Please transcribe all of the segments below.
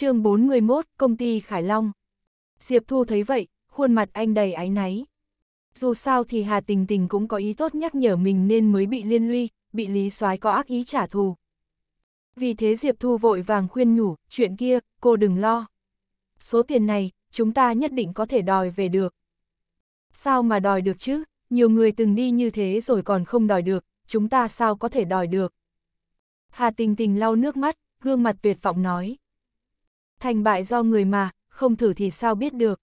chương 41, công ty Khải Long. Diệp Thu thấy vậy, khuôn mặt anh đầy áy náy. Dù sao thì Hà Tình Tình cũng có ý tốt nhắc nhở mình nên mới bị liên lụy, bị Lý soái có ác ý trả thù. Vì thế Diệp Thu vội vàng khuyên nhủ, chuyện kia, cô đừng lo. Số tiền này, chúng ta nhất định có thể đòi về được. Sao mà đòi được chứ, nhiều người từng đi như thế rồi còn không đòi được, chúng ta sao có thể đòi được. Hà Tình Tình lau nước mắt, gương mặt tuyệt vọng nói thành bại do người mà, không thử thì sao biết được.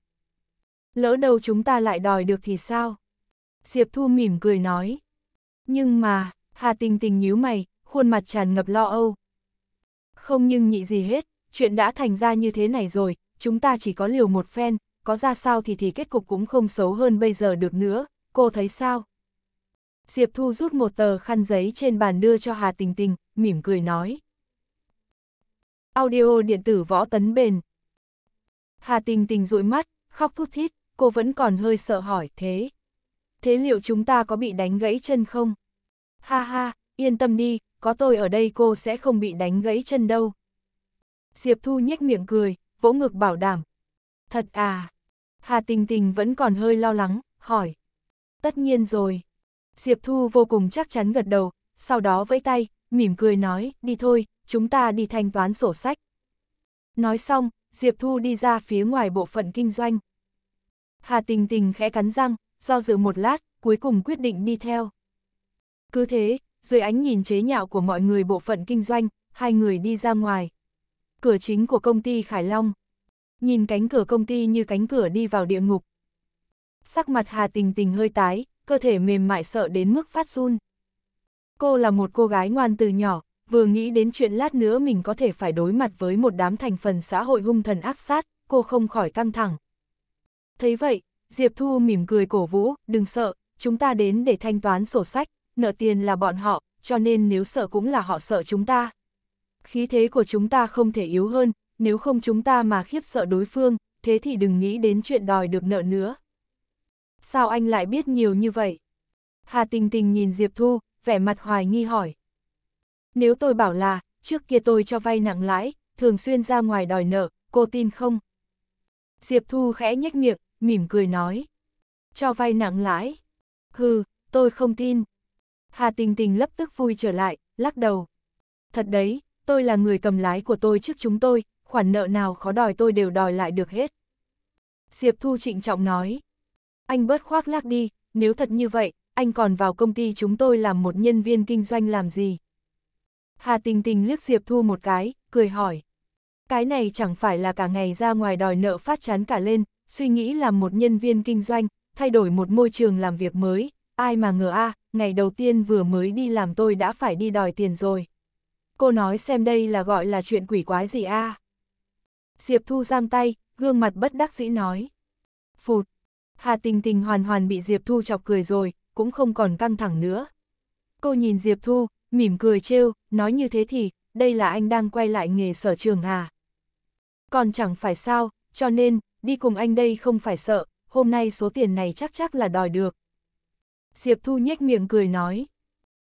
Lỡ đâu chúng ta lại đòi được thì sao? Diệp Thu mỉm cười nói. Nhưng mà, Hà Tình Tình nhíu mày, khuôn mặt tràn ngập lo âu. Không nhưng nhị gì hết, chuyện đã thành ra như thế này rồi, chúng ta chỉ có liều một phen, có ra sao thì thì kết cục cũng không xấu hơn bây giờ được nữa, cô thấy sao? Diệp Thu rút một tờ khăn giấy trên bàn đưa cho Hà Tình Tình, mỉm cười nói. Audio điện tử võ tấn bền. Hà tình tình dụi mắt, khóc thút thít, cô vẫn còn hơi sợ hỏi thế. Thế liệu chúng ta có bị đánh gãy chân không? Ha ha, yên tâm đi, có tôi ở đây cô sẽ không bị đánh gãy chân đâu. Diệp Thu nhếch miệng cười, vỗ ngực bảo đảm. Thật à? Hà tình tình vẫn còn hơi lo lắng, hỏi. Tất nhiên rồi. Diệp Thu vô cùng chắc chắn gật đầu, sau đó vẫy tay, mỉm cười nói, đi thôi, chúng ta đi thanh toán sổ sách. Nói xong, Diệp Thu đi ra phía ngoài bộ phận kinh doanh. Hà Tình Tình khẽ cắn răng, do dự một lát, cuối cùng quyết định đi theo. Cứ thế, dưới ánh nhìn chế nhạo của mọi người bộ phận kinh doanh, hai người đi ra ngoài. Cửa chính của công ty Khải Long. Nhìn cánh cửa công ty như cánh cửa đi vào địa ngục. Sắc mặt Hà Tình Tình hơi tái, cơ thể mềm mại sợ đến mức phát run. Cô là một cô gái ngoan từ nhỏ, vừa nghĩ đến chuyện lát nữa mình có thể phải đối mặt với một đám thành phần xã hội hung thần ác sát, cô không khỏi căng thẳng. Thấy vậy, Diệp Thu mỉm cười cổ vũ, đừng sợ, chúng ta đến để thanh toán sổ sách, nợ tiền là bọn họ, cho nên nếu sợ cũng là họ sợ chúng ta. Khí thế của chúng ta không thể yếu hơn, nếu không chúng ta mà khiếp sợ đối phương, thế thì đừng nghĩ đến chuyện đòi được nợ nữa. Sao anh lại biết nhiều như vậy? Hà Tình Tình nhìn Diệp Thu, vẻ mặt hoài nghi hỏi. Nếu tôi bảo là, trước kia tôi cho vay nặng lãi, thường xuyên ra ngoài đòi nợ, cô tin không? Diệp Thu khẽ nhếch miệng, mỉm cười nói. Cho vay nặng lãi. Hừ, tôi không tin. Hà Tình Tình lập tức vui trở lại, lắc đầu. Thật đấy, tôi là người cầm lái của tôi trước chúng tôi, khoản nợ nào khó đòi tôi đều đòi lại được hết. Diệp Thu trịnh trọng nói. Anh bớt khoác lác đi, nếu thật như vậy, anh còn vào công ty chúng tôi làm một nhân viên kinh doanh làm gì? Hà Tình Tình liếc Diệp Thu một cái, cười hỏi. Cái này chẳng phải là cả ngày ra ngoài đòi nợ phát chán cả lên, suy nghĩ làm một nhân viên kinh doanh, thay đổi một môi trường làm việc mới, ai mà ngờ a à, ngày đầu tiên vừa mới đi làm tôi đã phải đi đòi tiền rồi. Cô nói xem đây là gọi là chuyện quỷ quái gì a à? Diệp Thu giang tay, gương mặt bất đắc dĩ nói. Phụt, Hà Tình Tình hoàn hoàn bị Diệp Thu chọc cười rồi, cũng không còn căng thẳng nữa. Cô nhìn Diệp Thu, mỉm cười trêu, nói như thế thì, đây là anh đang quay lại nghề sở trường à. Còn chẳng phải sao, cho nên, đi cùng anh đây không phải sợ, hôm nay số tiền này chắc chắc là đòi được. Diệp Thu nhếch miệng cười nói.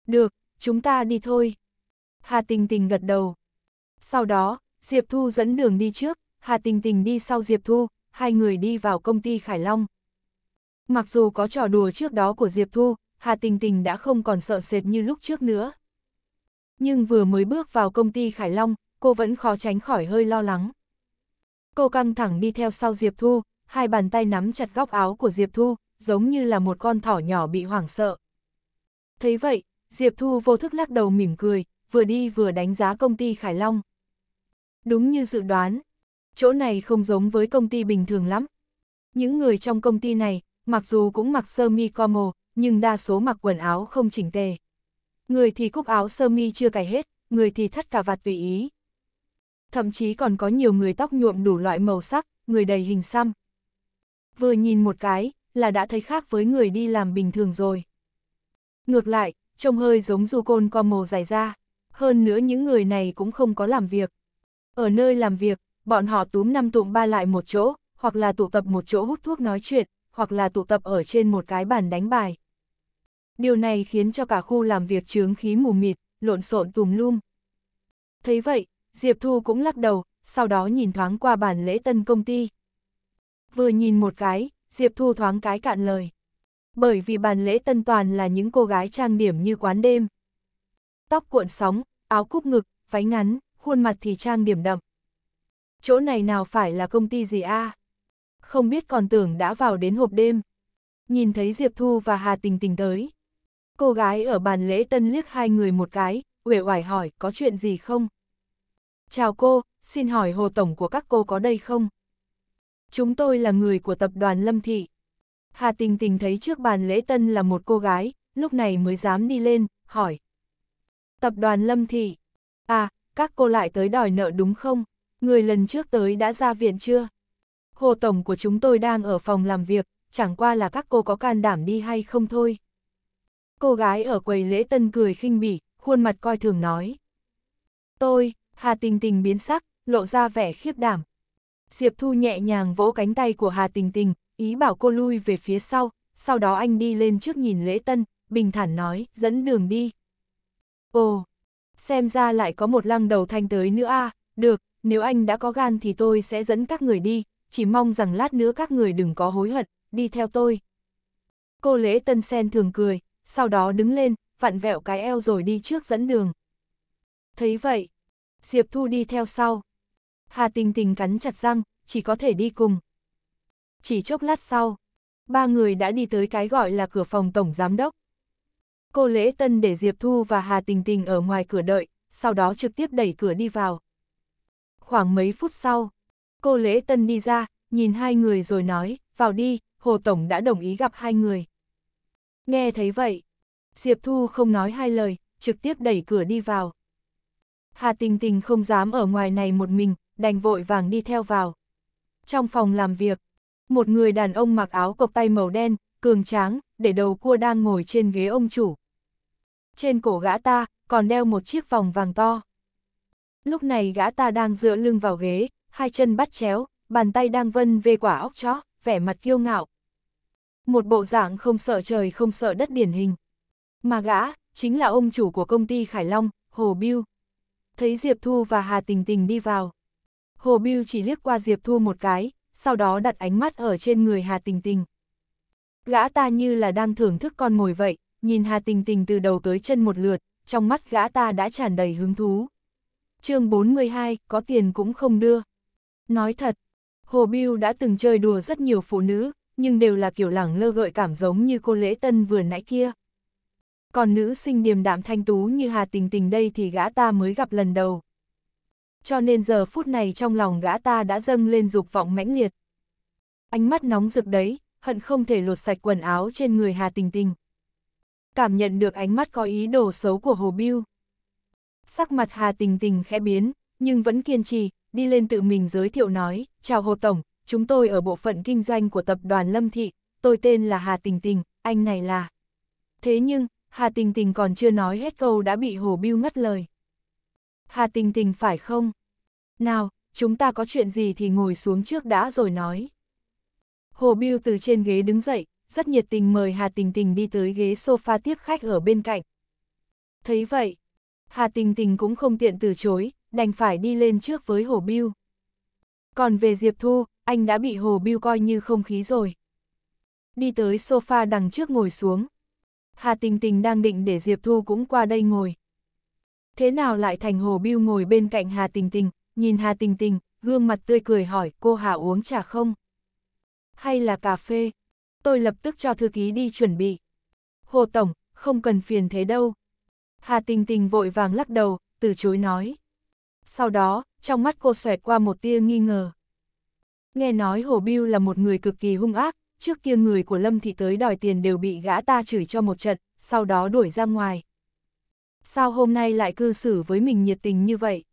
Được, chúng ta đi thôi. Hà Tình Tình gật đầu. Sau đó, Diệp Thu dẫn đường đi trước, Hà Tình Tình đi sau Diệp Thu, hai người đi vào công ty Khải Long. Mặc dù có trò đùa trước đó của Diệp Thu, Hà Tình Tình đã không còn sợ sệt như lúc trước nữa. Nhưng vừa mới bước vào công ty Khải Long, cô vẫn khó tránh khỏi hơi lo lắng. Cô căng thẳng đi theo sau Diệp Thu, hai bàn tay nắm chặt góc áo của Diệp Thu, giống như là một con thỏ nhỏ bị hoảng sợ. Thấy vậy, Diệp Thu vô thức lắc đầu mỉm cười, vừa đi vừa đánh giá công ty Khải Long. Đúng như dự đoán, chỗ này không giống với công ty bình thường lắm. Những người trong công ty này, mặc dù cũng mặc sơ mi como, nhưng đa số mặc quần áo không chỉnh tề. Người thì cúc áo sơ mi chưa cài hết, người thì thắt cả vạt tùy ý. Thậm chí còn có nhiều người tóc nhuộm đủ loại màu sắc, người đầy hình xăm. Vừa nhìn một cái, là đã thấy khác với người đi làm bình thường rồi. Ngược lại, trông hơi giống du côn co mồ dài ra. Hơn nữa những người này cũng không có làm việc. Ở nơi làm việc, bọn họ túm năm tụm ba lại một chỗ, hoặc là tụ tập một chỗ hút thuốc nói chuyện hoặc là tụ tập ở trên một cái bàn đánh bài. Điều này khiến cho cả khu làm việc chướng khí mù mịt, lộn xộn tùm lum. Thấy vậy, Diệp Thu cũng lắc đầu, sau đó nhìn thoáng qua bàn lễ tân công ty. Vừa nhìn một cái, Diệp Thu thoáng cái cạn lời. Bởi vì bàn lễ tân toàn là những cô gái trang điểm như quán đêm. Tóc cuộn sóng, áo cúp ngực, váy ngắn, khuôn mặt thì trang điểm đậm. Chỗ này nào phải là công ty gì a? À? không biết còn tưởng đã vào đến hộp đêm. Nhìn thấy Diệp Thu và Hà Tình Tình tới. Cô gái ở bàn lễ tân liếc hai người một cái, uể oải hỏi có chuyện gì không? Chào cô, xin hỏi Hồ Tổng của các cô có đây không? Chúng tôi là người của tập đoàn Lâm Thị. Hà Tình Tình thấy trước bàn lễ tân là một cô gái, lúc này mới dám đi lên, hỏi. Tập đoàn Lâm Thị. À, các cô lại tới đòi nợ đúng không? Người lần trước tới đã ra viện chưa? Hồ Tổng của chúng tôi đang ở phòng làm việc, chẳng qua là các cô có can đảm đi hay không thôi. Cô gái ở quầy lễ tân cười khinh bỉ, khuôn mặt coi thường nói. Tôi, Hà Tình Tình biến sắc, lộ ra vẻ khiếp đảm. Diệp Thu nhẹ nhàng vỗ cánh tay của Hà Tình Tình, ý bảo cô lui về phía sau, sau đó anh đi lên trước nhìn lễ tân, bình thản nói, dẫn đường đi. Ồ, xem ra lại có một lăng đầu thanh tới nữa à, được, nếu anh đã có gan thì tôi sẽ dẫn các người đi, chỉ mong rằng lát nữa các người đừng có hối hận, đi theo tôi. Cô lễ tân sen thường cười, sau đó đứng lên, vặn vẹo cái eo rồi đi trước dẫn đường. Thấy vậy, Diệp Thu đi theo sau. Hà Tình Tình cắn chặt răng, chỉ có thể đi cùng. Chỉ chốc lát sau, ba người đã đi tới cái gọi là cửa phòng tổng giám đốc. Cô Lễ Tân để Diệp Thu và Hà Tình Tình ở ngoài cửa đợi, sau đó trực tiếp đẩy cửa đi vào. Khoảng mấy phút sau, Cô Lễ Tân đi ra, nhìn hai người rồi nói, vào đi, Hồ Tổng đã đồng ý gặp hai người. Nghe thấy vậy, Diệp Thu không nói hai lời, trực tiếp đẩy cửa đi vào. Hà Tình Tình không dám ở ngoài này một mình, đành vội vàng đi theo vào. Trong phòng làm việc, một người đàn ông mặc áo cộc tay màu đen, cường tráng, để đầu cua đang ngồi trên ghế ông chủ. Trên cổ gã ta, còn đeo một chiếc vòng vàng to. Lúc này gã ta đang dựa lưng vào ghế, hai chân bắt chéo, bàn tay đang vân về quả óc chó, vẻ mặt kiêu ngạo. Một bộ dạng không sợ trời không sợ đất điển hình. Mà gã, chính là ông chủ của công ty Khải Long, Hồ Biêu. Thấy Diệp Thu và Hà Tình Tình đi vào. Hồ Biêu chỉ liếc qua Diệp Thu một cái, sau đó đặt ánh mắt ở trên người Hà Tình Tình. Gã ta như là đang thưởng thức con mồi vậy, nhìn Hà Tình Tình từ đầu tới chân một lượt, trong mắt gã ta đã tràn đầy hứng thú. chương 42, có tiền cũng không đưa. Nói thật, Hồ Biêu đã từng chơi đùa rất nhiều phụ nữ, nhưng đều là kiểu lẳng lơ gợi cảm giống như cô Lễ Tân vừa nãy kia. Còn nữ sinh điềm đạm thanh tú như Hà Tình Tình đây thì gã ta mới gặp lần đầu. Cho nên giờ phút này trong lòng gã ta đã dâng lên dục vọng mãnh liệt. Ánh mắt nóng rực đấy, hận không thể lột sạch quần áo trên người Hà Tình Tình. Cảm nhận được ánh mắt có ý đồ xấu của Hồ Biêu. Sắc mặt Hà Tình Tình khẽ biến, nhưng vẫn kiên trì, đi lên tự mình giới thiệu nói, chào Hồ Tổng, chúng tôi ở bộ phận kinh doanh của tập đoàn Lâm Thị, tôi tên là Hà Tình Tình, anh này là. Thế nhưng, Hà Tình Tình còn chưa nói hết câu đã bị Hồ Biêu ngắt lời. Hà Tình Tình phải không? Nào, chúng ta có chuyện gì thì ngồi xuống trước đã rồi nói. Hồ Biêu từ trên ghế đứng dậy, rất nhiệt tình mời Hà Tình Tình đi tới ghế sofa tiếp khách ở bên cạnh. Thấy vậy, Hà Tình Tình cũng không tiện từ chối, đành phải đi lên trước với Hồ Biêu. Còn về Diệp Thu, anh đã bị Hồ Biêu coi như không khí rồi. Đi tới sofa đằng trước ngồi xuống. Hà Tình Tình đang định để Diệp Thu cũng qua đây ngồi. Thế nào lại thành Hồ Biêu ngồi bên cạnh Hà Tình Tình, nhìn Hà Tình Tình, gương mặt tươi cười hỏi cô Hà uống trà không? Hay là cà phê? Tôi lập tức cho thư ký đi chuẩn bị. Hồ Tổng, không cần phiền thế đâu. Hà Tình Tình vội vàng lắc đầu, từ chối nói sau đó, trong mắt cô xoẹt qua một tia nghi ngờ. Nghe nói Hồ Biêu là một người cực kỳ hung ác, trước kia người của Lâm Thị tới đòi tiền đều bị gã ta chửi cho một trận, sau đó đuổi ra ngoài. Sao hôm nay lại cư xử với mình nhiệt tình như vậy?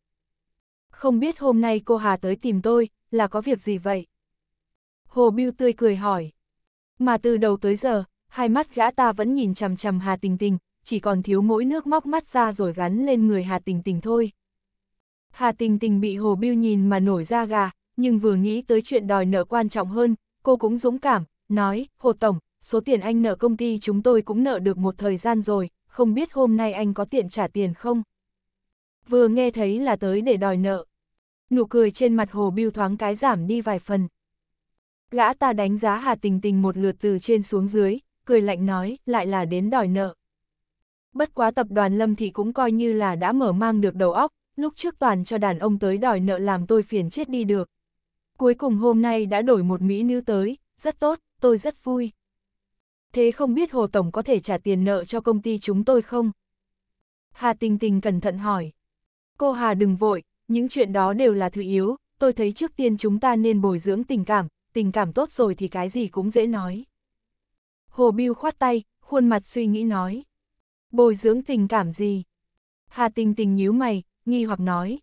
Không biết hôm nay cô Hà tới tìm tôi, là có việc gì vậy? Hồ Biêu tươi cười hỏi. Mà từ đầu tới giờ, hai mắt gã ta vẫn nhìn chằm chằm Hà Tình Tình, chỉ còn thiếu mỗi nước móc mắt ra rồi gắn lên người Hà Tình Tình thôi. Hà Tình Tình bị Hồ Biêu nhìn mà nổi da gà, nhưng vừa nghĩ tới chuyện đòi nợ quan trọng hơn, cô cũng dũng cảm, nói, Hồ Tổng, số tiền anh nợ công ty chúng tôi cũng nợ được một thời gian rồi, không biết hôm nay anh có tiện trả tiền không? Vừa nghe thấy là tới để đòi nợ. Nụ cười trên mặt Hồ Biêu thoáng cái giảm đi vài phần. Gã ta đánh giá Hà Tình Tình một lượt từ trên xuống dưới, cười lạnh nói, lại là đến đòi nợ. Bất quá tập đoàn Lâm Thị cũng coi như là đã mở mang được đầu óc, lúc trước toàn cho đàn ông tới đòi nợ làm tôi phiền chết đi được. Cuối cùng hôm nay đã đổi một mỹ nữ tới, rất tốt, tôi rất vui. Thế không biết Hồ Tổng có thể trả tiền nợ cho công ty chúng tôi không? Hà Tình Tình cẩn thận hỏi. Cô Hà đừng vội, những chuyện đó đều là thứ yếu, tôi thấy trước tiên chúng ta nên bồi dưỡng tình cảm, tình cảm tốt rồi thì cái gì cũng dễ nói. Hồ Biêu khoát tay, khuôn mặt suy nghĩ nói. Bồi dưỡng tình cảm gì? Hà Tình Tình nhíu mày, nghi hoặc nói.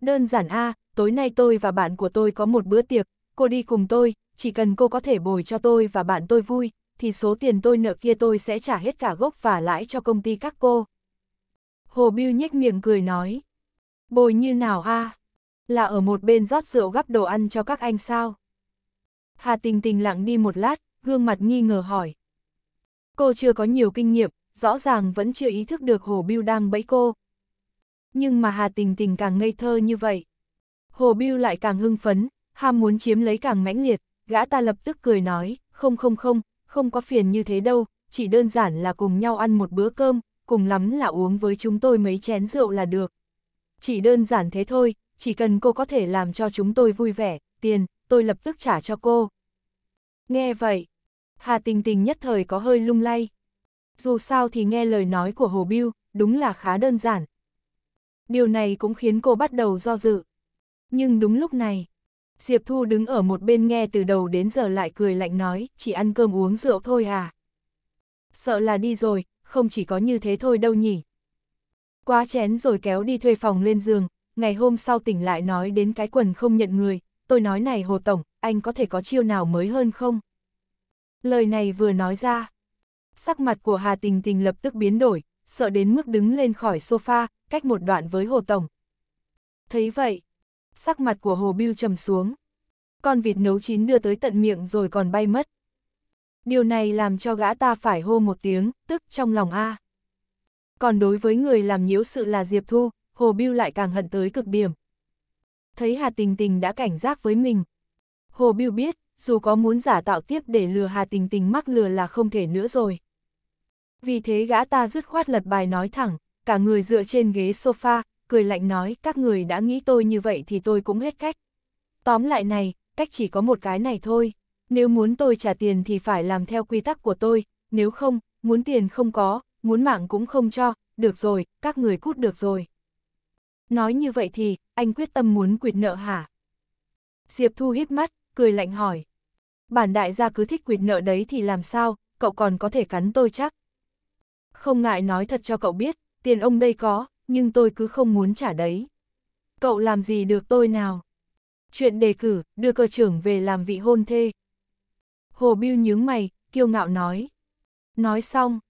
Đơn giản a, à, tối nay tôi và bạn của tôi có một bữa tiệc, cô đi cùng tôi, chỉ cần cô có thể bồi cho tôi và bạn tôi vui, thì số tiền tôi nợ kia tôi sẽ trả hết cả gốc và lãi cho công ty các cô. Hồ Biêu nhếch miệng cười nói. Bồi như nào a? À? Là ở một bên rót rượu gắp đồ ăn cho các anh sao? Hà Tình Tình lặng đi một lát, gương mặt nghi ngờ hỏi. Cô chưa có nhiều kinh nghiệm, rõ ràng vẫn chưa ý thức được Hồ Biêu đang bẫy cô, nhưng mà Hà Tình Tình càng ngây thơ như vậy. Hồ Biêu lại càng hưng phấn, ham muốn chiếm lấy càng mãnh liệt, gã ta lập tức cười nói, không không không, không có phiền như thế đâu, chỉ đơn giản là cùng nhau ăn một bữa cơm, cùng lắm là uống với chúng tôi mấy chén rượu là được. Chỉ đơn giản thế thôi, chỉ cần cô có thể làm cho chúng tôi vui vẻ, tiền, tôi lập tức trả cho cô. Nghe vậy, Hà Tình Tình nhất thời có hơi lung lay. Dù sao thì nghe lời nói của Hồ Biêu, đúng là khá đơn giản, điều này cũng khiến cô bắt đầu do dự. Nhưng đúng lúc này, Diệp Thu đứng ở một bên nghe từ đầu đến giờ lại cười lạnh nói, chỉ ăn cơm uống rượu thôi à. Sợ là đi rồi, không chỉ có như thế thôi đâu nhỉ. Quá chén rồi kéo đi thuê phòng lên giường, ngày hôm sau tỉnh lại nói đến cái quần không nhận người, tôi nói này Hồ Tổng, anh có thể có chiêu nào mới hơn không? Lời này vừa nói ra, sắc mặt của Hà Tình Tình lập tức biến đổi, sợ đến mức đứng lên khỏi sofa, cách một đoạn với Hồ Tổng. Thấy vậy, sắc mặt của Hồ Biêu trầm xuống. Con vịt nấu chín đưa tới tận miệng rồi còn bay mất. Điều này làm cho gã ta phải hô một tiếng, tức trong lòng A. Còn đối với người làm nhiễu sự là Diệp Thu, Hồ Biêu lại càng hận tới cực điểm. Thấy Hà Tình Tình đã cảnh giác với mình. Hồ Biêu biết, dù có muốn giả tạo tiếp để lừa Hà Tình Tình mắc lừa là không thể nữa rồi. Vì thế gã ta dứt khoát lật bài nói thẳng, cả người dựa trên ghế sofa, cười lạnh nói các người đã nghĩ tôi như vậy thì tôi cũng hết cách. Tóm lại này, cách chỉ có một cái này thôi. Nếu muốn tôi trả tiền thì phải làm theo quy tắc của tôi, nếu không, muốn tiền không có, muốn mạng cũng không cho, được rồi, các người cút được rồi. Nói như vậy thì, anh quyết tâm muốn quyệt nợ hả? Diệp Thu hít mắt, cười lạnh hỏi. Bản đại gia cứ thích quyệt nợ đấy thì làm sao, cậu còn có thể cắn tôi chắc không ngại nói thật cho cậu biết, tiền ông đây có, nhưng tôi cứ không muốn trả đấy. Cậu làm gì được tôi nào? Chuyện đề cử, đưa cơ trưởng về làm vị hôn thê. Hồ Biêu nhướng mày, kiêu ngạo nói. Nói xong,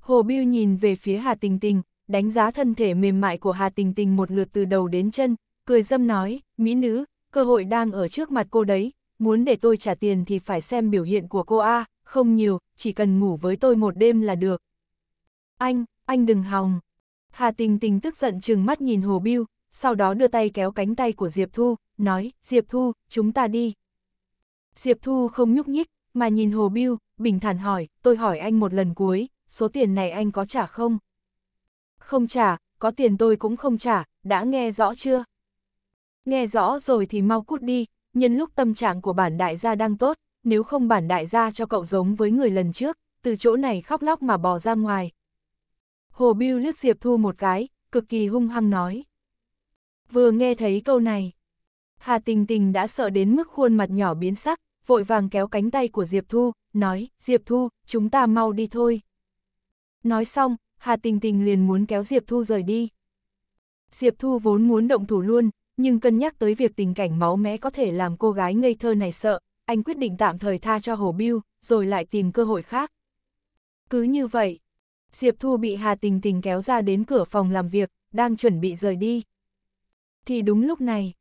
Hồ Biêu nhìn về phía Hà Tình Tình, đánh giá thân thể mềm mại của Hà Tình Tình một lượt từ đầu đến chân, cười dâm nói, mỹ nữ, cơ hội đang ở trước mặt cô đấy, muốn để tôi trả tiền thì phải xem biểu hiện của cô A, không nhiều, chỉ cần ngủ với tôi một đêm là được. Anh, anh đừng hòng. Hà Tình Tình tức giận chừng mắt nhìn Hồ Biêu, sau đó đưa tay kéo cánh tay của Diệp Thu, nói, Diệp Thu, chúng ta đi. Diệp Thu không nhúc nhích, mà nhìn Hồ Biêu, bình thản hỏi, tôi hỏi anh một lần cuối, số tiền này anh có trả không? Không trả, có tiền tôi cũng không trả, đã nghe rõ chưa? Nghe rõ rồi thì mau cút đi, nhân lúc tâm trạng của bản đại gia đang tốt, nếu không bản đại gia cho cậu giống với người lần trước, từ chỗ này khóc lóc mà bò ra ngoài. Hồ Biêu liếc Diệp Thu một cái, cực kỳ hung hăng nói. Vừa nghe thấy câu này, Hà Tình Tình đã sợ đến mức khuôn mặt nhỏ biến sắc, vội vàng kéo cánh tay của Diệp Thu, nói, Diệp Thu, chúng ta mau đi thôi. Nói xong, Hà Tình Tình liền muốn kéo Diệp Thu rời đi. Diệp Thu vốn muốn động thủ luôn, nhưng cân nhắc tới việc tình cảnh máu mẽ có thể làm cô gái ngây thơ này sợ, anh quyết định tạm thời tha cho Hồ Biêu, rồi lại tìm cơ hội khác. Cứ như vậy, Diệp Thu bị Hà Tình Tình kéo ra đến cửa phòng làm việc, đang chuẩn bị rời đi. Thì đúng lúc này,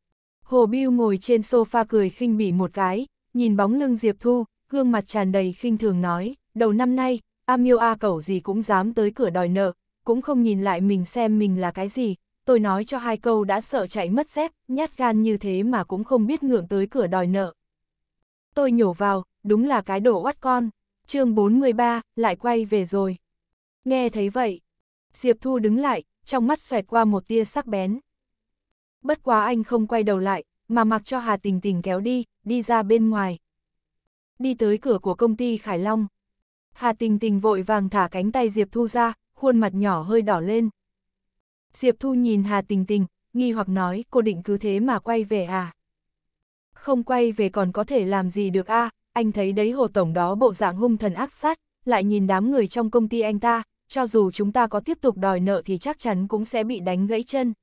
Hồ Biêu ngồi trên sofa cười khinh bỉ một cái, nhìn bóng lưng Diệp Thu, gương mặt tràn đầy khinh thường nói, đầu năm nay, A Miêu A cẩu gì cũng dám tới cửa đòi nợ, cũng không nhìn lại mình xem mình là cái gì, tôi nói cho hai câu đã sợ chạy mất dép, nhát gan như thế mà cũng không biết ngượng tới cửa đòi nợ. Tôi nhổ vào, đúng là cái đổ oắt con, chương 43, lại quay về rồi. Nghe thấy vậy, Diệp Thu đứng lại, trong mắt xoẹt qua một tia sắc bén. Bất quá anh không quay đầu lại, mà mặc cho Hà Tình Tình kéo đi, đi ra bên ngoài. Đi tới cửa của công ty Khải Long. Hà Tình Tình vội vàng thả cánh tay Diệp Thu ra, khuôn mặt nhỏ hơi đỏ lên. Diệp Thu nhìn Hà Tình Tình, nghi hoặc nói cô định cứ thế mà quay về à. Không quay về còn có thể làm gì được a à? anh thấy đấy hồ tổng đó bộ dạng hung thần ác sát, lại nhìn đám người trong công ty anh ta, cho dù chúng ta có tiếp tục đòi nợ thì chắc chắn cũng sẽ bị đánh gãy chân.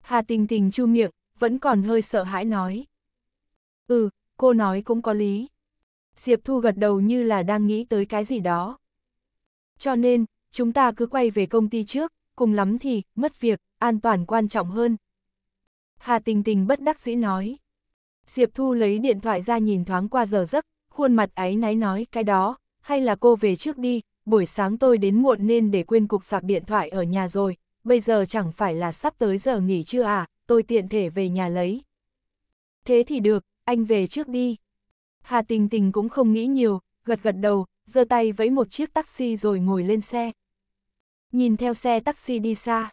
Hà tình tình chu miệng, vẫn còn hơi sợ hãi nói. Ừ, cô nói cũng có lý. Diệp Thu gật đầu như là đang nghĩ tới cái gì đó. Cho nên, chúng ta cứ quay về công ty trước, cùng lắm thì, mất việc, an toàn quan trọng hơn. Hà tình tình bất đắc dĩ nói. Diệp Thu lấy điện thoại ra nhìn thoáng qua giờ giấc, khuôn mặt ấy náy nói cái đó, hay là cô về trước đi, buổi sáng tôi đến muộn nên để quên cục sạc điện thoại ở nhà rồi, bây giờ chẳng phải là sắp tới giờ nghỉ chưa à, tôi tiện thể về nhà lấy. Thế thì được, anh về trước đi. Hà Tình Tình cũng không nghĩ nhiều, gật gật đầu, giơ tay vẫy một chiếc taxi rồi ngồi lên xe. Nhìn theo xe taxi đi xa.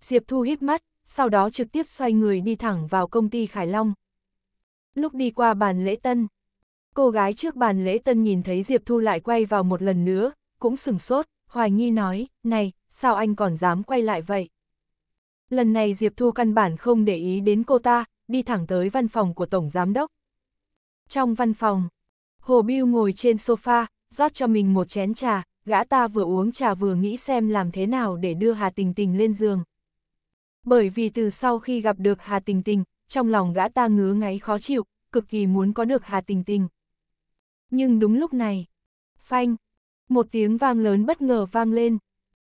Diệp Thu híp mắt, sau đó trực tiếp xoay người đi thẳng vào công ty Khải Long. Lúc đi qua bàn lễ tân, cô gái trước bàn lễ tân nhìn thấy Diệp Thu lại quay vào một lần nữa, cũng sừng sốt, hoài nghi nói, này, sao anh còn dám quay lại vậy? Lần này Diệp Thu căn bản không để ý đến cô ta, đi thẳng tới văn phòng của Tổng Giám Đốc. Trong văn phòng, Hồ Biêu ngồi trên sofa, rót cho mình một chén trà, gã ta vừa uống trà vừa nghĩ xem làm thế nào để đưa Hà Tình Tình lên giường. Bởi vì từ sau khi gặp được Hà Tình Tình, trong lòng gã ta ngứa ngáy khó chịu, cực kỳ muốn có được Hà Tình Tình. Nhưng đúng lúc này, phanh, một tiếng vang lớn bất ngờ vang lên.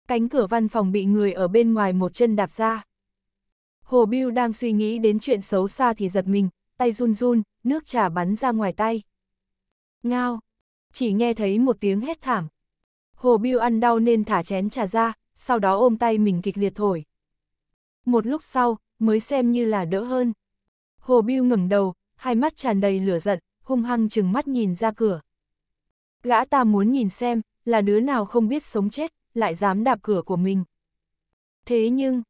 Cánh cửa văn phòng bị người ở bên ngoài một chân đạp ra. Hồ Biêu đang suy nghĩ đến chuyện xấu xa thì giật mình, tay run run, nước trà bắn ra ngoài tay. Ngao! Chỉ nghe thấy một tiếng hét thảm. Hồ Biêu ăn đau nên thả chén trà ra, sau đó ôm tay mình kịch liệt thổi. Một lúc sau, mới xem như là đỡ hơn. Hồ Biêu ngẩng đầu, hai mắt tràn đầy lửa giận, hung hăng chừng mắt nhìn ra cửa, Gã ta muốn nhìn xem, là đứa nào không biết sống chết, lại dám đạp cửa của mình. Thế nhưng,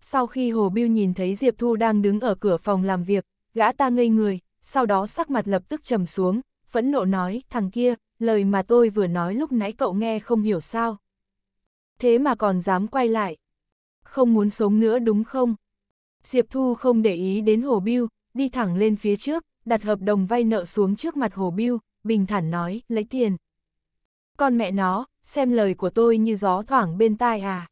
sau khi Hồ Biêu nhìn thấy Diệp Thu đang đứng ở cửa phòng làm việc, gã ta ngây người, sau đó sắc mặt lập tức trầm xuống, phẫn nộ nói, thằng kia, lời mà tôi vừa nói lúc nãy cậu nghe không hiểu sao. Thế mà còn dám quay lại. Không muốn sống nữa đúng không? Diệp Thu không để ý đến Hồ Biêu, đi thẳng lên phía trước, đặt hợp đồng vay nợ xuống trước mặt Hồ Biêu, bình thản nói, lấy tiền. Con mẹ nó, xem lời của tôi như gió thoảng bên tai à.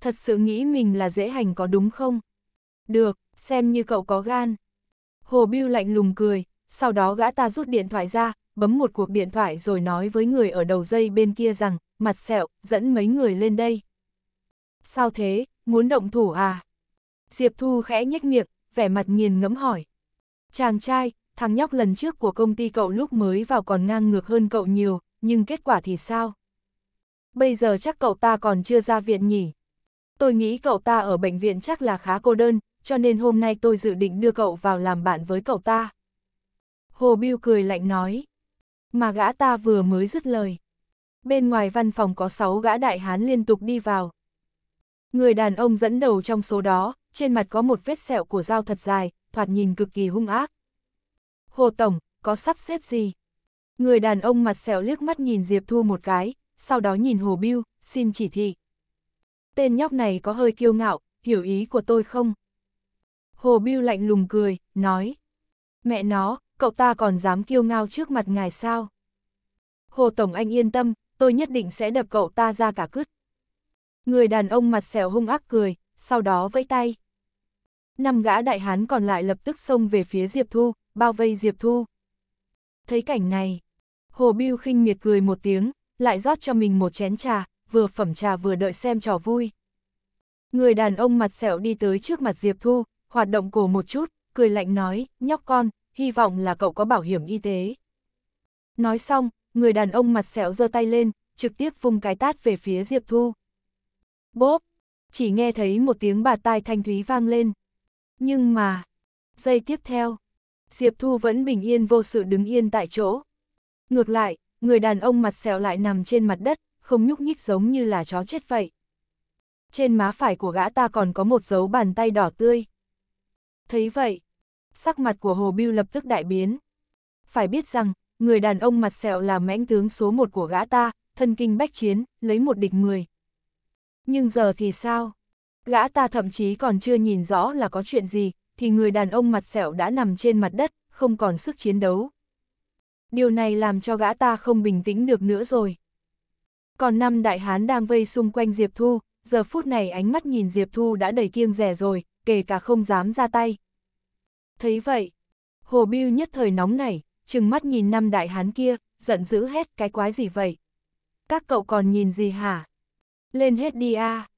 Thật sự nghĩ mình là dễ hành có đúng không? Được, xem như cậu có gan. Hồ Biêu lạnh lùng cười, sau đó gã ta rút điện thoại ra, bấm một cuộc điện thoại rồi nói với người ở đầu dây bên kia rằng, mặt sẹo, dẫn mấy người lên đây. Sao thế, muốn động thủ à? Diệp Thu khẽ nhếch miệng, vẻ mặt nghiền ngẫm hỏi. Chàng trai, thằng nhóc lần trước của công ty cậu lúc mới vào còn ngang ngược hơn cậu nhiều, nhưng kết quả thì sao? Bây giờ chắc cậu ta còn chưa ra viện nhỉ? Tôi nghĩ cậu ta ở bệnh viện chắc là khá cô đơn, cho nên hôm nay tôi dự định đưa cậu vào làm bạn với cậu ta. Hồ Biêu cười lạnh nói. Mà gã ta vừa mới dứt lời. Bên ngoài văn phòng có 6 gã đại hán liên tục đi vào. Người đàn ông dẫn đầu trong số đó, trên mặt có một vết sẹo của dao thật dài, thoạt nhìn cực kỳ hung ác. Hồ Tổng, có sắp xếp gì? Người đàn ông mặt sẹo liếc mắt nhìn Diệp Thu một cái, sau đó nhìn Hồ Biêu, xin chỉ thị. Tên nhóc này có hơi kiêu ngạo, hiểu ý của tôi không? Hồ Biêu lạnh lùng cười, nói. Mẹ nó, cậu ta còn dám kiêu ngao trước mặt ngài sao? Hồ Tổng anh yên tâm, tôi nhất định sẽ đập cậu ta ra cả cứt. Người đàn ông mặt sẹo hung ác cười, sau đó vẫy tay. Năm gã đại hán còn lại lập tức xông về phía Diệp Thu, bao vây Diệp Thu. Thấy cảnh này, Hồ Biêu khinh miệt cười một tiếng, lại rót cho mình một chén trà, vừa phẩm trà vừa đợi xem trò vui. Người đàn ông mặt sẹo đi tới trước mặt Diệp Thu, hoạt động cổ một chút, cười lạnh nói, nhóc con, hy vọng là cậu có bảo hiểm y tế. Nói xong, người đàn ông mặt sẹo giơ tay lên, trực tiếp vung cái tát về phía Diệp Thu. Bốp! Chỉ nghe thấy một tiếng bà tai thanh thúy vang lên. Nhưng mà... Giây tiếp theo, Diệp Thu vẫn bình yên vô sự đứng yên tại chỗ. Ngược lại, người đàn ông mặt sẹo lại nằm trên mặt đất, không nhúc nhích giống như là chó chết vậy. Trên má phải của gã ta còn có một dấu bàn tay đỏ tươi. Thấy vậy, sắc mặt của Hồ Biêu lập tức đại biến. Phải biết rằng, người đàn ông mặt sẹo là mãnh tướng số một của gã ta, thân kinh bách chiến, lấy một địch mười. Nhưng giờ thì sao? Gã ta thậm chí còn chưa nhìn rõ là có chuyện gì, thì người đàn ông mặt sẹo đã nằm trên mặt đất, không còn sức chiến đấu. Điều này làm cho gã ta không bình tĩnh được nữa rồi. Còn năm đại hán đang vây xung quanh Diệp Thu, giờ phút này ánh mắt nhìn Diệp Thu đã đầy kiêng rẻ rồi, kể cả không dám ra tay. Thấy vậy, Hồ Biêu nhất thời nóng nảy, chừng mắt nhìn năm đại hán kia, giận dữ hết cái quái gì vậy? Các cậu còn nhìn gì hả? Lên hết đi a. À.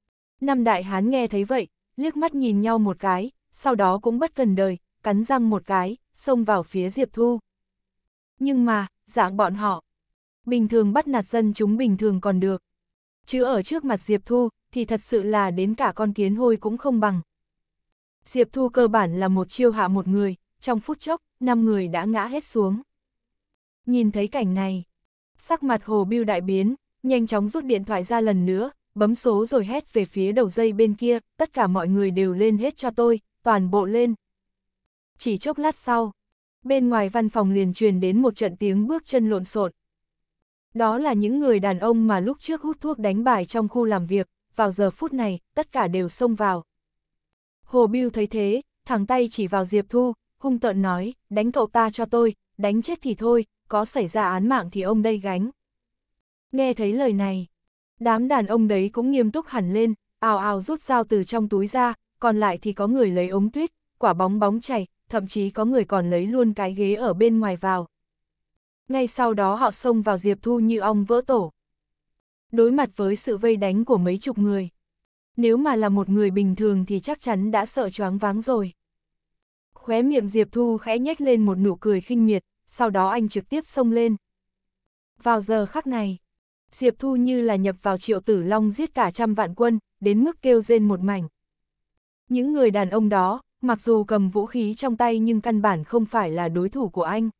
Năm đại hán nghe thấy vậy, liếc mắt nhìn nhau một cái, sau đó cũng bất cần đời, cắn răng một cái, xông vào phía Diệp Thu. Nhưng mà, dạng bọn họ, bình thường bắt nạt dân chúng bình thường còn được. Chứ ở trước mặt Diệp Thu, thì thật sự là đến cả con kiến hôi cũng không bằng. Diệp Thu cơ bản là một chiêu hạ một người, trong phút chốc, năm người đã ngã hết xuống. Nhìn thấy cảnh này, sắc mặt Hồ Biêu đại biến, nhanh chóng rút điện thoại ra lần nữa, bấm số rồi hét về phía đầu dây bên kia, tất cả mọi người đều lên hết cho tôi, toàn bộ lên. Chỉ chốc lát sau, bên ngoài văn phòng liền truyền đến một trận tiếng bước chân lộn xộn. Đó là những người đàn ông mà lúc trước hút thuốc đánh bài trong khu làm việc, vào giờ phút này, tất cả đều xông vào. Hồ Biêu thấy thế, thẳng tay chỉ vào Diệp Thu, hung tợn nói, đánh cậu ta cho tôi, đánh chết thì thôi, có xảy ra án mạng thì ông đây gánh. Nghe thấy lời này, đám đàn ông đấy cũng nghiêm túc hẳn lên, ào ào rút dao từ trong túi ra, còn lại thì có người lấy ống tuyết, quả bóng bóng chảy, thậm chí có người còn lấy luôn cái ghế ở bên ngoài vào. Ngay sau đó họ xông vào Diệp Thu như ong vỡ tổ. Đối mặt với sự vây đánh của mấy chục người. Nếu mà là một người bình thường thì chắc chắn đã sợ choáng váng rồi. Khóe miệng Diệp Thu khẽ nhếch lên một nụ cười khinh miệt, sau đó anh trực tiếp xông lên. Vào giờ khắc này, Diệp Thu như là nhập vào triệu tử long giết cả trăm vạn quân, đến mức kêu rên một mảnh. Những người đàn ông đó, mặc dù cầm vũ khí trong tay nhưng căn bản không phải là đối thủ của anh.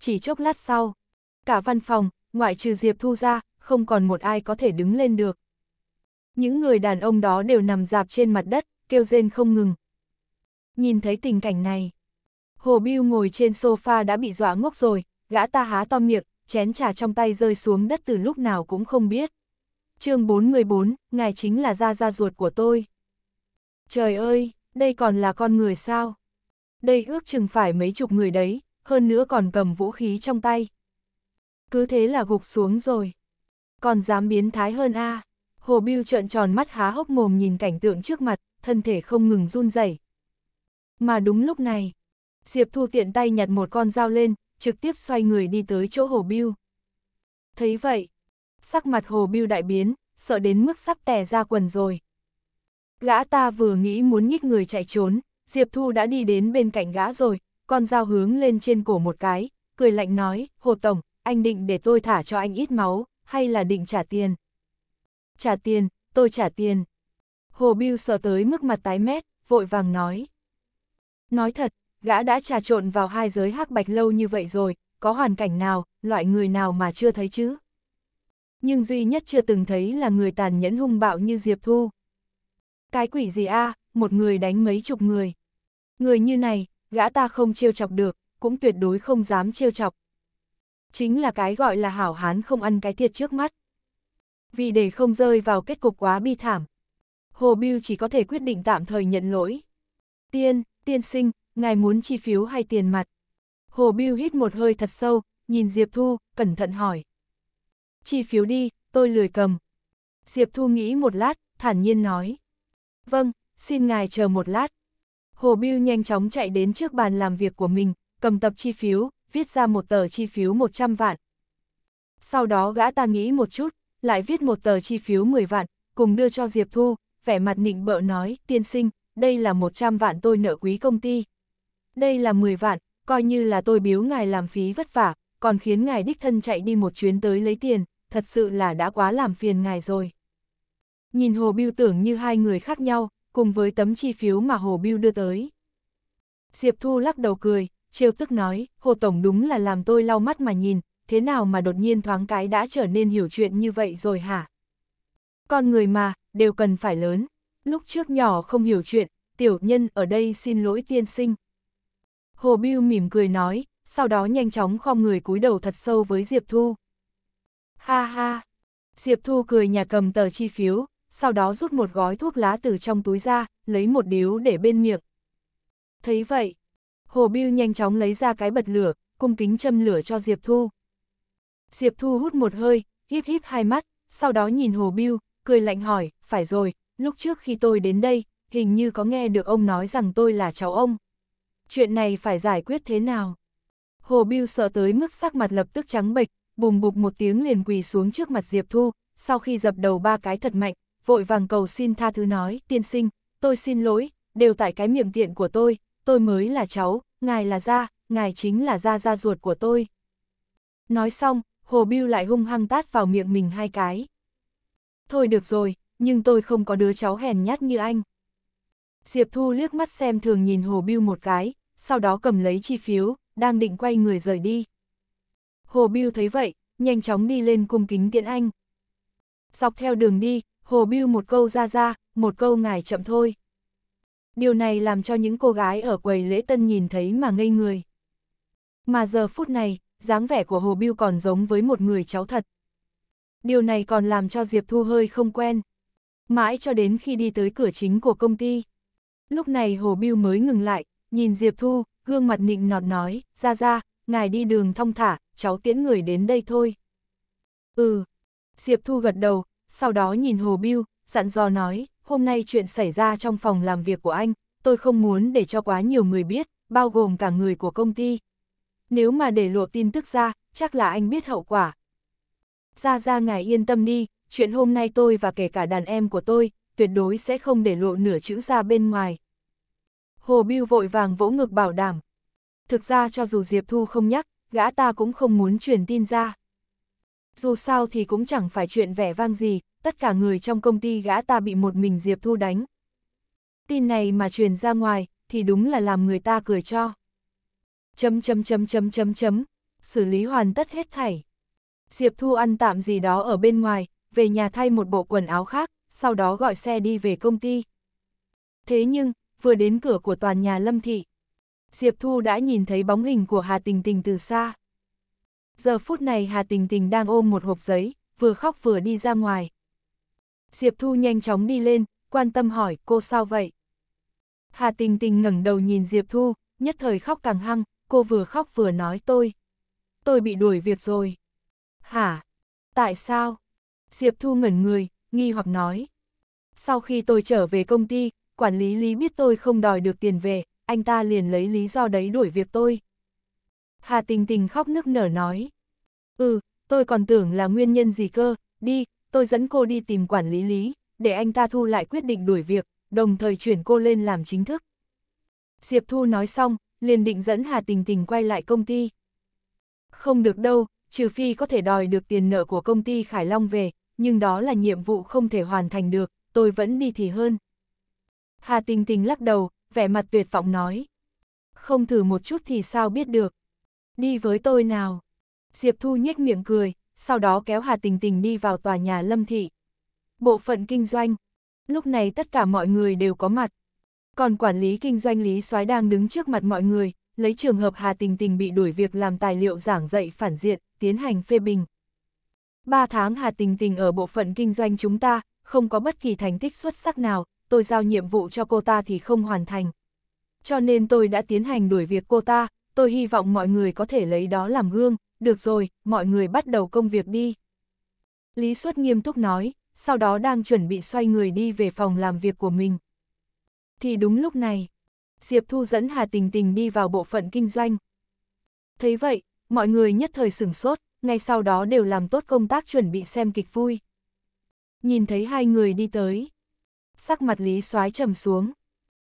Chỉ chốc lát sau, cả văn phòng, ngoại trừ Diệp Thu ra, không còn một ai có thể đứng lên được. Những người đàn ông đó đều nằm dạp trên mặt đất, kêu rên không ngừng. Nhìn thấy tình cảnh này, Hồ Biêu ngồi trên sofa đã bị dọa ngốc rồi, gã ta há to miệng, chén trà trong tay rơi xuống đất từ lúc nào cũng không biết. chương 414, ngài chính là gia gia ruột của tôi. Trời ơi, đây còn là con người sao? Đây ước chừng phải mấy chục người đấy, hơn nữa còn cầm vũ khí trong tay. Cứ thế là gục xuống rồi. Còn dám biến thái hơn a à? Hồ Biêu trợn tròn mắt há hốc mồm nhìn cảnh tượng trước mặt, thân thể không ngừng run rẩy. Mà đúng lúc này, Diệp Thu tiện tay nhặt một con dao lên, trực tiếp xoay người đi tới chỗ Hồ Biêu. Thấy vậy, sắc mặt Hồ Biêu đại biến, sợ đến mức sắp tè ra quần rồi, Gã ta vừa nghĩ muốn nhích người chạy trốn, Diệp Thu đã đi đến bên cạnh gã rồi, con dao hướng lên trên cổ một cái, cười lạnh nói, Hồ Tổng, anh định để tôi thả cho anh ít máu, hay là định trả tiền? Trả tiền, tôi trả tiền. Hồ Biêu sợ tới mức mặt tái mét, vội vàng nói. Nói thật, gã đã trà trộn vào hai giới hắc bạch lâu như vậy rồi, có hoàn cảnh nào, loại người nào mà chưa thấy chứ? Nhưng duy nhất chưa từng thấy là người tàn nhẫn hung bạo như Diệp Thu. Cái quỷ gì a à, một người đánh mấy chục người. Người như này, gã ta không trêu chọc được, cũng tuyệt đối không dám trêu chọc. Chính là cái gọi là hảo hán không ăn cái thiệt trước mắt. Vì để không rơi vào kết cục quá bi thảm, Hồ Biêu chỉ có thể quyết định tạm thời nhận lỗi. Tiên, tiên sinh, ngài muốn chi phiếu hay tiền mặt? Hồ Biêu hít một hơi thật sâu, nhìn Diệp Thu, cẩn thận hỏi. Chi phiếu đi, tôi lười cầm. Diệp Thu nghĩ một lát, thản nhiên nói. Vâng, xin ngài chờ một lát. Hồ Biêu nhanh chóng chạy đến trước bàn làm việc của mình, cầm tập chi phiếu, viết ra một tờ chi phiếu 100 vạn. Sau đó gã ta nghĩ một chút, lại viết một tờ chi phiếu 10 vạn, cùng đưa cho Diệp Thu, vẻ mặt nịnh bợ nói, tiên sinh, đây là 100 vạn tôi nợ quý công ty. Đây là 10 vạn, coi như là tôi biếu ngài làm phí vất vả, còn khiến ngài đích thân chạy đi một chuyến tới lấy tiền, thật sự là đã quá làm phiền ngài rồi nhìn Hồ Biêu tưởng như hai người khác nhau, cùng với tấm chi phiếu mà Hồ Biêu đưa tới. Diệp Thu lắc đầu cười, trêu tức nói, Hồ Tổng đúng là làm tôi lau mắt mà nhìn, thế nào mà đột nhiên thoáng cái đã trở nên hiểu chuyện như vậy rồi hả? Con người mà, đều cần phải lớn, lúc trước nhỏ không hiểu chuyện, tiểu nhân ở đây xin lỗi tiên sinh. Hồ Biêu mỉm cười nói, sau đó nhanh chóng khom người cúi đầu thật sâu với Diệp Thu. Ha ha, Diệp Thu cười nhà cầm tờ chi phiếu, sau đó rút một gói thuốc lá từ trong túi ra, lấy một điếu để bên miệng. Thấy vậy, Hồ Biêu nhanh chóng lấy ra cái bật lửa, cung kính châm lửa cho Diệp Thu. Diệp Thu hút một hơi, híp híp hai mắt, sau đó nhìn Hồ Biêu, cười lạnh hỏi, phải rồi, lúc trước khi tôi đến đây, hình như có nghe được ông nói rằng tôi là cháu ông. Chuyện này phải giải quyết thế nào? Hồ Biêu sợ tới mức sắc mặt lập tức trắng bệch, bùng bục một tiếng liền quỳ xuống trước mặt Diệp Thu, sau khi dập đầu ba cái thật mạnh, vội vàng cầu xin tha thứ nói, tiên sinh, tôi xin lỗi, đều tại cái miệng tiện của tôi, tôi mới là cháu, ngài là gia, ngài chính là gia gia ruột của tôi. Nói xong, Hồ Biêu lại hung hăng tát vào miệng mình hai cái. Thôi được rồi, nhưng tôi không có đứa cháu hèn nhát như anh. Diệp Thu liếc mắt xem thường nhìn Hồ Biêu một cái, sau đó cầm lấy chi phiếu, đang định quay người rời đi. Hồ Biêu thấy vậy, nhanh chóng đi lên cung kính tiễn anh. Dọc theo đường đi, Hồ Biêu một câu ra ra, một câu ngài chậm thôi. Điều này làm cho những cô gái ở quầy lễ tân nhìn thấy mà ngây người. Mà giờ phút này, dáng vẻ của Hồ Biêu còn giống với một người cháu thật. Điều này còn làm cho Diệp Thu hơi không quen. Mãi cho đến khi đi tới cửa chính của công ty. Lúc này Hồ Biêu mới ngừng lại, nhìn Diệp Thu, gương mặt nịnh nọt nói, ra ra, ngài đi đường thong thả, cháu tiễn người đến đây thôi. Ừ, Diệp Thu gật đầu, sau đó nhìn Hồ Biêu, dặn dò nói, hôm nay chuyện xảy ra trong phòng làm việc của anh, tôi không muốn để cho quá nhiều người biết, bao gồm cả người của công ty. Nếu mà để lộ tin tức ra, chắc là anh biết hậu quả. Ra ra ngài yên tâm đi, chuyện hôm nay tôi và kể cả đàn em của tôi, tuyệt đối sẽ không để lộ nửa chữ ra bên ngoài. Hồ Biêu vội vàng vỗ ngực bảo đảm. Thực ra cho dù Diệp Thu không nhắc, gã ta cũng không muốn truyền tin ra. Dù sao thì cũng chẳng phải chuyện vẻ vang gì, tất cả người trong công ty gã ta bị một mình Diệp Thu đánh. Tin này mà truyền ra ngoài, thì đúng là làm người ta cười cho. Chấm chấm chấm chấm chấm chấm, xử lý hoàn tất hết thảy. Diệp Thu ăn tạm gì đó ở bên ngoài, về nhà thay một bộ quần áo khác, sau đó gọi xe đi về công ty. Thế nhưng, vừa đến cửa của toàn nhà Lâm Thị, Diệp Thu đã nhìn thấy bóng hình của Hà Tình Tình từ xa. Giờ phút này Hà Tình Tình đang ôm một hộp giấy, vừa khóc vừa đi ra ngoài. Diệp Thu nhanh chóng đi lên, quan tâm hỏi cô sao vậy? Hà Tình Tình ngẩng đầu nhìn Diệp Thu, nhất thời khóc càng hăng, cô vừa khóc vừa nói tôi. Tôi bị đuổi việc rồi. Hả? Tại sao? Diệp Thu ngẩn người, nghi hoặc nói. Sau khi tôi trở về công ty, quản lý Lý biết tôi không đòi được tiền về, anh ta liền lấy lý do đấy đuổi việc tôi. Hà Tình Tình khóc nức nở nói. Ừ, tôi còn tưởng là nguyên nhân gì cơ, đi, tôi dẫn cô đi tìm quản lý lý, để anh ta thu lại quyết định đuổi việc, đồng thời chuyển cô lên làm chính thức. Diệp Thu nói xong, liền định dẫn Hà Tình Tình quay lại công ty. Không được đâu, trừ phi có thể đòi được tiền nợ của công ty Khải Long về, nhưng đó là nhiệm vụ không thể hoàn thành được, tôi vẫn đi thì hơn. Hà Tình Tình lắc đầu, vẻ mặt tuyệt vọng nói. Không thử một chút thì sao biết được. Đi với tôi nào. Diệp Thu nhếch miệng cười, sau đó kéo Hà Tình Tình đi vào tòa nhà Lâm Thị. Bộ phận kinh doanh. Lúc này tất cả mọi người đều có mặt. Còn quản lý kinh doanh Lý soái đang đứng trước mặt mọi người, lấy trường hợp Hà Tình Tình bị đuổi việc làm tài liệu giảng dạy phản diện, tiến hành phê bình. Ba tháng Hà Tình Tình ở bộ phận kinh doanh chúng ta, không có bất kỳ thành tích xuất sắc nào, tôi giao nhiệm vụ cho cô ta thì không hoàn thành. Cho nên tôi đã tiến hành đuổi việc cô ta, tôi hy vọng mọi người có thể lấy đó làm gương, được rồi, mọi người bắt đầu công việc đi. Lý suất nghiêm túc nói, sau đó đang chuẩn bị xoay người đi về phòng làm việc của mình. Thì đúng lúc này, Diệp Thu dẫn Hà Tình Tình đi vào bộ phận kinh doanh. Thấy vậy, mọi người nhất thời sửng sốt, ngay sau đó đều làm tốt công tác chuẩn bị xem kịch vui. Nhìn thấy hai người đi tới, sắc mặt Lý Soái trầm xuống.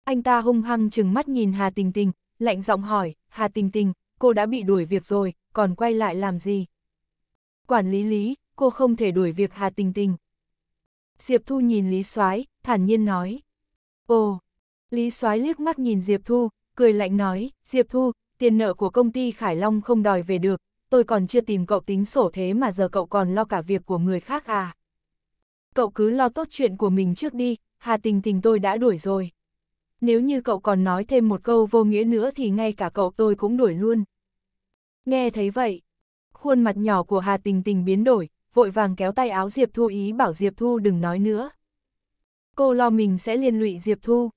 Anh ta hung hăng trừng mắt nhìn Hà Tình Tình, lạnh giọng hỏi, Hà Tình Tình, cô đã bị đuổi việc rồi, còn quay lại làm gì? Quản lý Lý, cô không thể đuổi việc Hà Tình Tình. Diệp Thu nhìn Lý Soái, thản nhiên nói. Ồ, Lý Soái liếc mắt nhìn Diệp Thu, cười lạnh nói, Diệp Thu, tiền nợ của công ty Khải Long không đòi về được, tôi còn chưa tìm cậu tính sổ thế mà giờ cậu còn lo cả việc của người khác à. Cậu cứ lo tốt chuyện của mình trước đi, Hà Tình Tình tôi đã đuổi rồi nếu như cậu còn nói thêm một câu vô nghĩa nữa thì ngay cả cậu tôi cũng đuổi luôn. Nghe thấy vậy, khuôn mặt nhỏ của Hà Tình Tình biến đổi, vội vàng kéo tay áo Diệp Thu ý bảo Diệp Thu đừng nói nữa. Cô lo mình sẽ liên lụy Diệp Thu.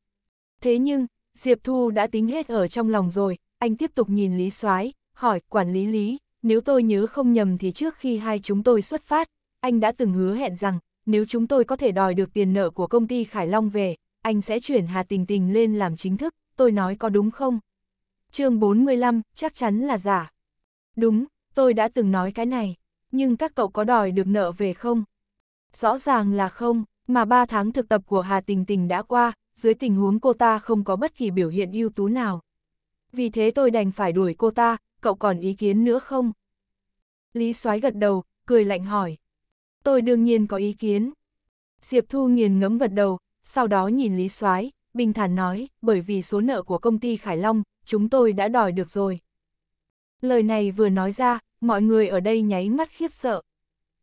Thế nhưng, Diệp Thu đã tính hết ở trong lòng rồi, anh tiếp tục nhìn Lý Soái, hỏi quản lý Lý, nếu tôi nhớ không nhầm thì trước khi hai chúng tôi xuất phát, anh đã từng hứa hẹn rằng, nếu chúng tôi có thể đòi được tiền nợ của công ty Khải Long về, anh sẽ chuyển Hà Tình Tình lên làm chính thức, tôi nói có đúng không? chương 45, chắc chắn là giả. Đúng, tôi đã từng nói cái này, nhưng các cậu có đòi được nợ về không? Rõ ràng là không, mà 3 tháng thực tập của Hà Tình Tình đã qua, dưới tình huống cô ta không có bất kỳ biểu hiện ưu tú nào. Vì thế tôi đành phải đuổi cô ta, cậu còn ý kiến nữa không? Lý soái gật đầu, cười lạnh hỏi. Tôi đương nhiên có ý kiến. Diệp Thu nghiền ngẫm gật đầu, sau đó nhìn Lý Soái, bình thản nói, bởi vì số nợ của công ty Khải Long, chúng tôi đã đòi được rồi. Lời này vừa nói ra, mọi người ở đây nháy mắt khiếp sợ.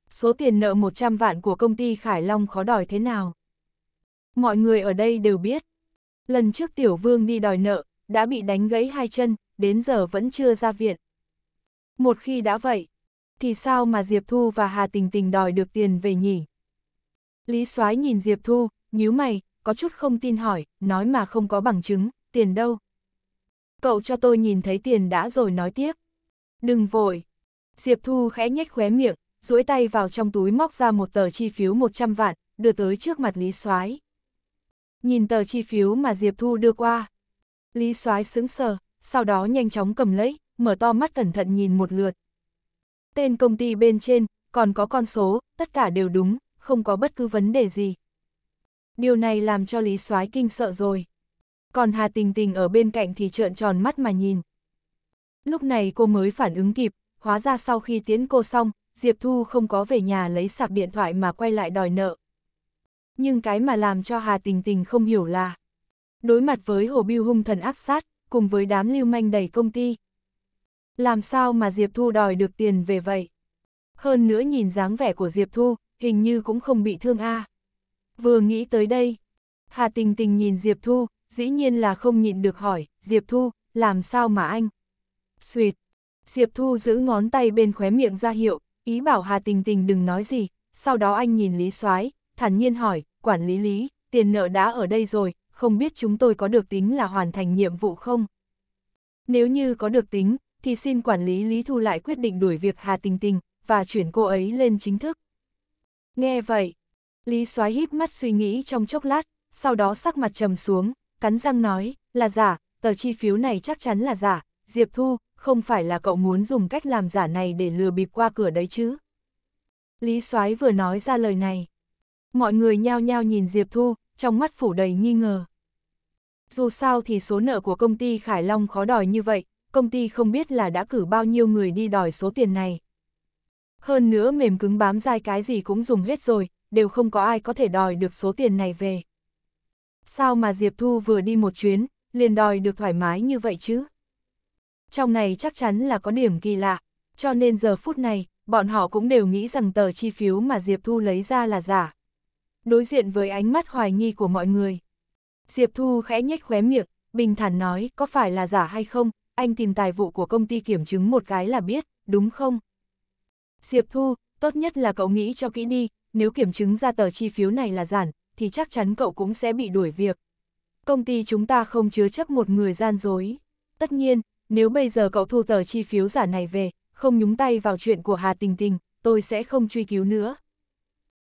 Số tiền nợ 100 vạn của công ty Khải Long khó đòi thế nào? Mọi người ở đây đều biết. Lần trước Tiểu Vương đi đòi nợ, đã bị đánh gãy hai chân, đến giờ vẫn chưa ra viện. Một khi đã vậy, thì sao mà Diệp Thu và Hà Tình Tình đòi được tiền về nhỉ? Lý Soái nhìn Diệp Thu, nhíu mày, có chút không tin hỏi, nói mà không có bằng chứng, tiền đâu. Cậu cho tôi nhìn thấy tiền đã rồi nói tiếp. Đừng vội. Diệp Thu khẽ nhếch khóe miệng, duỗi tay vào trong túi móc ra một tờ chi phiếu 100 vạn, đưa tới trước mặt Lý Soái. Nhìn tờ chi phiếu mà Diệp Thu đưa qua. Lý Soái sững sờ, sau đó nhanh chóng cầm lấy, mở to mắt cẩn thận nhìn một lượt. Tên công ty bên trên, còn có con số, tất cả đều đúng, không có bất cứ vấn đề gì điều này làm cho Lý Soái kinh sợ rồi. Còn Hà Tình Tình ở bên cạnh thì trợn tròn mắt mà nhìn. Lúc này cô mới phản ứng kịp, hóa ra sau khi tiến cô xong, Diệp Thu không có về nhà lấy sạc điện thoại mà quay lại đòi nợ. Nhưng cái mà làm cho Hà Tình Tình không hiểu là, đối mặt với Hồ Biêu hung thần ác sát, cùng với đám lưu manh đầy công ty. Làm sao mà Diệp Thu đòi được tiền về vậy? Hơn nữa nhìn dáng vẻ của Diệp Thu, hình như cũng không bị thương a. À. Vừa nghĩ tới đây, Hà Tình Tình nhìn Diệp Thu, dĩ nhiên là không nhịn được hỏi, Diệp Thu, làm sao mà anh? Xuyệt! Diệp Thu giữ ngón tay bên khóe miệng ra hiệu, ý bảo Hà Tình Tình đừng nói gì, sau đó anh nhìn Lý Soái, thản nhiên hỏi, quản lý Lý, tiền nợ đã ở đây rồi, không biết chúng tôi có được tính là hoàn thành nhiệm vụ không? Nếu như có được tính, thì xin quản lý Lý Thu lại quyết định đuổi việc Hà Tình Tình, và chuyển cô ấy lên chính thức. Nghe vậy, Lý Soái híp mắt suy nghĩ trong chốc lát, sau đó sắc mặt trầm xuống, cắn răng nói, là giả, tờ chi phiếu này chắc chắn là giả, Diệp Thu, không phải là cậu muốn dùng cách làm giả này để lừa bịp qua cửa đấy chứ? Lý Soái vừa nói ra lời này. Mọi người nhao nhao nhìn Diệp Thu, trong mắt phủ đầy nghi ngờ. Dù sao thì số nợ của công ty Khải Long khó đòi như vậy, công ty không biết là đã cử bao nhiêu người đi đòi số tiền này. Hơn nữa mềm cứng bám dai cái gì cũng dùng hết rồi, đều không có ai có thể đòi được số tiền này về. Sao mà Diệp Thu vừa đi một chuyến, liền đòi được thoải mái như vậy chứ? Trong này chắc chắn là có điểm kỳ lạ, cho nên giờ phút này, bọn họ cũng đều nghĩ rằng tờ chi phiếu mà Diệp Thu lấy ra là giả. Đối diện với ánh mắt hoài nghi của mọi người. Diệp Thu khẽ nhếch khóe miệng, bình thản nói có phải là giả hay không, anh tìm tài vụ của công ty kiểm chứng một cái là biết, đúng không? Diệp Thu, tốt nhất là cậu nghĩ cho kỹ đi, nếu kiểm chứng ra tờ chi phiếu này là giản, thì chắc chắn cậu cũng sẽ bị đuổi việc. Công ty chúng ta không chứa chấp một người gian dối. Tất nhiên, nếu bây giờ cậu thu tờ chi phiếu giả này về, không nhúng tay vào chuyện của Hà Tình Tình, tôi sẽ không truy cứu nữa.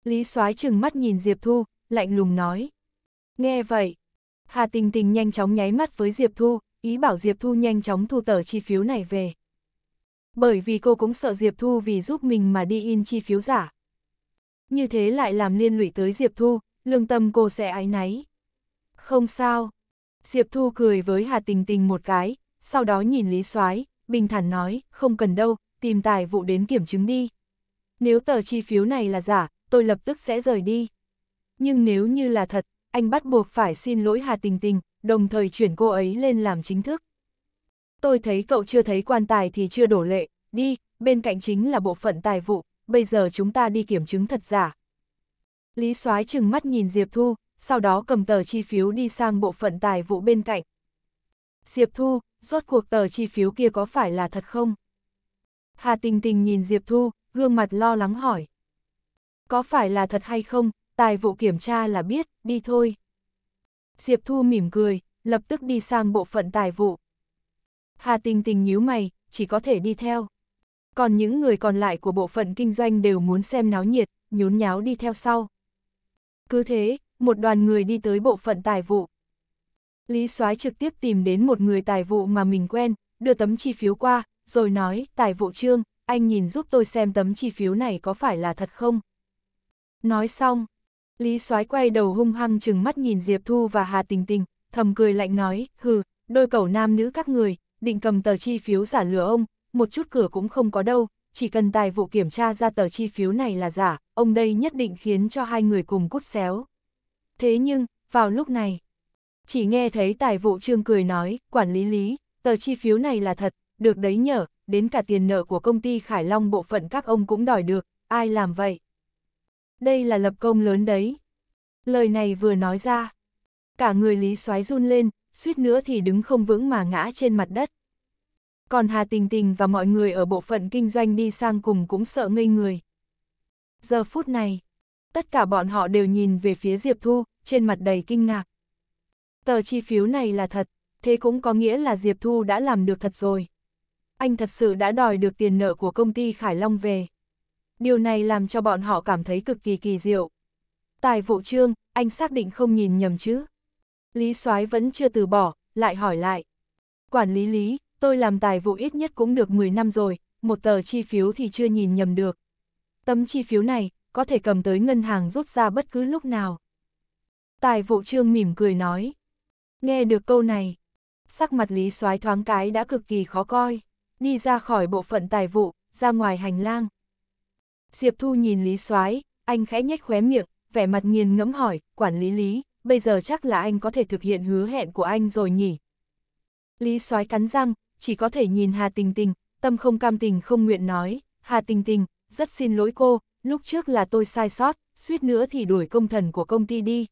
Lý Soái chừng mắt nhìn Diệp Thu, lạnh lùng nói. Nghe vậy, Hà Tình Tình nhanh chóng nháy mắt với Diệp Thu, ý bảo Diệp Thu nhanh chóng thu tờ chi phiếu này về. Bởi vì cô cũng sợ Diệp Thu vì giúp mình mà đi in chi phiếu giả như thế lại làm liên lụy tới Diệp Thu, lương tâm cô sẽ ái náy. Không sao. Diệp Thu cười với Hà Tình Tình một cái, sau đó nhìn Lý Soái, bình thản nói, không cần đâu, tìm tài vụ đến kiểm chứng đi. Nếu tờ chi phiếu này là giả, tôi lập tức sẽ rời đi. Nhưng nếu như là thật, anh bắt buộc phải xin lỗi Hà Tình Tình, đồng thời chuyển cô ấy lên làm chính thức. Tôi thấy cậu chưa thấy quan tài thì chưa đổ lệ, đi, bên cạnh chính là bộ phận tài vụ, bây giờ chúng ta đi kiểm chứng thật giả. Lý Soái chừng mắt nhìn Diệp Thu, sau đó cầm tờ chi phiếu đi sang bộ phận tài vụ bên cạnh. Diệp Thu, rốt cuộc tờ chi phiếu kia có phải là thật không? Hà Tình Tình nhìn Diệp Thu, gương mặt lo lắng hỏi. Có phải là thật hay không, tài vụ kiểm tra là biết, đi thôi. Diệp Thu mỉm cười, lập tức đi sang bộ phận tài vụ. Hà Tình Tình nhíu mày, chỉ có thể đi theo. Còn những người còn lại của bộ phận kinh doanh đều muốn xem náo nhiệt, nhốn nháo đi theo sau. Cứ thế, một đoàn người đi tới bộ phận tài vụ. Lý Soái trực tiếp tìm đến một người tài vụ mà mình quen, đưa tấm chi phiếu qua, rồi nói, tài vụ trương, anh nhìn giúp tôi xem tấm chi phiếu này có phải là thật không. Nói xong, Lý Soái quay đầu hung hăng chừng mắt nhìn Diệp Thu và Hà Tình Tình, thầm cười lạnh nói, hừ, đôi cẩu nam nữ các người, định cầm tờ chi phiếu giả lừa ông, một chút cửa cũng không có đâu, chỉ cần tài vụ kiểm tra ra tờ chi phiếu này là giả, ông đây nhất định khiến cho hai người cùng cút xéo. Thế nhưng, vào lúc này, chỉ nghe thấy tài vụ trương cười nói, quản lý lý, tờ chi phiếu này là thật, được đấy nhở, đến cả tiền nợ của công ty Khải Long bộ phận các ông cũng đòi được, ai làm vậy? Đây là lập công lớn đấy. Lời này vừa nói ra, cả người lý xoái run lên, suýt nữa thì đứng không vững mà ngã trên mặt đất còn Hà Tình Tình và mọi người ở bộ phận kinh doanh đi sang cùng cũng sợ ngây người. Giờ phút này, tất cả bọn họ đều nhìn về phía Diệp Thu, trên mặt đầy kinh ngạc. Tờ chi phiếu này là thật, thế cũng có nghĩa là Diệp Thu đã làm được thật rồi. Anh thật sự đã đòi được tiền nợ của công ty Khải Long về. Điều này làm cho bọn họ cảm thấy cực kỳ kỳ diệu. Tài vụ trương, anh xác định không nhìn nhầm chứ. Lý soái vẫn chưa từ bỏ, lại hỏi lại. Quản lý lý, tôi làm tài vụ ít nhất cũng được 10 năm rồi, một tờ chi phiếu thì chưa nhìn nhầm được. Tấm chi phiếu này, có thể cầm tới ngân hàng rút ra bất cứ lúc nào. Tài vụ trương mỉm cười nói. Nghe được câu này, sắc mặt lý soái thoáng cái đã cực kỳ khó coi, đi ra khỏi bộ phận tài vụ, ra ngoài hành lang. Diệp Thu nhìn lý soái anh khẽ nhếch khóe miệng, vẻ mặt nghiền ngẫm hỏi, quản lý lý, bây giờ chắc là anh có thể thực hiện hứa hẹn của anh rồi nhỉ? Lý soái cắn răng, chỉ có thể nhìn Hà Tình Tình, tâm không cam tình không nguyện nói, Hà Tình Tình, rất xin lỗi cô, lúc trước là tôi sai sót, suýt nữa thì đuổi công thần của công ty đi.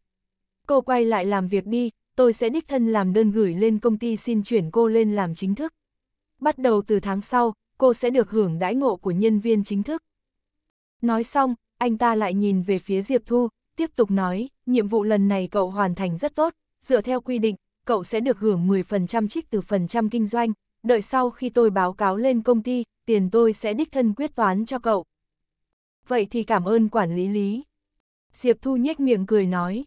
Cô quay lại làm việc đi, tôi sẽ đích thân làm đơn gửi lên công ty xin chuyển cô lên làm chính thức. Bắt đầu từ tháng sau, cô sẽ được hưởng đãi ngộ của nhân viên chính thức. Nói xong, anh ta lại nhìn về phía Diệp Thu, tiếp tục nói, nhiệm vụ lần này cậu hoàn thành rất tốt, dựa theo quy định, cậu sẽ được hưởng 10% trích từ phần trăm kinh doanh, đợi sau khi tôi báo cáo lên công ty, tiền tôi sẽ đích thân quyết toán cho cậu. Vậy thì cảm ơn quản lý Lý. Diệp Thu nhếch miệng cười nói.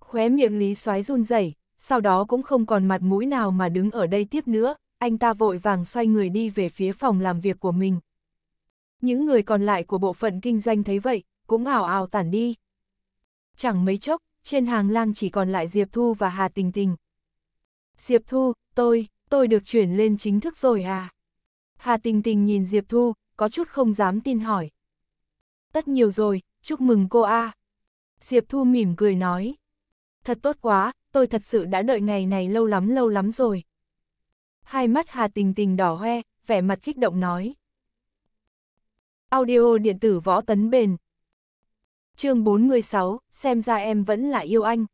Khóe miệng Lý xoáy run rẩy, sau đó cũng không còn mặt mũi nào mà đứng ở đây tiếp nữa, anh ta vội vàng xoay người đi về phía phòng làm việc của mình. Những người còn lại của bộ phận kinh doanh thấy vậy, cũng ảo ảo tản đi. Chẳng mấy chốc, trên hàng lang chỉ còn lại Diệp Thu và Hà Tình Tình. Diệp Thu, tôi, tôi được chuyển lên chính thức rồi à? Hà Tình Tình nhìn Diệp Thu, có chút không dám tin hỏi. Tất nhiều rồi, chúc mừng cô A. Diệp Thu mỉm cười nói. Thật tốt quá, tôi thật sự đã đợi ngày này lâu lắm lâu lắm rồi. Hai mắt Hà Tình Tình đỏ hoe, vẻ mặt kích động nói. Audio điện tử võ tấn bền. chương 46, xem ra em vẫn là yêu anh.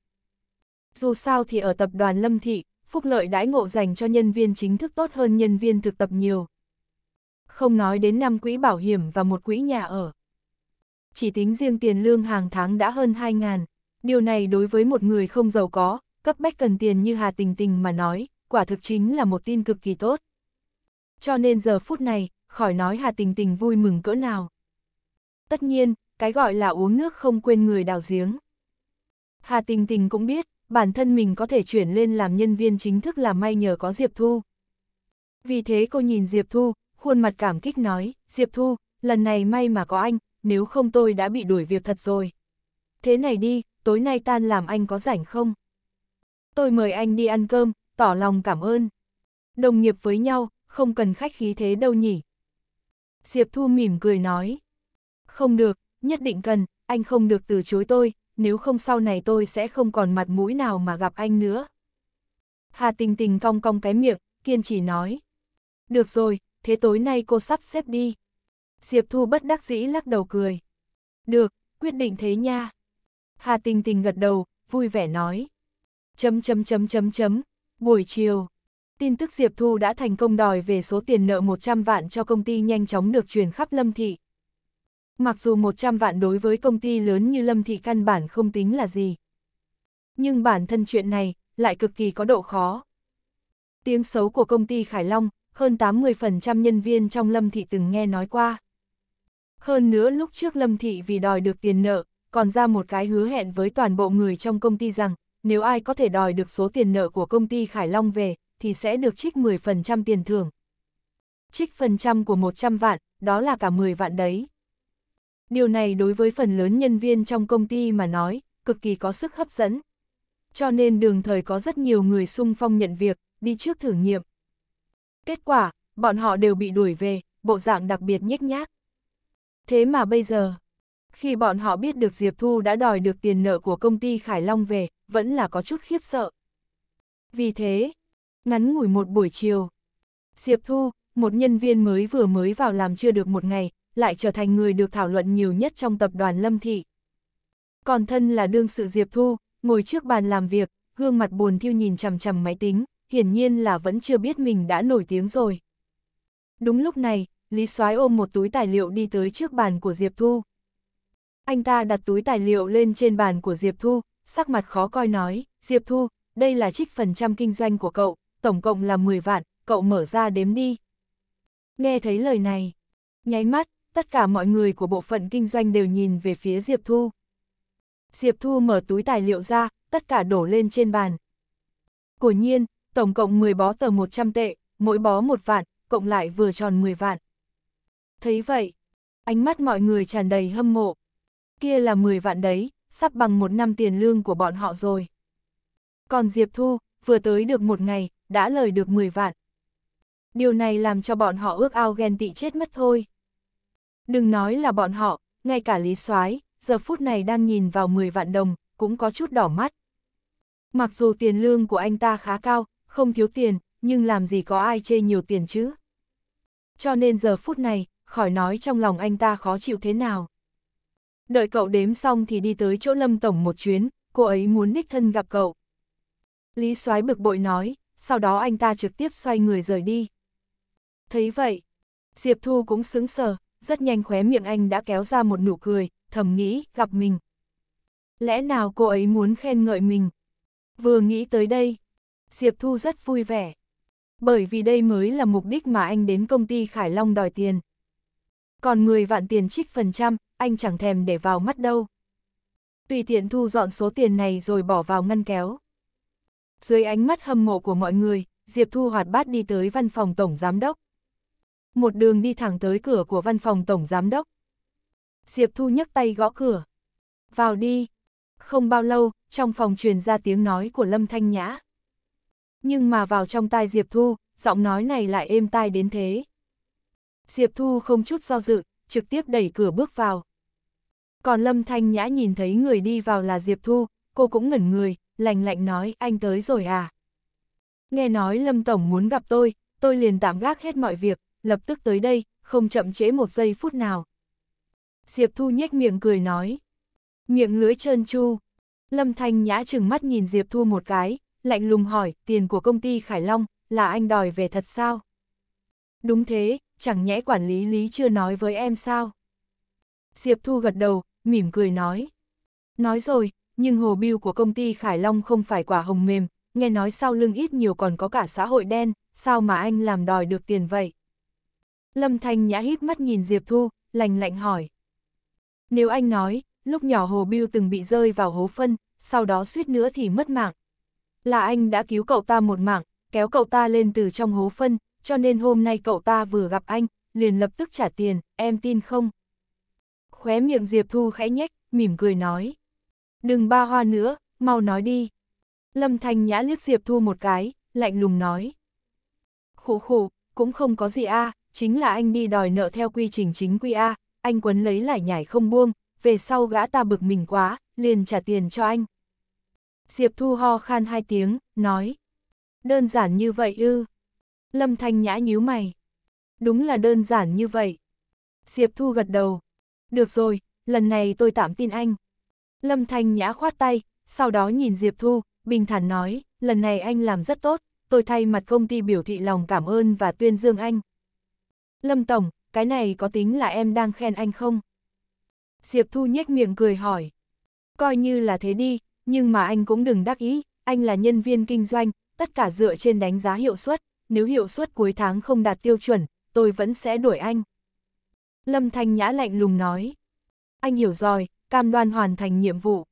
Dù sao thì ở tập đoàn Lâm Thị phúc lợi đãi ngộ dành cho nhân viên chính thức tốt hơn nhân viên thực tập nhiều. Không nói đến năm quỹ bảo hiểm và một quỹ nhà ở. Chỉ tính riêng tiền lương hàng tháng đã hơn 2 ngàn. điều này đối với một người không giàu có, cấp bách cần tiền như Hà Tình Tình mà nói, quả thực chính là một tin cực kỳ tốt. Cho nên giờ phút này, khỏi nói Hà Tình Tình vui mừng cỡ nào. Tất nhiên, cái gọi là uống nước không quên người đào giếng. Hà Tình Tình cũng biết, bản thân mình có thể chuyển lên làm nhân viên chính thức là may nhờ có Diệp Thu. Vì thế cô nhìn Diệp Thu, khuôn mặt cảm kích nói, Diệp Thu, lần này may mà có anh, nếu không tôi đã bị đuổi việc thật rồi. Thế này đi, tối nay tan làm anh có rảnh không? Tôi mời anh đi ăn cơm, tỏ lòng cảm ơn. Đồng nghiệp với nhau, không cần khách khí thế đâu nhỉ. Diệp Thu mỉm cười nói. Không được, nhất định cần, anh không được từ chối tôi, nếu không sau này tôi sẽ không còn mặt mũi nào mà gặp anh nữa. Hà tình tình cong cong cái miệng, kiên trì nói. Được rồi, thế tối nay cô sắp xếp đi. Diệp Thu bất đắc dĩ lắc đầu cười. Được, quyết định thế nha. Hà tình tình gật đầu, vui vẻ nói. Chấm chấm chấm chấm chấm, buổi chiều. Tin tức Diệp Thu đã thành công đòi về số tiền nợ 100 vạn cho công ty nhanh chóng được truyền khắp Lâm Thị mặc dù 100 vạn đối với công ty lớn như Lâm Thị căn bản không tính là gì. Nhưng bản thân chuyện này lại cực kỳ có độ khó. Tiếng xấu của công ty Khải Long, hơn 80% nhân viên trong Lâm Thị từng nghe nói qua. Hơn nữa lúc trước Lâm Thị vì đòi được tiền nợ, còn ra một cái hứa hẹn với toàn bộ người trong công ty rằng, nếu ai có thể đòi được số tiền nợ của công ty Khải Long về, thì sẽ được trích 10% tiền thưởng. Trích phần trăm của 100 vạn, đó là cả 10 vạn đấy. Điều này đối với phần lớn nhân viên trong công ty mà nói, cực kỳ có sức hấp dẫn. Cho nên đường thời có rất nhiều người xung phong nhận việc, đi trước thử nghiệm. Kết quả, bọn họ đều bị đuổi về, bộ dạng đặc biệt nhếch nhác. Thế mà bây giờ, khi bọn họ biết được Diệp Thu đã đòi được tiền nợ của công ty Khải Long về, vẫn là có chút khiếp sợ. Vì thế, ngắn ngủi một buổi chiều, Diệp Thu, một nhân viên mới vừa mới vào làm chưa được một ngày, lại trở thành người được thảo luận nhiều nhất trong tập đoàn Lâm Thị. Còn thân là đương sự Diệp Thu, ngồi trước bàn làm việc, gương mặt buồn thiêu nhìn chằm chằm máy tính, hiển nhiên là vẫn chưa biết mình đã nổi tiếng rồi. Đúng lúc này, Lý Soái ôm một túi tài liệu đi tới trước bàn của Diệp Thu. Anh ta đặt túi tài liệu lên trên bàn của Diệp Thu, sắc mặt khó coi nói, Diệp Thu, đây là trích phần trăm kinh doanh của cậu, tổng cộng là 10 vạn, cậu mở ra đếm đi. Nghe thấy lời này, nháy mắt, tất cả mọi người của bộ phận kinh doanh đều nhìn về phía Diệp Thu. Diệp Thu mở túi tài liệu ra, tất cả đổ lên trên bàn. Của nhiên, tổng cộng 10 bó tờ 100 tệ, mỗi bó một vạn, cộng lại vừa tròn 10 vạn. Thấy vậy, ánh mắt mọi người tràn đầy hâm mộ. Kia là 10 vạn đấy, sắp bằng một năm tiền lương của bọn họ rồi. Còn Diệp Thu, vừa tới được một ngày, đã lời được 10 vạn. Điều này làm cho bọn họ ước ao ghen tị chết mất thôi. Đừng nói là bọn họ, ngay cả Lý Soái giờ phút này đang nhìn vào 10 vạn đồng, cũng có chút đỏ mắt. Mặc dù tiền lương của anh ta khá cao, không thiếu tiền, nhưng làm gì có ai chê nhiều tiền chứ? Cho nên giờ phút này, khỏi nói trong lòng anh ta khó chịu thế nào. Đợi cậu đếm xong thì đi tới chỗ Lâm Tổng một chuyến, cô ấy muốn đích thân gặp cậu. Lý soái bực bội nói, sau đó anh ta trực tiếp xoay người rời đi. Thấy vậy, Diệp Thu cũng sững sờ, rất nhanh khóe miệng anh đã kéo ra một nụ cười, thầm nghĩ, gặp mình. Lẽ nào cô ấy muốn khen ngợi mình? Vừa nghĩ tới đây, Diệp Thu rất vui vẻ. Bởi vì đây mới là mục đích mà anh đến công ty Khải Long đòi tiền. Còn 10 vạn tiền trích phần trăm, anh chẳng thèm để vào mắt đâu. Tùy tiện thu dọn số tiền này rồi bỏ vào ngăn kéo. Dưới ánh mắt hâm mộ của mọi người, Diệp Thu hoạt bát đi tới văn phòng tổng giám đốc một đường đi thẳng tới cửa của văn phòng Tổng Giám Đốc. Diệp Thu nhấc tay gõ cửa. Vào đi. Không bao lâu, trong phòng truyền ra tiếng nói của Lâm Thanh Nhã. Nhưng mà vào trong tai Diệp Thu, giọng nói này lại êm tai đến thế. Diệp Thu không chút do dự, trực tiếp đẩy cửa bước vào. Còn Lâm Thanh Nhã nhìn thấy người đi vào là Diệp Thu, cô cũng ngẩn người, lạnh lạnh nói anh tới rồi à. Nghe nói Lâm Tổng muốn gặp tôi, tôi liền tạm gác hết mọi việc, lập tức tới đây, không chậm trễ một giây phút nào. Diệp Thu nhếch miệng cười nói. Miệng lưới trơn chu. Lâm Thanh Nhã chừng mắt nhìn Diệp Thu một cái, lạnh lùng hỏi, tiền của công ty Khải Long, là anh đòi về thật sao? Đúng thế, chẳng nhẽ quản lý Lý chưa nói với em sao? Diệp Thu gật đầu, mỉm cười nói. Nói rồi, nhưng hồ biêu của công ty Khải Long không phải quả hồng mềm, nghe nói sau lưng ít nhiều còn có cả xã hội đen, sao mà anh làm đòi được tiền vậy? Lâm Thanh Nhã híp mắt nhìn Diệp Thu, lành lạnh hỏi. Nếu anh nói, lúc nhỏ Hồ Biêu từng bị rơi vào hố phân, sau đó suýt nữa thì mất mạng. Là anh đã cứu cậu ta một mạng, kéo cậu ta lên từ trong hố phân, cho nên hôm nay cậu ta vừa gặp anh, liền lập tức trả tiền, em tin không? Khóe miệng Diệp Thu khẽ nhếch, mỉm cười nói. Đừng ba hoa nữa, mau nói đi. Lâm Thanh Nhã liếc Diệp Thu một cái, lạnh lùng nói. Khủ khủ, cũng không có gì a à, chính là anh đi đòi nợ theo quy trình chính quy A, anh quấn lấy lại nhảy không buông, về sau gã ta bực mình quá, liền trả tiền cho anh. Diệp Thu ho khan hai tiếng, nói. Đơn giản như vậy ư. Lâm Thanh Nhã nhíu mày. Đúng là đơn giản như vậy. Diệp Thu gật đầu. Được rồi, lần này tôi tạm tin anh. Lâm Thanh Nhã khoát tay, sau đó nhìn Diệp Thu, bình thản nói, lần này anh làm rất tốt, tôi thay mặt công ty biểu thị lòng cảm ơn và tuyên dương anh. Lâm Tổng, cái này có tính là em đang khen anh không? Diệp Thu nhếch miệng cười hỏi. Coi như là thế đi, nhưng mà anh cũng đừng đắc ý, anh là nhân viên kinh doanh, tất cả dựa trên đánh giá hiệu suất, nếu hiệu suất cuối tháng không đạt tiêu chuẩn, tôi vẫn sẽ đuổi anh. Lâm Thanh Nhã lạnh lùng nói. Anh hiểu rồi, cam đoan hoàn thành nhiệm vụ.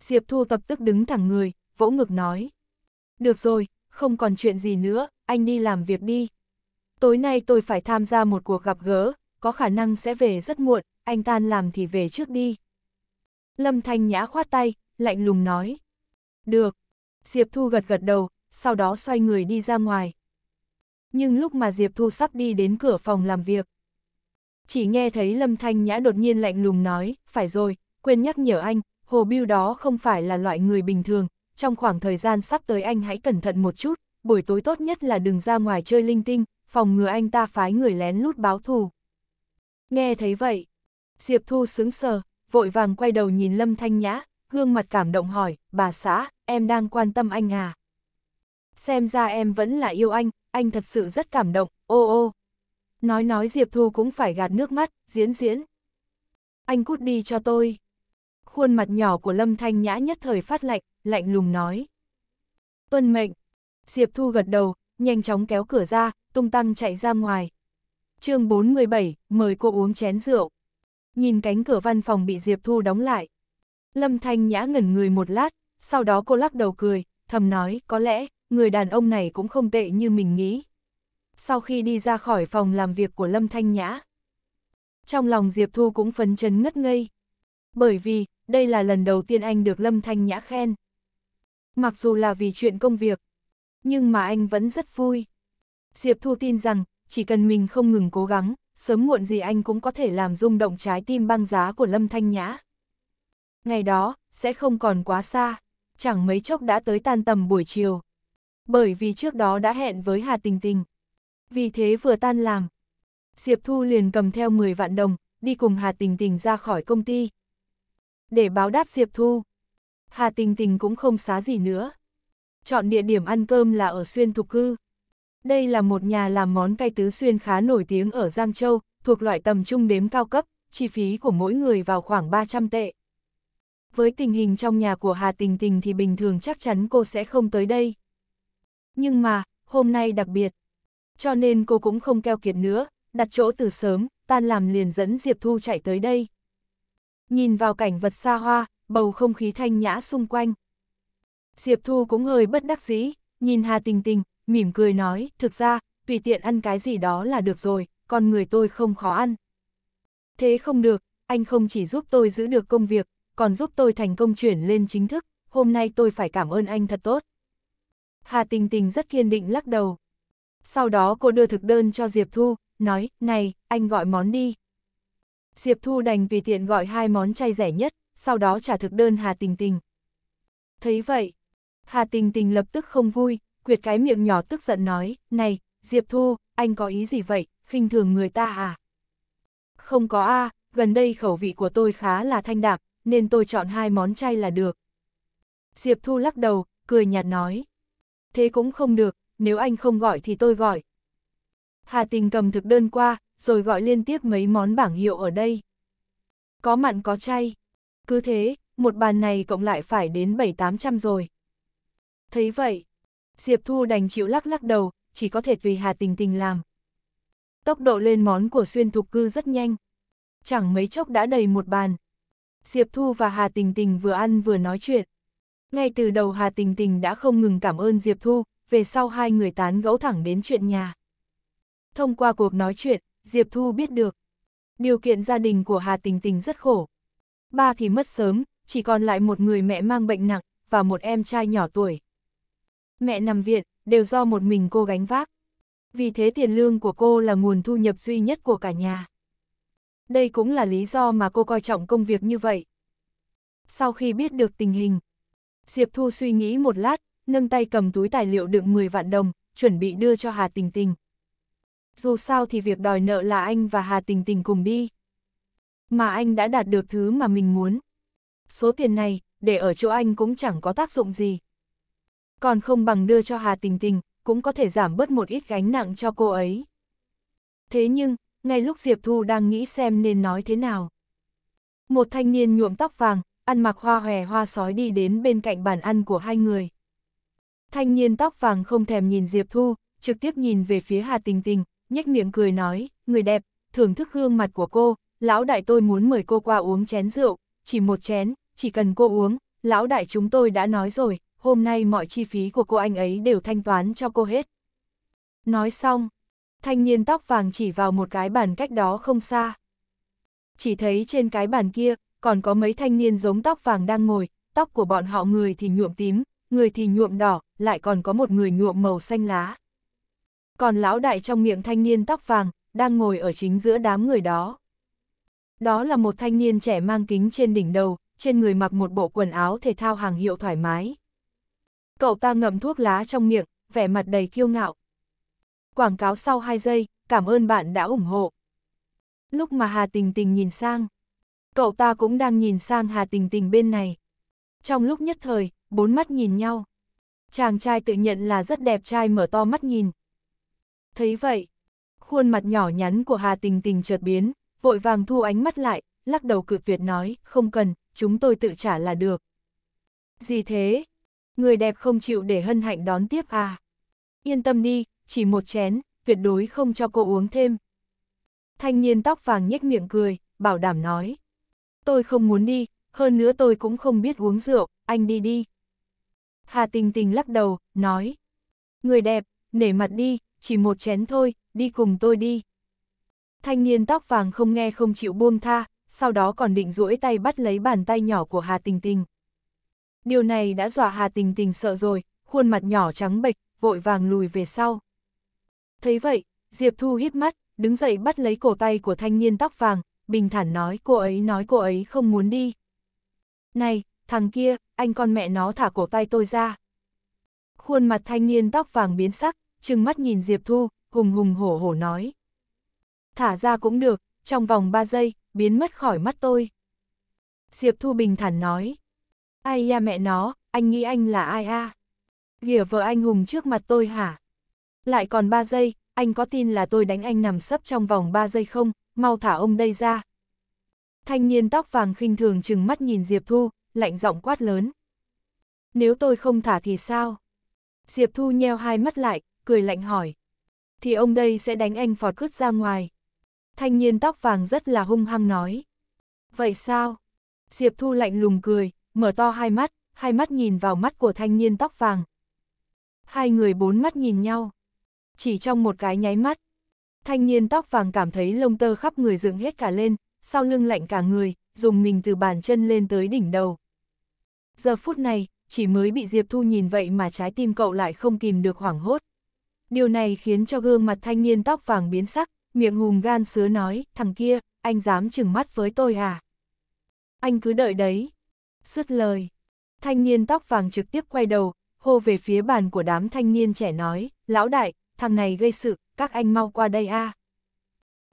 Diệp Thu tập tức đứng thẳng người, vỗ ngực nói. Được rồi, không còn chuyện gì nữa, anh đi làm việc đi tối nay tôi phải tham gia một cuộc gặp gỡ, có khả năng sẽ về rất muộn, anh tan làm thì về trước đi. Lâm Thanh Nhã khoát tay, lạnh lùng nói. Được. Diệp Thu gật gật đầu, sau đó xoay người đi ra ngoài. Nhưng lúc mà Diệp Thu sắp đi đến cửa phòng làm việc, chỉ nghe thấy Lâm Thanh Nhã đột nhiên lạnh lùng nói, phải rồi, quên nhắc nhở anh, Hồ Biêu đó không phải là loại người bình thường, trong khoảng thời gian sắp tới anh hãy cẩn thận một chút, buổi tối tốt nhất là đừng ra ngoài chơi linh tinh, phòng ngừa anh ta phái người lén lút báo thù. Nghe thấy vậy, Diệp Thu sướng sờ, vội vàng quay đầu nhìn Lâm Thanh Nhã, gương mặt cảm động hỏi, bà xã, em đang quan tâm anh à? Xem ra em vẫn là yêu anh, anh thật sự rất cảm động, ô ô. Nói nói Diệp Thu cũng phải gạt nước mắt, diễn diễn. Anh cút đi cho tôi. Khuôn mặt nhỏ của Lâm Thanh Nhã nhất thời phát lạnh, lạnh lùng nói. Tuân mệnh. Diệp Thu gật đầu, nhanh chóng kéo cửa ra, tung tăng chạy ra ngoài. chương 417, mời cô uống chén rượu. Nhìn cánh cửa văn phòng bị Diệp Thu đóng lại. Lâm Thanh Nhã ngẩn người một lát, sau đó cô lắc đầu cười, thầm nói có lẽ người đàn ông này cũng không tệ như mình nghĩ. Sau khi đi ra khỏi phòng làm việc của Lâm Thanh Nhã, trong lòng Diệp Thu cũng phấn chấn ngất ngây. Bởi vì, đây là lần đầu tiên anh được Lâm Thanh Nhã khen. Mặc dù là vì chuyện công việc, nhưng mà anh vẫn rất vui. Diệp Thu tin rằng, chỉ cần mình không ngừng cố gắng, sớm muộn gì anh cũng có thể làm rung động trái tim băng giá của Lâm Thanh Nhã. Ngày đó, sẽ không còn quá xa, chẳng mấy chốc đã tới tan tầm buổi chiều. Bởi vì trước đó đã hẹn với Hà Tình Tình. Vì thế vừa tan làm, Diệp Thu liền cầm theo 10 vạn đồng, đi cùng Hà Tình Tình ra khỏi công ty. Để báo đáp Diệp Thu, Hà Tình Tình cũng không xá gì nữa. Chọn địa điểm ăn cơm là ở Xuyên Thục Cư. Đây là một nhà làm món cay tứ xuyên khá nổi tiếng ở Giang Châu, thuộc loại tầm trung đếm cao cấp, chi phí của mỗi người vào khoảng 300 tệ. Với tình hình trong nhà của Hà Tình Tình thì bình thường chắc chắn cô sẽ không tới đây. Nhưng mà, hôm nay đặc biệt. Cho nên cô cũng không keo kiệt nữa, đặt chỗ từ sớm, tan làm liền dẫn Diệp Thu chạy tới đây. Nhìn vào cảnh vật xa hoa, bầu không khí thanh nhã xung quanh. Diệp Thu cũng hơi bất đắc dĩ, nhìn Hà Tình Tình, mỉm cười nói, thực ra, tùy tiện ăn cái gì đó là được rồi, Con người tôi không khó ăn. Thế không được, anh không chỉ giúp tôi giữ được công việc, còn giúp tôi thành công chuyển lên chính thức, hôm nay tôi phải cảm ơn anh thật tốt. Hà Tình Tình rất kiên định lắc đầu. Sau đó cô đưa thực đơn cho Diệp Thu, nói, này, anh gọi món đi. Diệp Thu đành vì tiện gọi hai món chay rẻ nhất, sau đó trả thực đơn Hà Tình Tình. Thấy vậy, Hà Tình Tình lập tức không vui, quyệt cái miệng nhỏ tức giận nói, này, Diệp Thu, anh có ý gì vậy, khinh thường người ta à? Không có a à, gần đây khẩu vị của tôi khá là thanh đạm, nên tôi chọn hai món chay là được. Diệp Thu lắc đầu, cười nhạt nói. Thế cũng không được, nếu anh không gọi thì tôi gọi. Hà Tình cầm thực đơn qua, rồi gọi liên tiếp mấy món bảng hiệu ở đây. Có mặn có chay. Cứ thế, một bàn này cộng lại phải đến 7-800 rồi. Thấy vậy, Diệp Thu đành chịu lắc lắc đầu, chỉ có thể tùy Hà Tình Tình làm. Tốc độ lên món của xuyên thục cư rất nhanh. Chẳng mấy chốc đã đầy một bàn. Diệp Thu và Hà Tình Tình vừa ăn vừa nói chuyện. Ngay từ đầu Hà Tình Tình đã không ngừng cảm ơn Diệp Thu, về sau hai người tán gẫu thẳng đến chuyện nhà. Thông qua cuộc nói chuyện, Diệp Thu biết được. Điều kiện gia đình của Hà Tình Tình rất khổ. Ba thì mất sớm, chỉ còn lại một người mẹ mang bệnh nặng, và một em trai nhỏ tuổi mẹ nằm viện, đều do một mình cô gánh vác. Vì thế tiền lương của cô là nguồn thu nhập duy nhất của cả nhà. Đây cũng là lý do mà cô coi trọng công việc như vậy. Sau khi biết được tình hình, Diệp Thu suy nghĩ một lát, nâng tay cầm túi tài liệu đựng 10 vạn đồng, chuẩn bị đưa cho Hà Tình Tình. Dù sao thì việc đòi nợ là anh và Hà Tình Tình cùng đi. Mà anh đã đạt được thứ mà mình muốn. Số tiền này, để ở chỗ anh cũng chẳng có tác dụng gì còn không bằng đưa cho Hà Tình Tình, cũng có thể giảm bớt một ít gánh nặng cho cô ấy. Thế nhưng, ngay lúc Diệp Thu đang nghĩ xem nên nói thế nào. Một thanh niên nhuộm tóc vàng, ăn mặc hoa hòe hoa sói đi đến bên cạnh bàn ăn của hai người. Thanh niên tóc vàng không thèm nhìn Diệp Thu, trực tiếp nhìn về phía Hà Tình Tình, nhếch miệng cười nói, người đẹp, thưởng thức gương mặt của cô, lão đại tôi muốn mời cô qua uống chén rượu, chỉ một chén, chỉ cần cô uống, lão đại chúng tôi đã nói rồi, hôm nay mọi chi phí của cô anh ấy đều thanh toán cho cô hết. Nói xong, thanh niên tóc vàng chỉ vào một cái bàn cách đó không xa. Chỉ thấy trên cái bàn kia, còn có mấy thanh niên giống tóc vàng đang ngồi, tóc của bọn họ người thì nhuộm tím, người thì nhuộm đỏ, lại còn có một người nhuộm màu xanh lá. Còn lão đại trong miệng thanh niên tóc vàng, đang ngồi ở chính giữa đám người đó. Đó là một thanh niên trẻ mang kính trên đỉnh đầu, trên người mặc một bộ quần áo thể thao hàng hiệu thoải mái. Cậu ta ngậm thuốc lá trong miệng, vẻ mặt đầy kiêu ngạo. Quảng cáo sau 2 giây, cảm ơn bạn đã ủng hộ. Lúc mà Hà Tình Tình nhìn sang, cậu ta cũng đang nhìn sang Hà Tình Tình bên này. Trong lúc nhất thời, bốn mắt nhìn nhau. Chàng trai tự nhận là rất đẹp trai mở to mắt nhìn. Thấy vậy, khuôn mặt nhỏ nhắn của Hà Tình Tình chợt biến, vội vàng thu ánh mắt lại, lắc đầu cự tuyệt nói, không cần, chúng tôi tự trả là được. Gì thế, người đẹp không chịu để hân hạnh đón tiếp à. Yên tâm đi, chỉ một chén, tuyệt đối không cho cô uống thêm. Thanh niên tóc vàng nhếch miệng cười, bảo đảm nói. Tôi không muốn đi, hơn nữa tôi cũng không biết uống rượu, anh đi đi. Hà Tình Tình lắc đầu, nói. Người đẹp, nể mặt đi, chỉ một chén thôi, đi cùng tôi đi. Thanh niên tóc vàng không nghe không chịu buông tha, sau đó còn định duỗi tay bắt lấy bàn tay nhỏ của Hà Tình Tình, Điều này đã dọa Hà Tình Tình sợ rồi, khuôn mặt nhỏ trắng bệch, vội vàng lùi về sau. Thấy vậy, Diệp Thu hít mắt, đứng dậy bắt lấy cổ tay của thanh niên tóc vàng, bình thản nói cô ấy nói cô ấy không muốn đi. Này, thằng kia, anh con mẹ nó thả cổ tay tôi ra. Khuôn mặt thanh niên tóc vàng biến sắc, trừng mắt nhìn Diệp Thu, hùng hùng hổ hổ nói. Thả ra cũng được, trong vòng 3 giây, biến mất khỏi mắt tôi. Diệp Thu bình thản nói. Ai ya mẹ nó, anh nghĩ anh là ai a? À? Ghìa vợ anh hùng trước mặt tôi hả? Lại còn 3 giây, anh có tin là tôi đánh anh nằm sấp trong vòng 3 giây không? Mau thả ông đây ra. Thanh niên tóc vàng khinh thường chừng mắt nhìn Diệp Thu, lạnh giọng quát lớn. Nếu tôi không thả thì sao? Diệp Thu nheo hai mắt lại, cười lạnh hỏi. Thì ông đây sẽ đánh anh phọt cứt ra ngoài. Thanh niên tóc vàng rất là hung hăng nói. Vậy sao? Diệp Thu lạnh lùng cười, mở to hai mắt, hai mắt nhìn vào mắt của thanh niên tóc vàng. Hai người bốn mắt nhìn nhau. Chỉ trong một cái nháy mắt, thanh niên tóc vàng cảm thấy lông tơ khắp người dựng hết cả lên, sau lưng lạnh cả người, dùng mình từ bàn chân lên tới đỉnh đầu. Giờ phút này, chỉ mới bị Diệp Thu nhìn vậy mà trái tim cậu lại không kìm được hoảng hốt. Điều này khiến cho gương mặt thanh niên tóc vàng biến sắc, miệng hùng gan sứa nói, thằng kia, anh dám chừng mắt với tôi à? Anh cứ đợi đấy, xuất lời. Thanh niên tóc vàng trực tiếp quay đầu, hô về phía bàn của đám thanh niên trẻ nói, lão đại, thằng này gây sự, các anh mau qua đây a. À.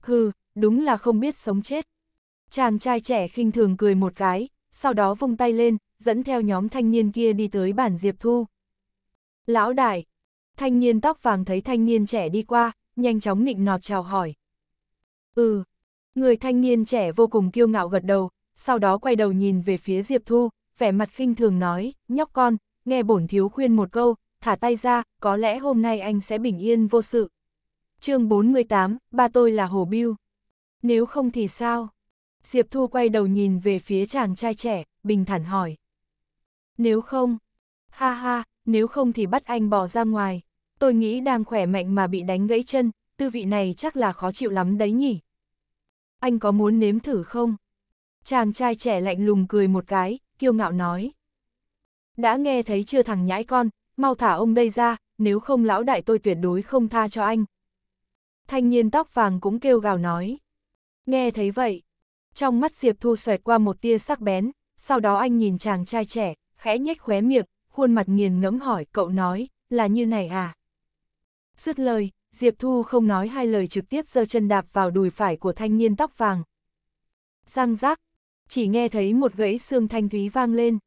Hừ, đúng là không biết sống chết. Chàng trai trẻ khinh thường cười một cái, sau đó vung tay lên, dẫn theo nhóm thanh niên kia đi tới bản Diệp Thu. Lão đại, thanh niên tóc vàng thấy thanh niên trẻ đi qua, nhanh chóng nịnh nọt chào hỏi. Ừ, người thanh niên trẻ vô cùng kiêu ngạo gật đầu, sau đó quay đầu nhìn về phía Diệp Thu, vẻ mặt khinh thường nói, nhóc con, nghe bổn thiếu khuyên một câu, thả tay ra, có lẽ hôm nay anh sẽ bình yên vô sự. chương 48, ba tôi là Hồ Biêu. Nếu không thì sao? Diệp Thu quay đầu nhìn về phía chàng trai trẻ, bình thản hỏi. Nếu không, ha ha, nếu không thì bắt anh bỏ ra ngoài. Tôi nghĩ đang khỏe mạnh mà bị đánh gãy chân, tư vị này chắc là khó chịu lắm đấy nhỉ. Anh có muốn nếm thử không? Chàng trai trẻ lạnh lùng cười một cái, kiêu ngạo nói. Đã nghe thấy chưa thằng nhãi con, mau thả ông đây ra, nếu không lão đại tôi tuyệt đối không tha cho anh. Thanh niên tóc vàng cũng kêu gào nói. Nghe thấy vậy, trong mắt Diệp Thu xoẹt qua một tia sắc bén, sau đó anh nhìn chàng trai trẻ, khẽ nhếch khóe miệng, khuôn mặt nghiền ngẫm hỏi cậu nói, là như này à? Dứt lời, Diệp Thu không nói hai lời trực tiếp giơ chân đạp vào đùi phải của thanh niên tóc vàng. Răng rác, chỉ nghe thấy một gãy xương thanh thúy vang lên.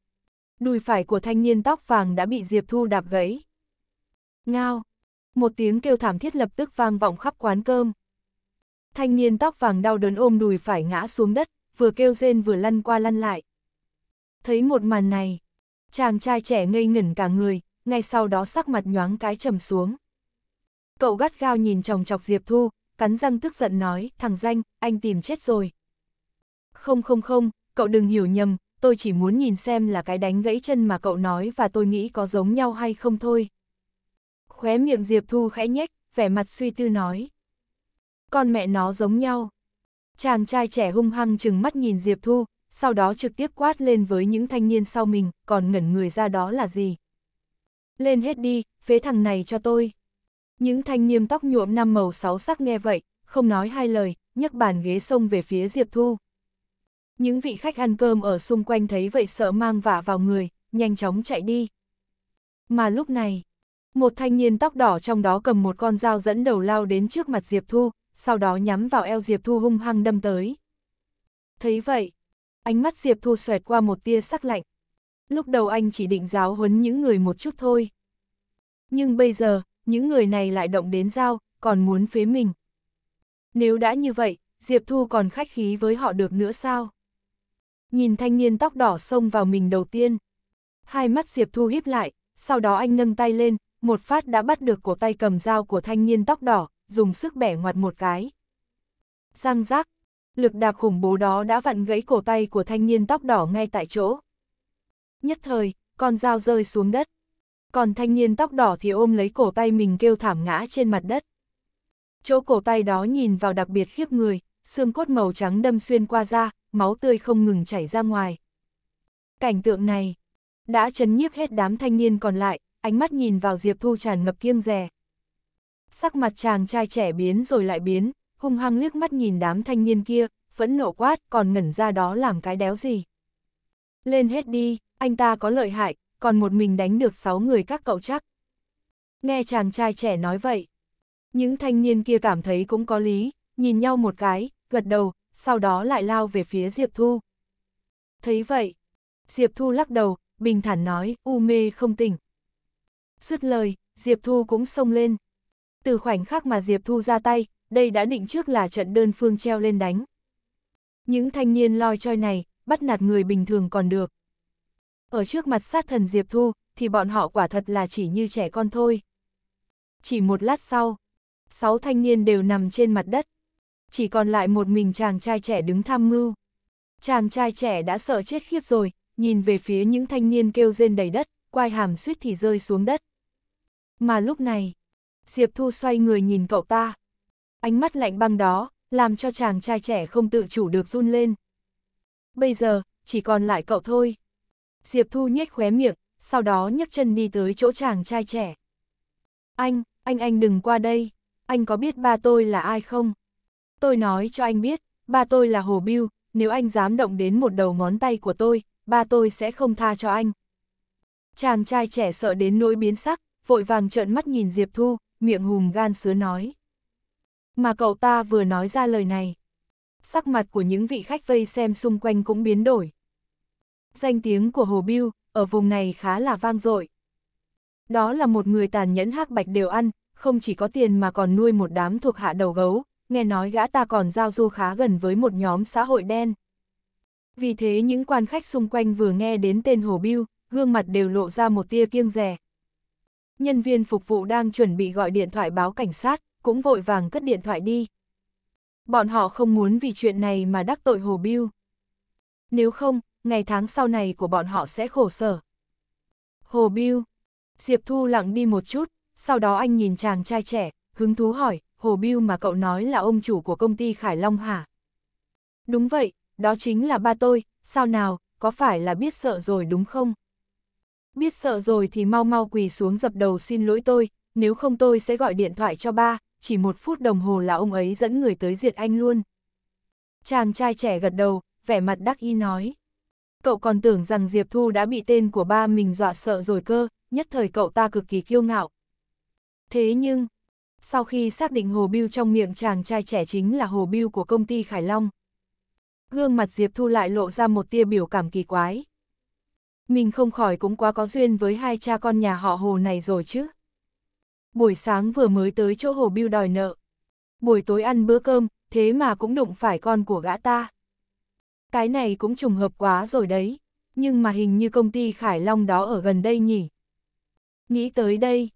Đùi phải của thanh niên tóc vàng đã bị Diệp Thu đạp gãy. Ngao! Một tiếng kêu thảm thiết lập tức vang vọng khắp quán cơm. Thanh niên tóc vàng đau đớn ôm đùi phải ngã xuống đất, vừa kêu rên vừa lăn qua lăn lại. Thấy một màn này, chàng trai trẻ ngây ngẩn cả người, ngay sau đó sắc mặt nhoáng cái trầm xuống. Cậu gắt gao nhìn chồng chọc Diệp Thu, cắn răng tức giận nói, thằng danh, anh tìm chết rồi. Không không không, cậu đừng hiểu nhầm, tôi chỉ muốn nhìn xem là cái đánh gãy chân mà cậu nói và tôi nghĩ có giống nhau hay không thôi. Khóe miệng Diệp Thu khẽ nhếch, vẻ mặt suy tư nói. Con mẹ nó giống nhau. Chàng trai trẻ hung hăng chừng mắt nhìn Diệp Thu, sau đó trực tiếp quát lên với những thanh niên sau mình, còn ngẩn người ra đó là gì. Lên hết đi, phế thằng này cho tôi. Những thanh niêm tóc nhuộm năm màu sáu sắc nghe vậy, không nói hai lời, nhấc bàn ghế xông về phía Diệp Thu. Những vị khách ăn cơm ở xung quanh thấy vậy sợ mang vả vào người, nhanh chóng chạy đi. Mà lúc này, một thanh niên tóc đỏ trong đó cầm một con dao dẫn đầu lao đến trước mặt Diệp Thu, sau đó nhắm vào eo Diệp Thu hung hăng đâm tới. Thấy vậy, ánh mắt Diệp Thu xoẹt qua một tia sắc lạnh. Lúc đầu anh chỉ định giáo huấn những người một chút thôi. Nhưng bây giờ, những người này lại động đến dao, còn muốn phế mình. Nếu đã như vậy, Diệp Thu còn khách khí với họ được nữa sao? nhìn thanh niên tóc đỏ xông vào mình đầu tiên. Hai mắt Diệp Thu híp lại, sau đó anh nâng tay lên, một phát đã bắt được cổ tay cầm dao của thanh niên tóc đỏ, dùng sức bẻ ngoặt một cái. Răng rác, lực đạp khủng bố đó đã vặn gãy cổ tay của thanh niên tóc đỏ ngay tại chỗ. Nhất thời, con dao rơi xuống đất. Còn thanh niên tóc đỏ thì ôm lấy cổ tay mình kêu thảm ngã trên mặt đất. Chỗ cổ tay đó nhìn vào đặc biệt khiếp người, xương cốt màu trắng đâm xuyên qua da, máu tươi không ngừng chảy ra ngoài. Cảnh tượng này đã chấn nhiếp hết đám thanh niên còn lại, ánh mắt nhìn vào Diệp Thu tràn ngập kiêng rè. Sắc mặt chàng trai trẻ biến rồi lại biến, hung hăng liếc mắt nhìn đám thanh niên kia, phẫn nộ quát còn ngẩn ra đó làm cái đéo gì. Lên hết đi, anh ta có lợi hại, còn một mình đánh được 6 người các cậu chắc. Nghe chàng trai trẻ nói vậy, những thanh niên kia cảm thấy cũng có lý, nhìn nhau một cái, gật đầu, sau đó lại lao về phía Diệp Thu. Thấy vậy, Diệp Thu lắc đầu, bình thản nói, u mê không tỉnh. Dứt lời, Diệp Thu cũng xông lên. Từ khoảnh khắc mà Diệp Thu ra tay, đây đã định trước là trận đơn phương treo lên đánh. Những thanh niên loi choi này, bắt nạt người bình thường còn được. Ở trước mặt sát thần Diệp Thu, thì bọn họ quả thật là chỉ như trẻ con thôi. Chỉ một lát sau, sáu thanh niên đều nằm trên mặt đất, chỉ còn lại một mình chàng trai trẻ đứng tham mưu. Chàng trai trẻ đã sợ chết khiếp rồi, nhìn về phía những thanh niên kêu rên đầy đất, quai hàm suýt thì rơi xuống đất. Mà lúc này, Diệp Thu xoay người nhìn cậu ta. Ánh mắt lạnh băng đó, làm cho chàng trai trẻ không tự chủ được run lên. Bây giờ, chỉ còn lại cậu thôi. Diệp Thu nhếch khóe miệng, sau đó nhấc chân đi tới chỗ chàng trai trẻ. Anh, anh anh đừng qua đây, anh có biết ba tôi là ai không? tôi nói cho anh biết, ba tôi là Hồ Biêu, nếu anh dám động đến một đầu ngón tay của tôi, ba tôi sẽ không tha cho anh. Chàng trai trẻ sợ đến nỗi biến sắc, vội vàng trợn mắt nhìn Diệp Thu, miệng hùm gan sứa nói. Mà cậu ta vừa nói ra lời này. Sắc mặt của những vị khách vây xem xung quanh cũng biến đổi. Danh tiếng của Hồ Biêu, ở vùng này khá là vang dội. Đó là một người tàn nhẫn hắc bạch đều ăn, không chỉ có tiền mà còn nuôi một đám thuộc hạ đầu gấu, nghe nói gã ta còn giao du khá gần với một nhóm xã hội đen. Vì thế những quan khách xung quanh vừa nghe đến tên Hồ Biêu, gương mặt đều lộ ra một tia kiêng rè. Nhân viên phục vụ đang chuẩn bị gọi điện thoại báo cảnh sát, cũng vội vàng cất điện thoại đi. Bọn họ không muốn vì chuyện này mà đắc tội Hồ Biêu. Nếu không, ngày tháng sau này của bọn họ sẽ khổ sở. Hồ Biêu. Diệp Thu lặng đi một chút, sau đó anh nhìn chàng trai trẻ, hứng thú hỏi, Hồ Biêu mà cậu nói là ông chủ của công ty Khải Long hả? Đúng vậy, đó chính là ba tôi, sao nào, có phải là biết sợ rồi đúng không? Biết sợ rồi thì mau mau quỳ xuống dập đầu xin lỗi tôi, nếu không tôi sẽ gọi điện thoại cho ba, chỉ một phút đồng hồ là ông ấy dẫn người tới diệt anh luôn. Chàng trai trẻ gật đầu, vẻ mặt đắc ý nói. Cậu còn tưởng rằng Diệp Thu đã bị tên của ba mình dọa sợ rồi cơ, nhất thời cậu ta cực kỳ kiêu ngạo. Thế nhưng, sau khi xác định Hồ Biêu trong miệng chàng trai trẻ chính là Hồ Biêu của công ty Khải Long. Gương mặt Diệp Thu lại lộ ra một tia biểu cảm kỳ quái. Mình không khỏi cũng quá có duyên với hai cha con nhà họ Hồ này rồi chứ. Buổi sáng vừa mới tới chỗ Hồ Biêu đòi nợ. Buổi tối ăn bữa cơm, thế mà cũng đụng phải con của gã ta. Cái này cũng trùng hợp quá rồi đấy, nhưng mà hình như công ty Khải Long đó ở gần đây nhỉ. Nghĩ tới đây,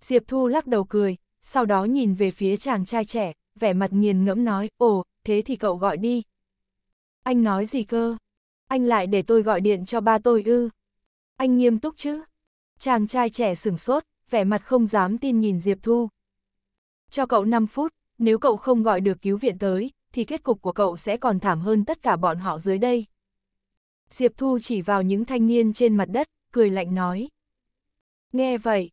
Diệp Thu lắc đầu cười, sau đó nhìn về phía chàng trai trẻ, vẻ mặt nghiền ngẫm nói, ồ, thế thì cậu gọi đi. Anh nói gì cơ? Anh lại để tôi gọi điện cho ba tôi ư? Anh nghiêm túc chứ? Chàng trai trẻ sửng sốt, vẻ mặt không dám tin nhìn Diệp Thu. Cho cậu 5 phút, nếu cậu không gọi được cứu viện tới, thì kết cục của cậu sẽ còn thảm hơn tất cả bọn họ dưới đây. Diệp Thu chỉ vào những thanh niên trên mặt đất, cười lạnh nói. Nghe vậy,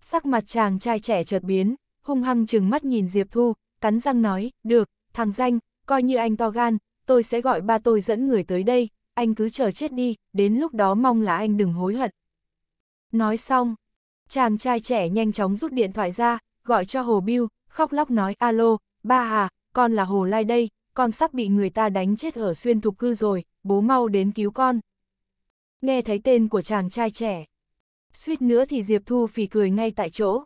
sắc mặt chàng trai trẻ chợt biến, hung hăng chừng mắt nhìn Diệp Thu, cắn răng nói, được, thằng danh, coi như anh to gan, tôi sẽ gọi ba tôi dẫn người tới đây, anh cứ chờ chết đi, đến lúc đó mong là anh đừng hối hận. Nói xong, chàng trai trẻ nhanh chóng rút điện thoại ra, gọi cho Hồ Biêu, khóc lóc nói, alo, ba à, con là Hồ Lai đây, con sắp bị người ta đánh chết ở xuyên thục cư rồi, bố mau đến cứu con. Nghe thấy tên của chàng trai trẻ, suýt nữa thì Diệp Thu phì cười ngay tại chỗ.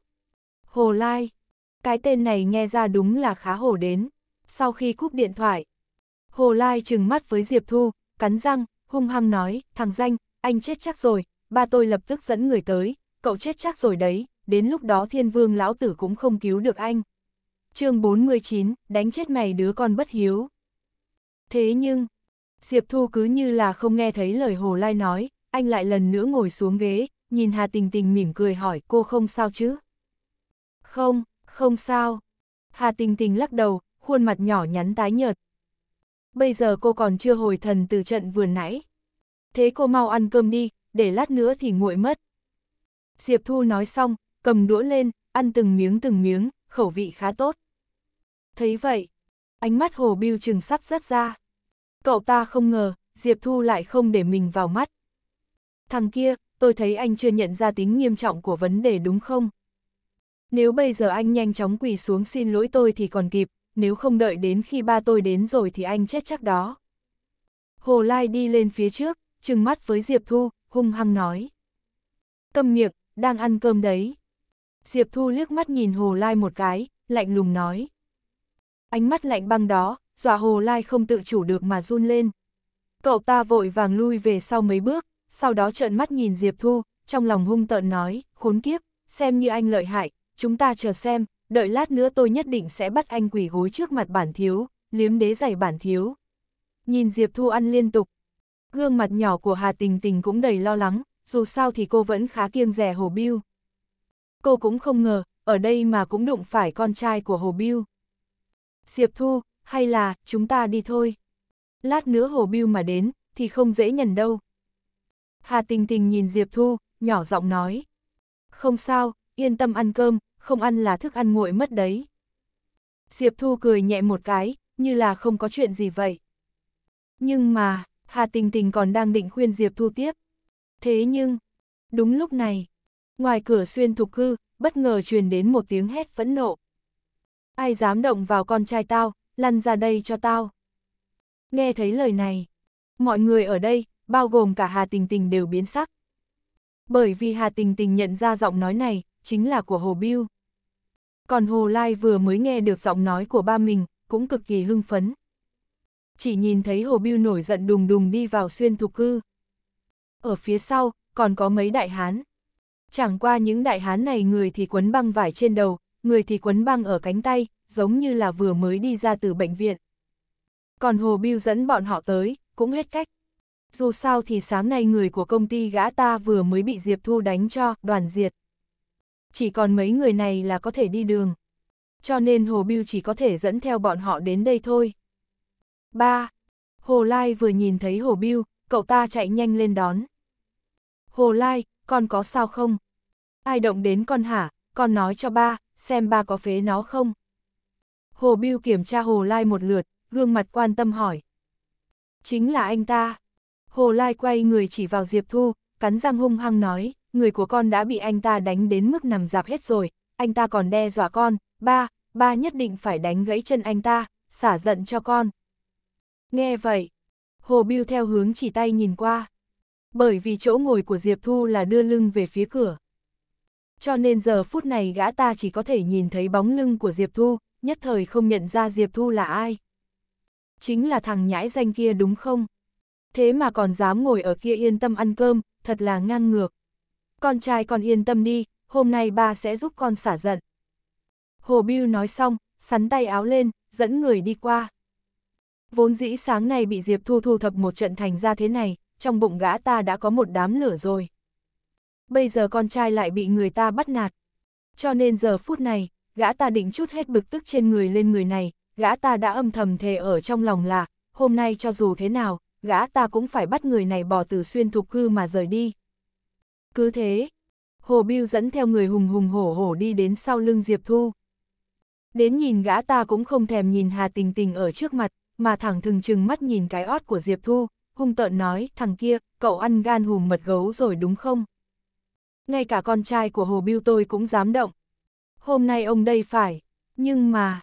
Hồ Lai, cái tên này nghe ra đúng là khá hổ đến. Sau khi cúp điện thoại, Hồ Lai trừng mắt với Diệp Thu, cắn răng, hung hăng nói, thằng danh, anh chết chắc rồi, ba tôi lập tức dẫn người tới, cậu chết chắc rồi đấy, đến lúc đó thiên vương lão tử cũng không cứu được anh. chương 49, đánh chết mày đứa con bất hiếu. Thế nhưng, Diệp Thu cứ như là không nghe thấy lời Hồ Lai nói, anh lại lần nữa ngồi xuống ghế, nhìn Hà Tình Tình mỉm cười hỏi cô không sao chứ? Không, không sao. Hà Tình Tình lắc đầu, khuôn mặt nhỏ nhắn tái nhợt. Bây giờ cô còn chưa hồi thần từ trận vừa nãy. Thế cô mau ăn cơm đi, để lát nữa thì nguội mất. Diệp Thu nói xong, cầm đũa lên, ăn từng miếng từng miếng, khẩu vị khá tốt. Thấy vậy, ánh mắt Hồ Biêu chừng sắp rớt ra. Cậu ta không ngờ, Diệp Thu lại không để mình vào mắt. Thằng kia, tôi thấy anh chưa nhận ra tính nghiêm trọng của vấn đề đúng không? Nếu bây giờ anh nhanh chóng quỳ xuống xin lỗi tôi thì còn kịp, nếu không đợi đến khi ba tôi đến rồi thì anh chết chắc đó. Hồ Lai đi lên phía trước, trừng mắt với Diệp Thu, hung hăng nói. Câm miệng, đang ăn cơm đấy. Diệp Thu liếc mắt nhìn Hồ Lai một cái, lạnh lùng nói. Ánh mắt lạnh băng đó, dọa Hồ Lai không tự chủ được mà run lên. Cậu ta vội vàng lui về sau mấy bước, sau đó trợn mắt nhìn Diệp Thu, trong lòng hung tợn nói, khốn kiếp, xem như anh lợi hại, chúng ta chờ xem, đợi lát nữa tôi nhất định sẽ bắt anh quỷ gối trước mặt bản thiếu, liếm đế giày bản thiếu. Nhìn Diệp Thu ăn liên tục, gương mặt nhỏ của Hà Tình Tình cũng đầy lo lắng, dù sao thì cô vẫn khá kiêng rẻ Hồ Biêu. Cô cũng không ngờ, ở đây mà cũng đụng phải con trai của Hồ Biêu. Diệp Thu, hay là, chúng ta đi thôi. Lát nữa Hồ Biêu mà đến, thì không dễ nhận đâu. Hà Tình Tình nhìn Diệp Thu, nhỏ giọng nói. Không sao, yên tâm ăn cơm, không ăn là thức ăn nguội mất đấy. Diệp Thu cười nhẹ một cái, như là không có chuyện gì vậy. Nhưng mà, Hà Tình Tình còn đang định khuyên Diệp Thu tiếp. Thế nhưng, đúng lúc này, ngoài cửa xuyên thục cư, bất ngờ truyền đến một tiếng hét phẫn nộ. Ai dám động vào con trai tao, lăn ra đây cho tao. Nghe thấy lời này, mọi người ở đây, bao gồm cả Hà Tình Tình đều biến sắc. Bởi vì Hà Tình Tình nhận ra giọng nói này, chính là của Hồ Biêu. Còn Hồ Lai vừa mới nghe được giọng nói của ba mình, cũng cực kỳ hưng phấn. Chỉ nhìn thấy Hồ Biêu nổi giận đùng đùng đi vào xuyên thục cư. Ở phía sau, còn có mấy đại hán. Chẳng qua những đại hán này người thì quấn băng vải trên đầu, người thì quấn băng ở cánh tay, giống như là vừa mới đi ra từ bệnh viện. Còn Hồ Biêu dẫn bọn họ tới, cũng hết cách. Dù sao thì sáng nay người của công ty gã ta vừa mới bị Diệp Thu đánh cho, đoàn diệt chỉ còn mấy người này là có thể đi đường. Cho nên Hồ Biêu chỉ có thể dẫn theo bọn họ đến đây thôi. 3. Hồ Lai vừa nhìn thấy Hồ Biêu, cậu ta chạy nhanh lên đón. Hồ Lai, con có sao không? Ai động đến con hả? Con nói cho ba, xem ba có phế nó không? Hồ Biêu kiểm tra Hồ Lai một lượt, gương mặt quan tâm hỏi. Chính là anh ta. Hồ Lai quay người chỉ vào Diệp Thu, cắn răng hung hăng nói người của con đã bị anh ta đánh đến mức nằm dạp hết rồi, anh ta còn đe dọa con, ba, ba nhất định phải đánh gãy chân anh ta, xả giận cho con. Nghe vậy, Hồ Biêu theo hướng chỉ tay nhìn qua. Bởi vì chỗ ngồi của Diệp Thu là đưa lưng về phía cửa. Cho nên giờ phút này gã ta chỉ có thể nhìn thấy bóng lưng của Diệp Thu, nhất thời không nhận ra Diệp Thu là ai. Chính là thằng nhãi danh kia đúng không? Thế mà còn dám ngồi ở kia yên tâm ăn cơm, thật là ngang ngược con trai con yên tâm đi, hôm nay ba sẽ giúp con xả giận. Hồ Biêu nói xong, sắn tay áo lên, dẫn người đi qua. Vốn dĩ sáng nay bị Diệp Thu thu thập một trận thành ra thế này, trong bụng gã ta đã có một đám lửa rồi. Bây giờ con trai lại bị người ta bắt nạt. Cho nên giờ phút này, gã ta định chút hết bực tức trên người lên người này, gã ta đã âm thầm thề ở trong lòng là, hôm nay cho dù thế nào, gã ta cũng phải bắt người này bỏ từ xuyên thục cư mà rời đi. Cứ thế, Hồ Biêu dẫn theo người hùng hùng hổ hổ đi đến sau lưng Diệp Thu. Đến nhìn gã ta cũng không thèm nhìn Hà Tình Tình ở trước mặt, mà thẳng thừng chừng mắt nhìn cái ót của Diệp Thu, hung tợn nói, thằng kia, cậu ăn gan hùm mật gấu rồi đúng không? Ngay cả con trai của Hồ Biêu tôi cũng dám động. Hôm nay ông đây phải, nhưng mà...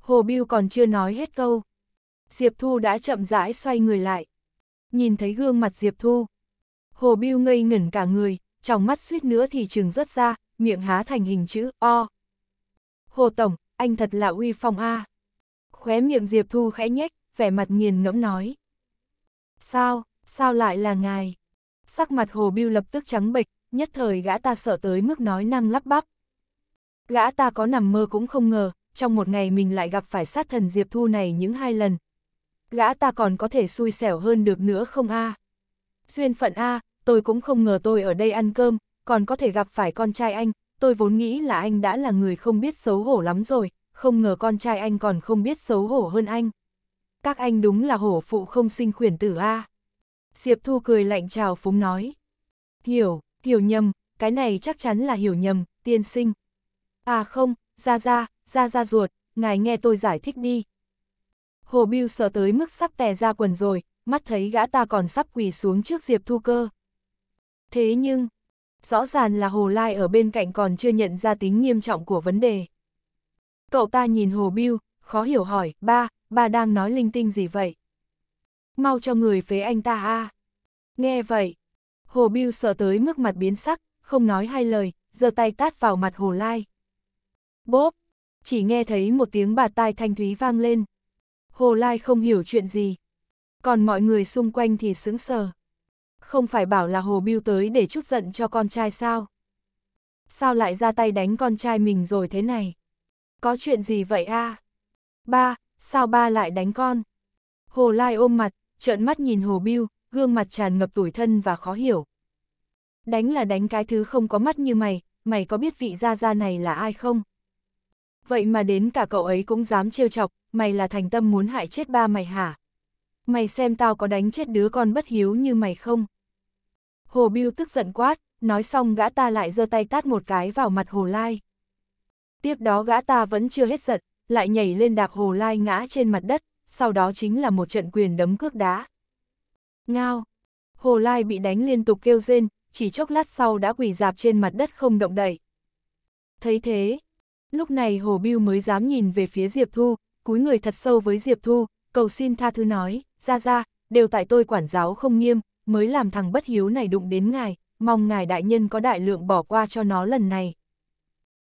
Hồ Biêu còn chưa nói hết câu. Diệp Thu đã chậm rãi xoay người lại. Nhìn thấy gương mặt Diệp Thu. Hồ Biêu ngây ngẩn cả người, trong mắt suýt nữa thì trừng rớt ra, miệng há thành hình chữ O. Hồ Tổng, anh thật là uy phong A. Khóe miệng Diệp Thu khẽ nhếch, vẻ mặt nghiền ngẫm nói. Sao, sao lại là ngài? Sắc mặt Hồ Biêu lập tức trắng bệch, nhất thời gã ta sợ tới mức nói năng lắp bắp. Gã ta có nằm mơ cũng không ngờ, trong một ngày mình lại gặp phải sát thần Diệp Thu này những hai lần. Gã ta còn có thể xui xẻo hơn được nữa không a? Duyên phận a, tôi cũng không ngờ tôi ở đây ăn cơm, còn có thể gặp phải con trai anh, tôi vốn nghĩ là anh đã là người không biết xấu hổ lắm rồi, không ngờ con trai anh còn không biết xấu hổ hơn anh. Các anh đúng là hổ phụ không sinh khuyển tử a. Diệp Thu cười lạnh chào phúng nói. Hiểu, hiểu nhầm, cái này chắc chắn là hiểu nhầm, tiên sinh. À không, ra ra, ra ra ruột, ngài nghe tôi giải thích đi. Hồ Biêu sợ tới mức sắp tè ra quần rồi, mắt thấy gã ta còn sắp quỳ xuống trước Diệp Thu Cơ. Thế nhưng, rõ ràng là Hồ Lai ở bên cạnh còn chưa nhận ra tính nghiêm trọng của vấn đề. Cậu ta nhìn Hồ Biêu, khó hiểu hỏi, ba, ba đang nói linh tinh gì vậy? Mau cho người phế anh ta a Nghe vậy, Hồ Biêu sợ tới mức mặt biến sắc, không nói hai lời, giơ tay tát vào mặt Hồ Lai. Bốp, chỉ nghe thấy một tiếng bạt tai thanh thúy vang lên. Hồ Lai không hiểu chuyện gì, còn mọi người xung quanh thì sững sờ không phải bảo là Hồ Biêu tới để chút giận cho con trai sao? Sao lại ra tay đánh con trai mình rồi thế này? Có chuyện gì vậy a? À? Ba, sao ba lại đánh con? Hồ Lai ôm mặt, trợn mắt nhìn Hồ Biêu, gương mặt tràn ngập tủi thân và khó hiểu. Đánh là đánh cái thứ không có mắt như mày, mày có biết vị gia gia này là ai không? Vậy mà đến cả cậu ấy cũng dám trêu chọc, mày là thành tâm muốn hại chết ba mày hả? Mày xem tao có đánh chết đứa con bất hiếu như mày không? Hồ Biêu tức giận quát, nói xong gã ta lại giơ tay tát một cái vào mặt Hồ Lai. Tiếp đó gã ta vẫn chưa hết giận, lại nhảy lên đạp Hồ Lai ngã trên mặt đất, sau đó chính là một trận quyền đấm cước đá. Ngao! Hồ Lai bị đánh liên tục kêu rên, chỉ chốc lát sau đã quỳ dạp trên mặt đất không động đậy. Thấy thế, lúc này Hồ Biêu mới dám nhìn về phía Diệp Thu, cúi người thật sâu với Diệp Thu, cầu xin tha thứ nói, ra ra, đều tại tôi quản giáo không nghiêm, mới làm thằng bất hiếu này đụng đến ngài, mong ngài đại nhân có đại lượng bỏ qua cho nó lần này.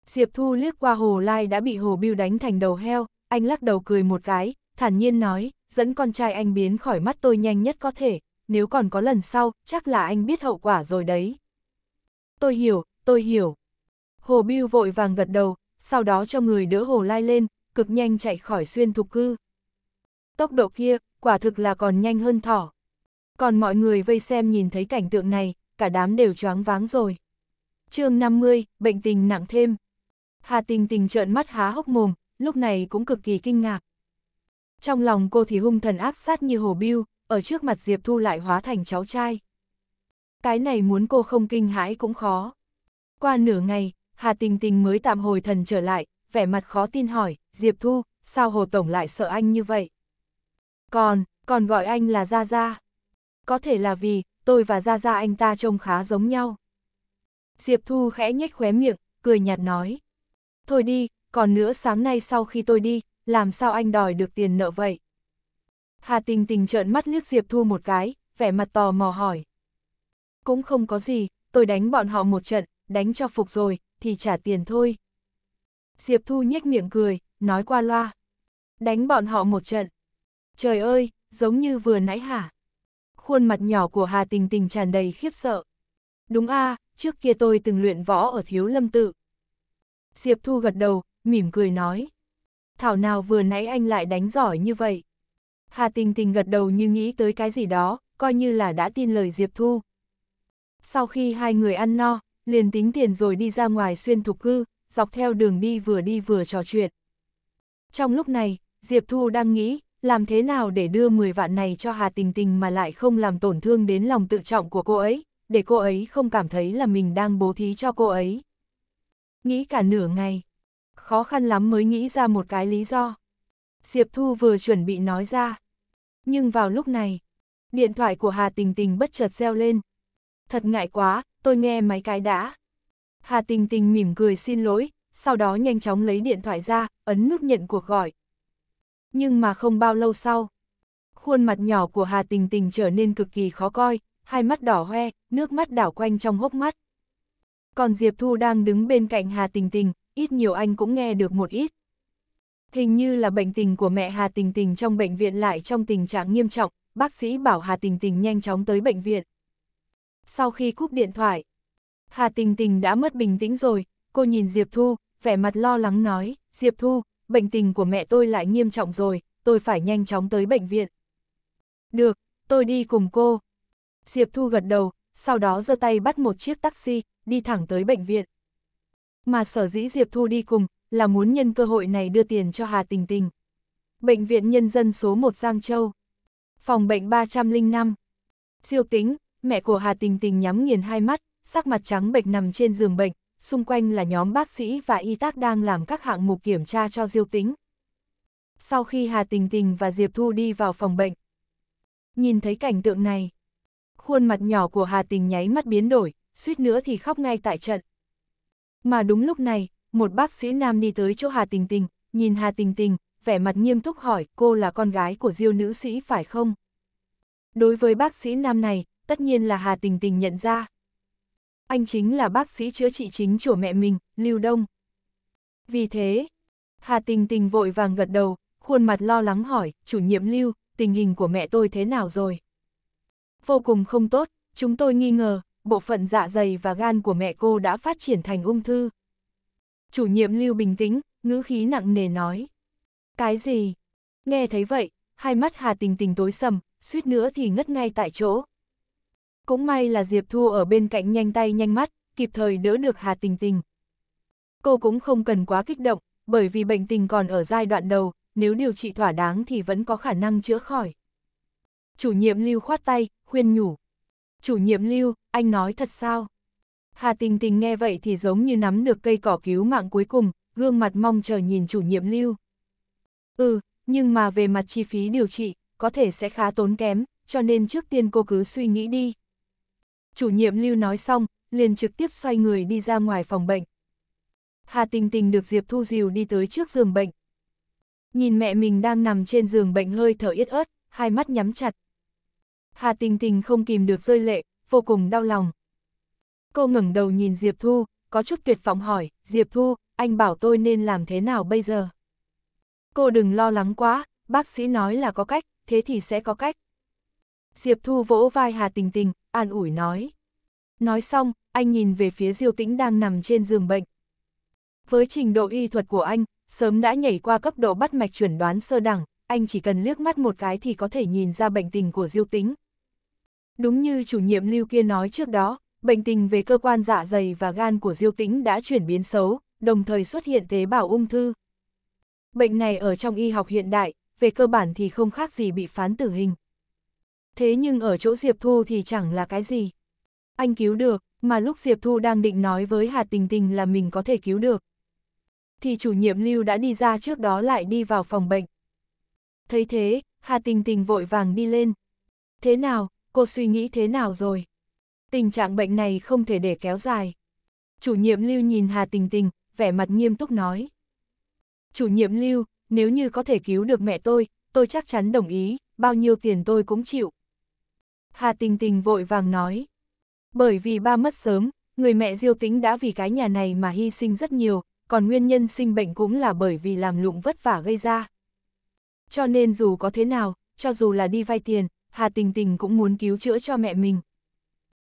Diệp Thu liếc qua Hồ Lai đã bị Hồ Biêu đánh thành đầu heo, anh lắc đầu cười một cái, thản nhiên nói, dẫn con trai anh biến khỏi mắt tôi nhanh nhất có thể, nếu còn có lần sau, chắc là anh biết hậu quả rồi đấy. Tôi hiểu, tôi hiểu. Hồ Biêu vội vàng gật đầu, sau đó cho người đỡ Hồ Lai lên, cực nhanh chạy khỏi xuyên thục cư. Tốc độ kia, quả thực là còn nhanh hơn thỏ. Còn mọi người vây xem nhìn thấy cảnh tượng này, cả đám đều choáng váng rồi. chương 50, bệnh tình nặng thêm. Hà tình tình trợn mắt há hốc mồm, lúc này cũng cực kỳ kinh ngạc. Trong lòng cô thì hung thần ác sát như hồ biêu, ở trước mặt Diệp Thu lại hóa thành cháu trai. Cái này muốn cô không kinh hãi cũng khó. Qua nửa ngày, Hà Tình Tình mới tạm hồi thần trở lại, vẻ mặt khó tin hỏi, Diệp Thu, sao Hồ Tổng lại sợ anh như vậy? Còn, còn gọi anh là Gia Gia. Có thể là vì, tôi và Gia Gia anh ta trông khá giống nhau. Diệp Thu khẽ nhếch khóe miệng, cười nhạt nói. Thôi đi, còn nữa sáng nay sau khi tôi đi, làm sao anh đòi được tiền nợ vậy? Hà Tình Tình trợn mắt liếc Diệp Thu một cái, vẻ mặt tò mò hỏi. Cũng không có gì, tôi đánh bọn họ một trận, đánh cho phục rồi, thì trả tiền thôi. Diệp Thu nhếch miệng cười, nói qua loa. Đánh bọn họ một trận. Trời ơi, giống như vừa nãy hả? khuôn mặt nhỏ của Hà Tình Tình tràn đầy khiếp sợ. Đúng a, trước kia tôi từng luyện võ ở Thiếu Lâm Tự. Diệp Thu gật đầu, mỉm cười nói. Thảo nào vừa nãy anh lại đánh giỏi như vậy. Hà Tình Tình gật đầu như nghĩ tới cái gì đó, coi như là đã tin lời Diệp Thu. Sau khi hai người ăn no, liền tính tiền rồi đi ra ngoài xuyên thục cư, dọc theo đường đi vừa đi vừa trò chuyện. Trong lúc này, Diệp Thu đang nghĩ, làm thế nào để đưa 10 vạn này cho Hà Tình Tình mà lại không làm tổn thương đến lòng tự trọng của cô ấy, để cô ấy không cảm thấy là mình đang bố thí cho cô ấy. Nghĩ cả nửa ngày, khó khăn lắm mới nghĩ ra một cái lý do. Diệp Thu vừa chuẩn bị nói ra. Nhưng vào lúc này, điện thoại của Hà Tình Tình bất chợt reo lên. Thật ngại quá, tôi nghe máy cái đã. Hà Tình Tình mỉm cười xin lỗi, sau đó nhanh chóng lấy điện thoại ra, ấn nút nhận cuộc gọi, nhưng mà không bao lâu sau. Khuôn mặt nhỏ của Hà Tình Tình trở nên cực kỳ khó coi, hai mắt đỏ hoe, nước mắt đảo quanh trong hốc mắt. Còn Diệp Thu đang đứng bên cạnh Hà Tình Tình, ít nhiều anh cũng nghe được một ít. Hình như là bệnh tình của mẹ Hà Tình Tình trong bệnh viện lại trong tình trạng nghiêm trọng, bác sĩ bảo Hà Tình Tình nhanh chóng tới bệnh viện. Sau khi cúp điện thoại, Hà Tình Tình đã mất bình tĩnh rồi, cô nhìn Diệp Thu, vẻ mặt lo lắng nói, Diệp Thu, bệnh tình của mẹ tôi lại nghiêm trọng rồi, tôi phải nhanh chóng tới bệnh viện. Được, tôi đi cùng cô. Diệp Thu gật đầu, sau đó giơ tay bắt một chiếc taxi, đi thẳng tới bệnh viện. Mà sở dĩ Diệp Thu đi cùng, là muốn nhân cơ hội này đưa tiền cho Hà Tình Tình. Bệnh viện Nhân dân số 1 Giang Châu. Phòng bệnh 305. Siêu tính, mẹ của Hà Tình Tình nhắm nghiền hai mắt, sắc mặt trắng bệch nằm trên giường bệnh, xung quanh là nhóm bác sĩ và y tác đang làm các hạng mục kiểm tra cho Diêu Tĩnh. Sau khi Hà Tình Tình và Diệp Thu đi vào phòng bệnh, nhìn thấy cảnh tượng này, khuôn mặt nhỏ của Hà Tình nháy mắt biến đổi, suýt nữa thì khóc ngay tại trận. Mà đúng lúc này, một bác sĩ nam đi tới chỗ Hà Tình Tình, nhìn Hà Tình Tình, vẻ mặt nghiêm túc hỏi cô là con gái của Diêu nữ sĩ phải không? Đối với bác sĩ nam này, tất nhiên là Hà Tình Tình nhận ra anh chính là bác sĩ chữa trị chính của mẹ mình, Lưu Đông. Vì thế, Hà Tình Tình vội vàng gật đầu, khuôn mặt lo lắng hỏi, chủ nhiệm Lưu, tình hình của mẹ tôi thế nào rồi? Vô cùng không tốt, chúng tôi nghi ngờ, bộ phận dạ dày và gan của mẹ cô đã phát triển thành ung thư. Chủ nhiệm Lưu bình tĩnh, ngữ khí nặng nề nói. Cái gì? Nghe thấy vậy, hai mắt Hà Tình Tình tối sầm, suýt nữa thì ngất ngay tại chỗ. Cũng may là Diệp Thu ở bên cạnh nhanh tay nhanh mắt, kịp thời đỡ được Hà Tình Tình. Cô cũng không cần quá kích động, bởi vì bệnh tình còn ở giai đoạn đầu, nếu điều trị thỏa đáng thì vẫn có khả năng chữa khỏi. Chủ nhiệm lưu khoát tay, khuyên nhủ. Chủ nhiệm lưu, anh nói thật sao? Hà Tình Tình nghe vậy thì giống như nắm được cây cỏ cứu mạng cuối cùng, gương mặt mong chờ nhìn chủ nhiệm lưu. Ừ, nhưng mà về mặt chi phí điều trị, có thể sẽ khá tốn kém, cho nên trước tiên cô cứ suy nghĩ đi chủ nhiệm lưu nói xong, liền trực tiếp xoay người đi ra ngoài phòng bệnh. Hà Tình Tình được Diệp Thu Diều đi tới trước giường bệnh. Nhìn mẹ mình đang nằm trên giường bệnh hơi thở yết ớt, hai mắt nhắm chặt. Hà Tình Tình không kìm được rơi lệ, vô cùng đau lòng. Cô ngẩng đầu nhìn Diệp Thu, có chút tuyệt vọng hỏi, Diệp Thu, anh bảo tôi nên làm thế nào bây giờ? Cô đừng lo lắng quá, bác sĩ nói là có cách, thế thì sẽ có cách. Diệp Thu vỗ vai Hà Tình Tình, an ủi nói. Nói xong, anh nhìn về phía Diêu Tĩnh đang nằm trên giường bệnh. Với trình độ y thuật của anh, sớm đã nhảy qua cấp độ bắt mạch chuẩn đoán sơ đẳng, anh chỉ cần liếc mắt một cái thì có thể nhìn ra bệnh tình của Diêu Tĩnh. Đúng như chủ nhiệm Lưu kia nói trước đó, bệnh tình về cơ quan dạ dày và gan của Diêu Tĩnh đã chuyển biến xấu, đồng thời xuất hiện tế bào ung thư. Bệnh này ở trong y học hiện đại, về cơ bản thì không khác gì bị phán tử hình thế nhưng ở chỗ Diệp Thu thì chẳng là cái gì. Anh cứu được, mà lúc Diệp Thu đang định nói với Hà Tình Tình là mình có thể cứu được. Thì chủ nhiệm lưu đã đi ra trước đó lại đi vào phòng bệnh. Thấy thế, Hà Tình Tình vội vàng đi lên. Thế nào, cô suy nghĩ thế nào rồi? Tình trạng bệnh này không thể để kéo dài. Chủ nhiệm lưu nhìn Hà Tình Tình, vẻ mặt nghiêm túc nói. Chủ nhiệm lưu, nếu như có thể cứu được mẹ tôi, tôi chắc chắn đồng ý, bao nhiêu tiền tôi cũng chịu. Hà Tình Tình vội vàng nói. Bởi vì ba mất sớm, người mẹ Diêu Tĩnh đã vì cái nhà này mà hy sinh rất nhiều, còn nguyên nhân sinh bệnh cũng là bởi vì làm lụng vất vả gây ra. Cho nên dù có thế nào, cho dù là đi vay tiền, Hà Tình Tình cũng muốn cứu chữa cho mẹ mình.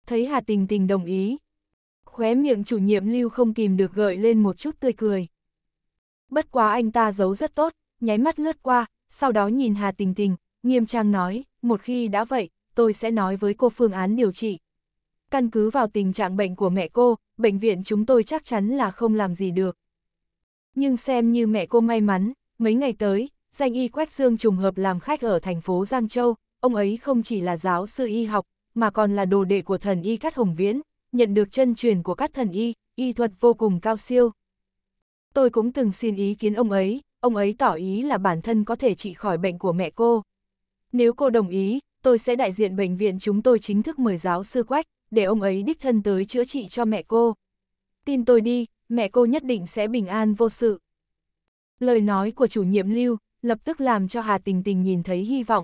Thấy Hà Tình Tình đồng ý, khóe miệng chủ nhiệm lưu không kìm được gợi lên một chút tươi cười. Bất quá anh ta giấu rất tốt, nháy mắt lướt qua, sau đó nhìn Hà Tình Tình, nghiêm trang nói, một khi đã vậy, tôi sẽ nói với cô phương án điều trị. Căn cứ vào tình trạng bệnh của mẹ cô, bệnh viện chúng tôi chắc chắn là không làm gì được. Nhưng xem như mẹ cô may mắn, mấy ngày tới, danh y Quách Dương trùng hợp làm khách ở thành phố Giang Châu, ông ấy không chỉ là giáo sư y học, mà còn là đồ đệ của thần y Cát Hồng Viễn, nhận được chân truyền của các thần y, y thuật vô cùng cao siêu. Tôi cũng từng xin ý kiến ông ấy, ông ấy tỏ ý là bản thân có thể trị khỏi bệnh của mẹ cô. Nếu cô đồng ý, tôi sẽ đại diện bệnh viện chúng tôi chính thức mời giáo sư Quách, để ông ấy đích thân tới chữa trị cho mẹ cô. Tin tôi đi, mẹ cô nhất định sẽ bình an vô sự. Lời nói của chủ nhiệm lưu, lập tức làm cho Hà Tình Tình nhìn thấy hy vọng.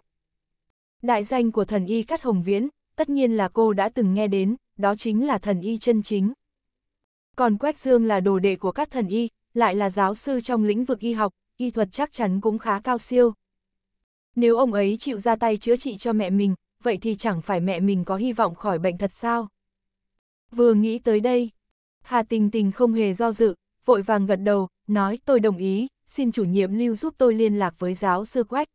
Đại danh của thần y Cát Hồng Viễn, tất nhiên là cô đã từng nghe đến, đó chính là thần y chân chính. Còn Quách Dương là đồ đệ của các thần y, lại là giáo sư trong lĩnh vực y học, y thuật chắc chắn cũng khá cao siêu. Nếu ông ấy chịu ra tay chữa trị cho mẹ mình, vậy thì chẳng phải mẹ mình có hy vọng khỏi bệnh thật sao? Vừa nghĩ tới đây, Hà Tình Tình không hề do dự, vội vàng gật đầu, nói tôi đồng ý, xin chủ nhiệm lưu giúp tôi liên lạc với giáo sư Quách.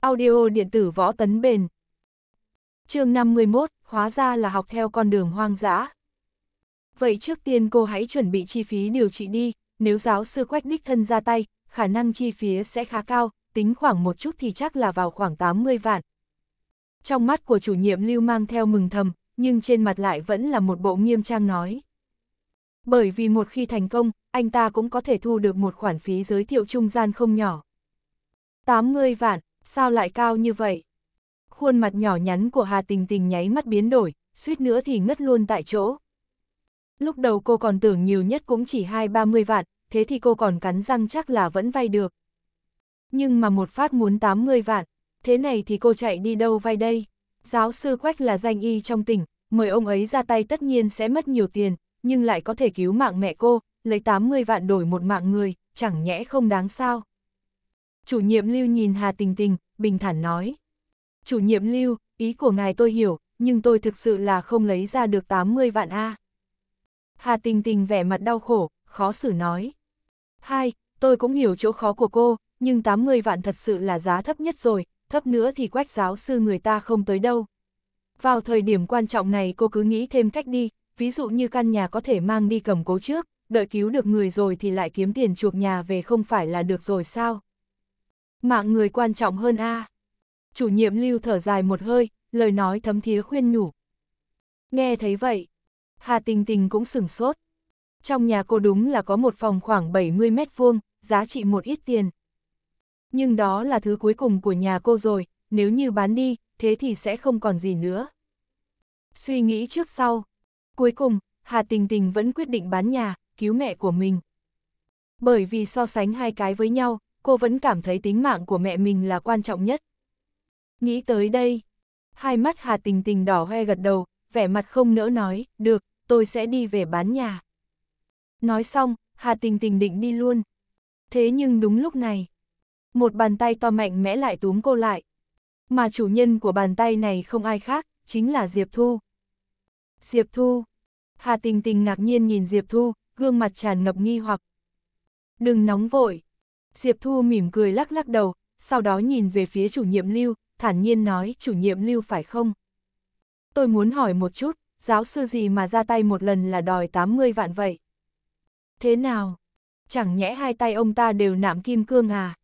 Audio điện tử võ tấn bền chương 51, hóa ra là học theo con đường hoang dã. Vậy trước tiên cô hãy chuẩn bị chi phí điều trị đi, nếu giáo sư Quách đích thân ra tay, khả năng chi phí sẽ khá cao, tính khoảng một chút thì chắc là vào khoảng 80 vạn. Trong mắt của chủ nhiệm lưu mang theo mừng thầm, nhưng trên mặt lại vẫn là một bộ nghiêm trang nói. Bởi vì một khi thành công, anh ta cũng có thể thu được một khoản phí giới thiệu trung gian không nhỏ. 80 vạn, sao lại cao như vậy? Khuôn mặt nhỏ nhắn của Hà Tình Tình nháy mắt biến đổi, suýt nữa thì ngất luôn tại chỗ. Lúc đầu cô còn tưởng nhiều nhất cũng chỉ hai ba mươi vạn, thế thì cô còn cắn răng chắc là vẫn vay được nhưng mà một phát muốn 80 vạn, thế này thì cô chạy đi đâu vay đây? Giáo sư Quách là danh y trong tỉnh, mời ông ấy ra tay tất nhiên sẽ mất nhiều tiền, nhưng lại có thể cứu mạng mẹ cô, lấy 80 vạn đổi một mạng người, chẳng nhẽ không đáng sao? Chủ nhiệm Lưu nhìn Hà Tình Tình, bình thản nói. Chủ nhiệm Lưu, ý của ngài tôi hiểu, nhưng tôi thực sự là không lấy ra được 80 vạn A. Hà Tình Tình vẻ mặt đau khổ, khó xử nói. Hai, tôi cũng hiểu chỗ khó của cô, nhưng 80 vạn thật sự là giá thấp nhất rồi, thấp nữa thì quách giáo sư người ta không tới đâu. Vào thời điểm quan trọng này cô cứ nghĩ thêm cách đi, ví dụ như căn nhà có thể mang đi cầm cố trước, đợi cứu được người rồi thì lại kiếm tiền chuộc nhà về không phải là được rồi sao? Mạng người quan trọng hơn a. À? Chủ nhiệm lưu thở dài một hơi, lời nói thấm thía khuyên nhủ. Nghe thấy vậy, Hà Tình Tình cũng sửng sốt. Trong nhà cô đúng là có một phòng khoảng 70 mét vuông, giá trị một ít tiền nhưng đó là thứ cuối cùng của nhà cô rồi, nếu như bán đi, thế thì sẽ không còn gì nữa. Suy nghĩ trước sau. Cuối cùng, Hà Tình Tình vẫn quyết định bán nhà, cứu mẹ của mình. Bởi vì so sánh hai cái với nhau, cô vẫn cảm thấy tính mạng của mẹ mình là quan trọng nhất. Nghĩ tới đây, hai mắt Hà Tình Tình đỏ hoe gật đầu, vẻ mặt không nỡ nói, được, tôi sẽ đi về bán nhà. Nói xong, Hà Tình Tình định đi luôn. Thế nhưng đúng lúc này, một bàn tay to mạnh mẽ lại túm cô lại. Mà chủ nhân của bàn tay này không ai khác, chính là Diệp Thu. Diệp Thu. Hà Tình Tình ngạc nhiên nhìn Diệp Thu, gương mặt tràn ngập nghi hoặc. Đừng nóng vội. Diệp Thu mỉm cười lắc lắc đầu, sau đó nhìn về phía chủ nhiệm lưu, thản nhiên nói chủ nhiệm lưu phải không? Tôi muốn hỏi một chút, giáo sư gì mà ra tay một lần là đòi 80 vạn vậy? Thế nào? Chẳng nhẽ hai tay ông ta đều nạm kim cương à?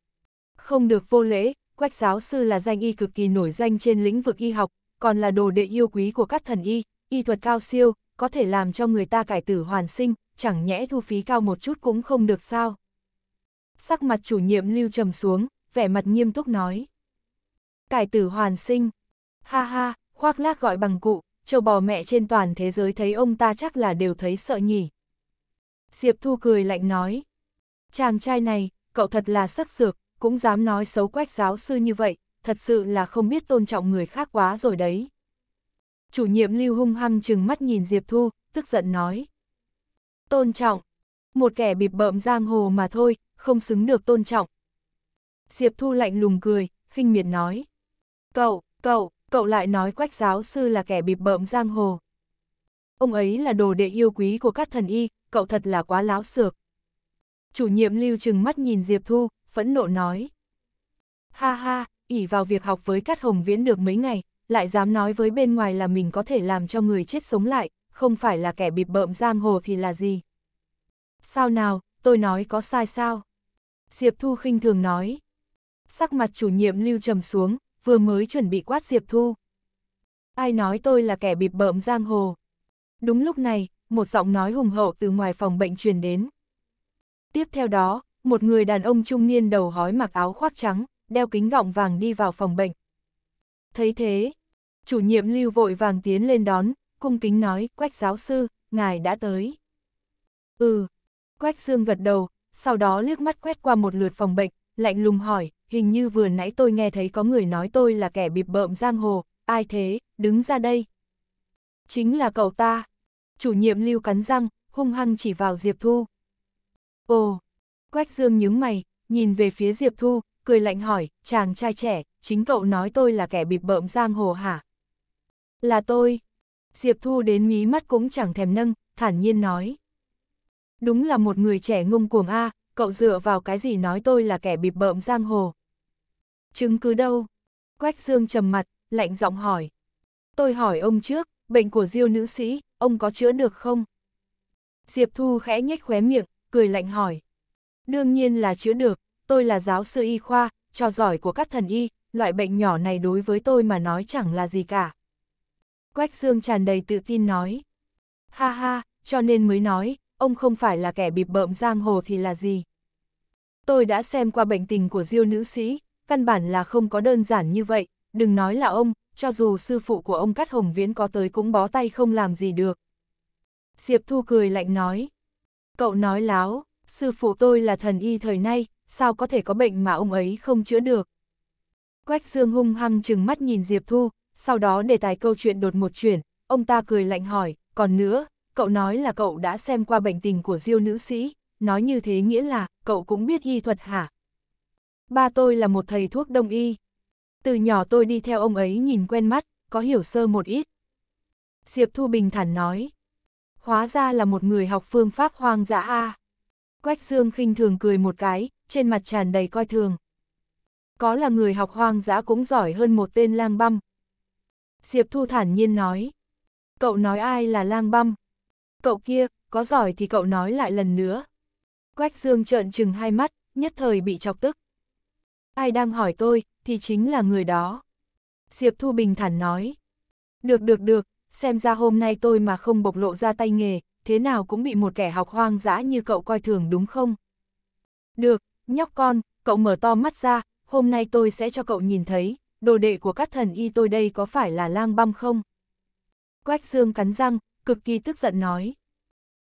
Không được vô lễ, Quách giáo sư là danh y cực kỳ nổi danh trên lĩnh vực y học, còn là đồ đệ yêu quý của các thần y, y thuật cao siêu, có thể làm cho người ta cải tử hoàn sinh, chẳng nhẽ thu phí cao một chút cũng không được sao. Sắc mặt chủ nhiệm lưu trầm xuống, vẻ mặt nghiêm túc nói. Cải tử hoàn sinh. Ha ha, khoác lác gọi bằng cụ, châu bò mẹ trên toàn thế giới thấy ông ta chắc là đều thấy sợ nhỉ. Diệp Thu cười lạnh nói. Chàng trai này, cậu thật là sắc sược, cũng dám nói xấu quách giáo sư như vậy, thật sự là không biết tôn trọng người khác quá rồi đấy. Chủ nhiệm lưu hung hăng chừng mắt nhìn Diệp Thu, tức giận nói. Tôn trọng, một kẻ bịp bợm giang hồ mà thôi, không xứng được tôn trọng. Diệp Thu lạnh lùng cười, khinh miệt nói. Cậu, cậu, cậu lại nói quách giáo sư là kẻ bịp bợm giang hồ. Ông ấy là đồ đệ yêu quý của các thần y, cậu thật là quá láo xược. Chủ nhiệm lưu chừng mắt nhìn Diệp Thu, phẫn nộ nói. Ha ha, ỉ vào việc học với Cát Hồng Viễn được mấy ngày, lại dám nói với bên ngoài là mình có thể làm cho người chết sống lại, không phải là kẻ bịp bợm giang hồ thì là gì. Sao nào, tôi nói có sai sao? Diệp Thu khinh thường nói. Sắc mặt chủ nhiệm lưu trầm xuống, vừa mới chuẩn bị quát Diệp Thu. Ai nói tôi là kẻ bịp bợm giang hồ? Đúng lúc này, một giọng nói hùng hậu từ ngoài phòng bệnh truyền đến. Tiếp theo đó, một người đàn ông trung niên đầu hói mặc áo khoác trắng, đeo kính gọng vàng đi vào phòng bệnh. Thấy thế, chủ nhiệm lưu vội vàng tiến lên đón, cung kính nói, quách giáo sư, ngài đã tới. Ừ, quách dương gật đầu, sau đó liếc mắt quét qua một lượt phòng bệnh, lạnh lùng hỏi, hình như vừa nãy tôi nghe thấy có người nói tôi là kẻ bịp bợm giang hồ, ai thế, đứng ra đây. Chính là cậu ta. Chủ nhiệm lưu cắn răng, hung hăng chỉ vào Diệp Thu. Ồ, Quách Dương nhướng mày, nhìn về phía Diệp Thu, cười lạnh hỏi, chàng trai trẻ, chính cậu nói tôi là kẻ bịp bợm giang hồ hả? Là tôi. Diệp Thu đến mí mắt cũng chẳng thèm nâng, thản nhiên nói. Đúng là một người trẻ ngông cuồng a, cậu dựa vào cái gì nói tôi là kẻ bịp bợm giang hồ? Chứng cứ đâu? Quách Dương trầm mặt, lạnh giọng hỏi. Tôi hỏi ông trước, bệnh của diêu nữ sĩ, ông có chữa được không? Diệp Thu khẽ nhếch khóe miệng, cười lạnh hỏi. Đương nhiên là chữa được, tôi là giáo sư y khoa, trò giỏi của các thần y, loại bệnh nhỏ này đối với tôi mà nói chẳng là gì cả. Quách Dương tràn đầy tự tin nói. Ha ha, cho nên mới nói, ông không phải là kẻ bịp bợm giang hồ thì là gì. Tôi đã xem qua bệnh tình của diêu nữ sĩ, căn bản là không có đơn giản như vậy, đừng nói là ông, cho dù sư phụ của ông Cát Hồng Viễn có tới cũng bó tay không làm gì được. Diệp Thu cười lạnh nói. Cậu nói láo, sư phụ tôi là thần y thời nay, sao có thể có bệnh mà ông ấy không chữa được. Quách Dương hung hăng chừng mắt nhìn Diệp Thu, sau đó đề tài câu chuyện đột một chuyển, ông ta cười lạnh hỏi, còn nữa, cậu nói là cậu đã xem qua bệnh tình của diêu nữ sĩ, nói như thế nghĩa là, cậu cũng biết y thuật hả? Ba tôi là một thầy thuốc đông y. Từ nhỏ tôi đi theo ông ấy nhìn quen mắt, có hiểu sơ một ít. Diệp Thu Bình thản nói, hóa ra là một người học phương pháp hoang dã a. À. Quách Dương khinh thường cười một cái, trên mặt tràn đầy coi thường. Có là người học hoang dã cũng giỏi hơn một tên lang băm. Diệp Thu thản nhiên nói. Cậu nói ai là lang băm? Cậu kia, có giỏi thì cậu nói lại lần nữa. Quách Dương trợn trừng hai mắt, nhất thời bị chọc tức. Ai đang hỏi tôi, thì chính là người đó. Diệp Thu bình thản nói. Được được được, xem ra hôm nay tôi mà không bộc lộ ra tay nghề, thế nào cũng bị một kẻ học hoang dã như cậu coi thường đúng không? Được, nhóc con, cậu mở to mắt ra, hôm nay tôi sẽ cho cậu nhìn thấy, đồ đệ của các thần y tôi đây có phải là lang băm không? Quách Dương cắn răng, cực kỳ tức giận nói.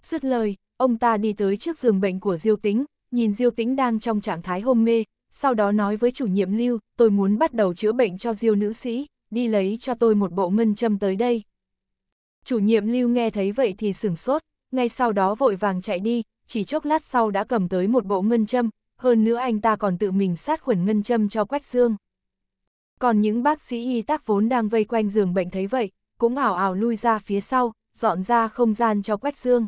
Dứt lời, ông ta đi tới trước giường bệnh của Diêu Tĩnh, nhìn Diêu Tĩnh đang trong trạng thái hôn mê, sau đó nói với chủ nhiệm Lưu, tôi muốn bắt đầu chữa bệnh cho Diêu nữ sĩ, đi lấy cho tôi một bộ ngân châm tới đây. Chủ nhiệm Lưu nghe thấy vậy thì sửng sốt, ngay sau đó vội vàng chạy đi, chỉ chốc lát sau đã cầm tới một bộ ngân châm, hơn nữa anh ta còn tự mình sát khuẩn ngân châm cho Quách Dương. Còn những bác sĩ y tác vốn đang vây quanh giường bệnh thấy vậy, cũng ảo ảo lui ra phía sau, dọn ra không gian cho Quách Dương.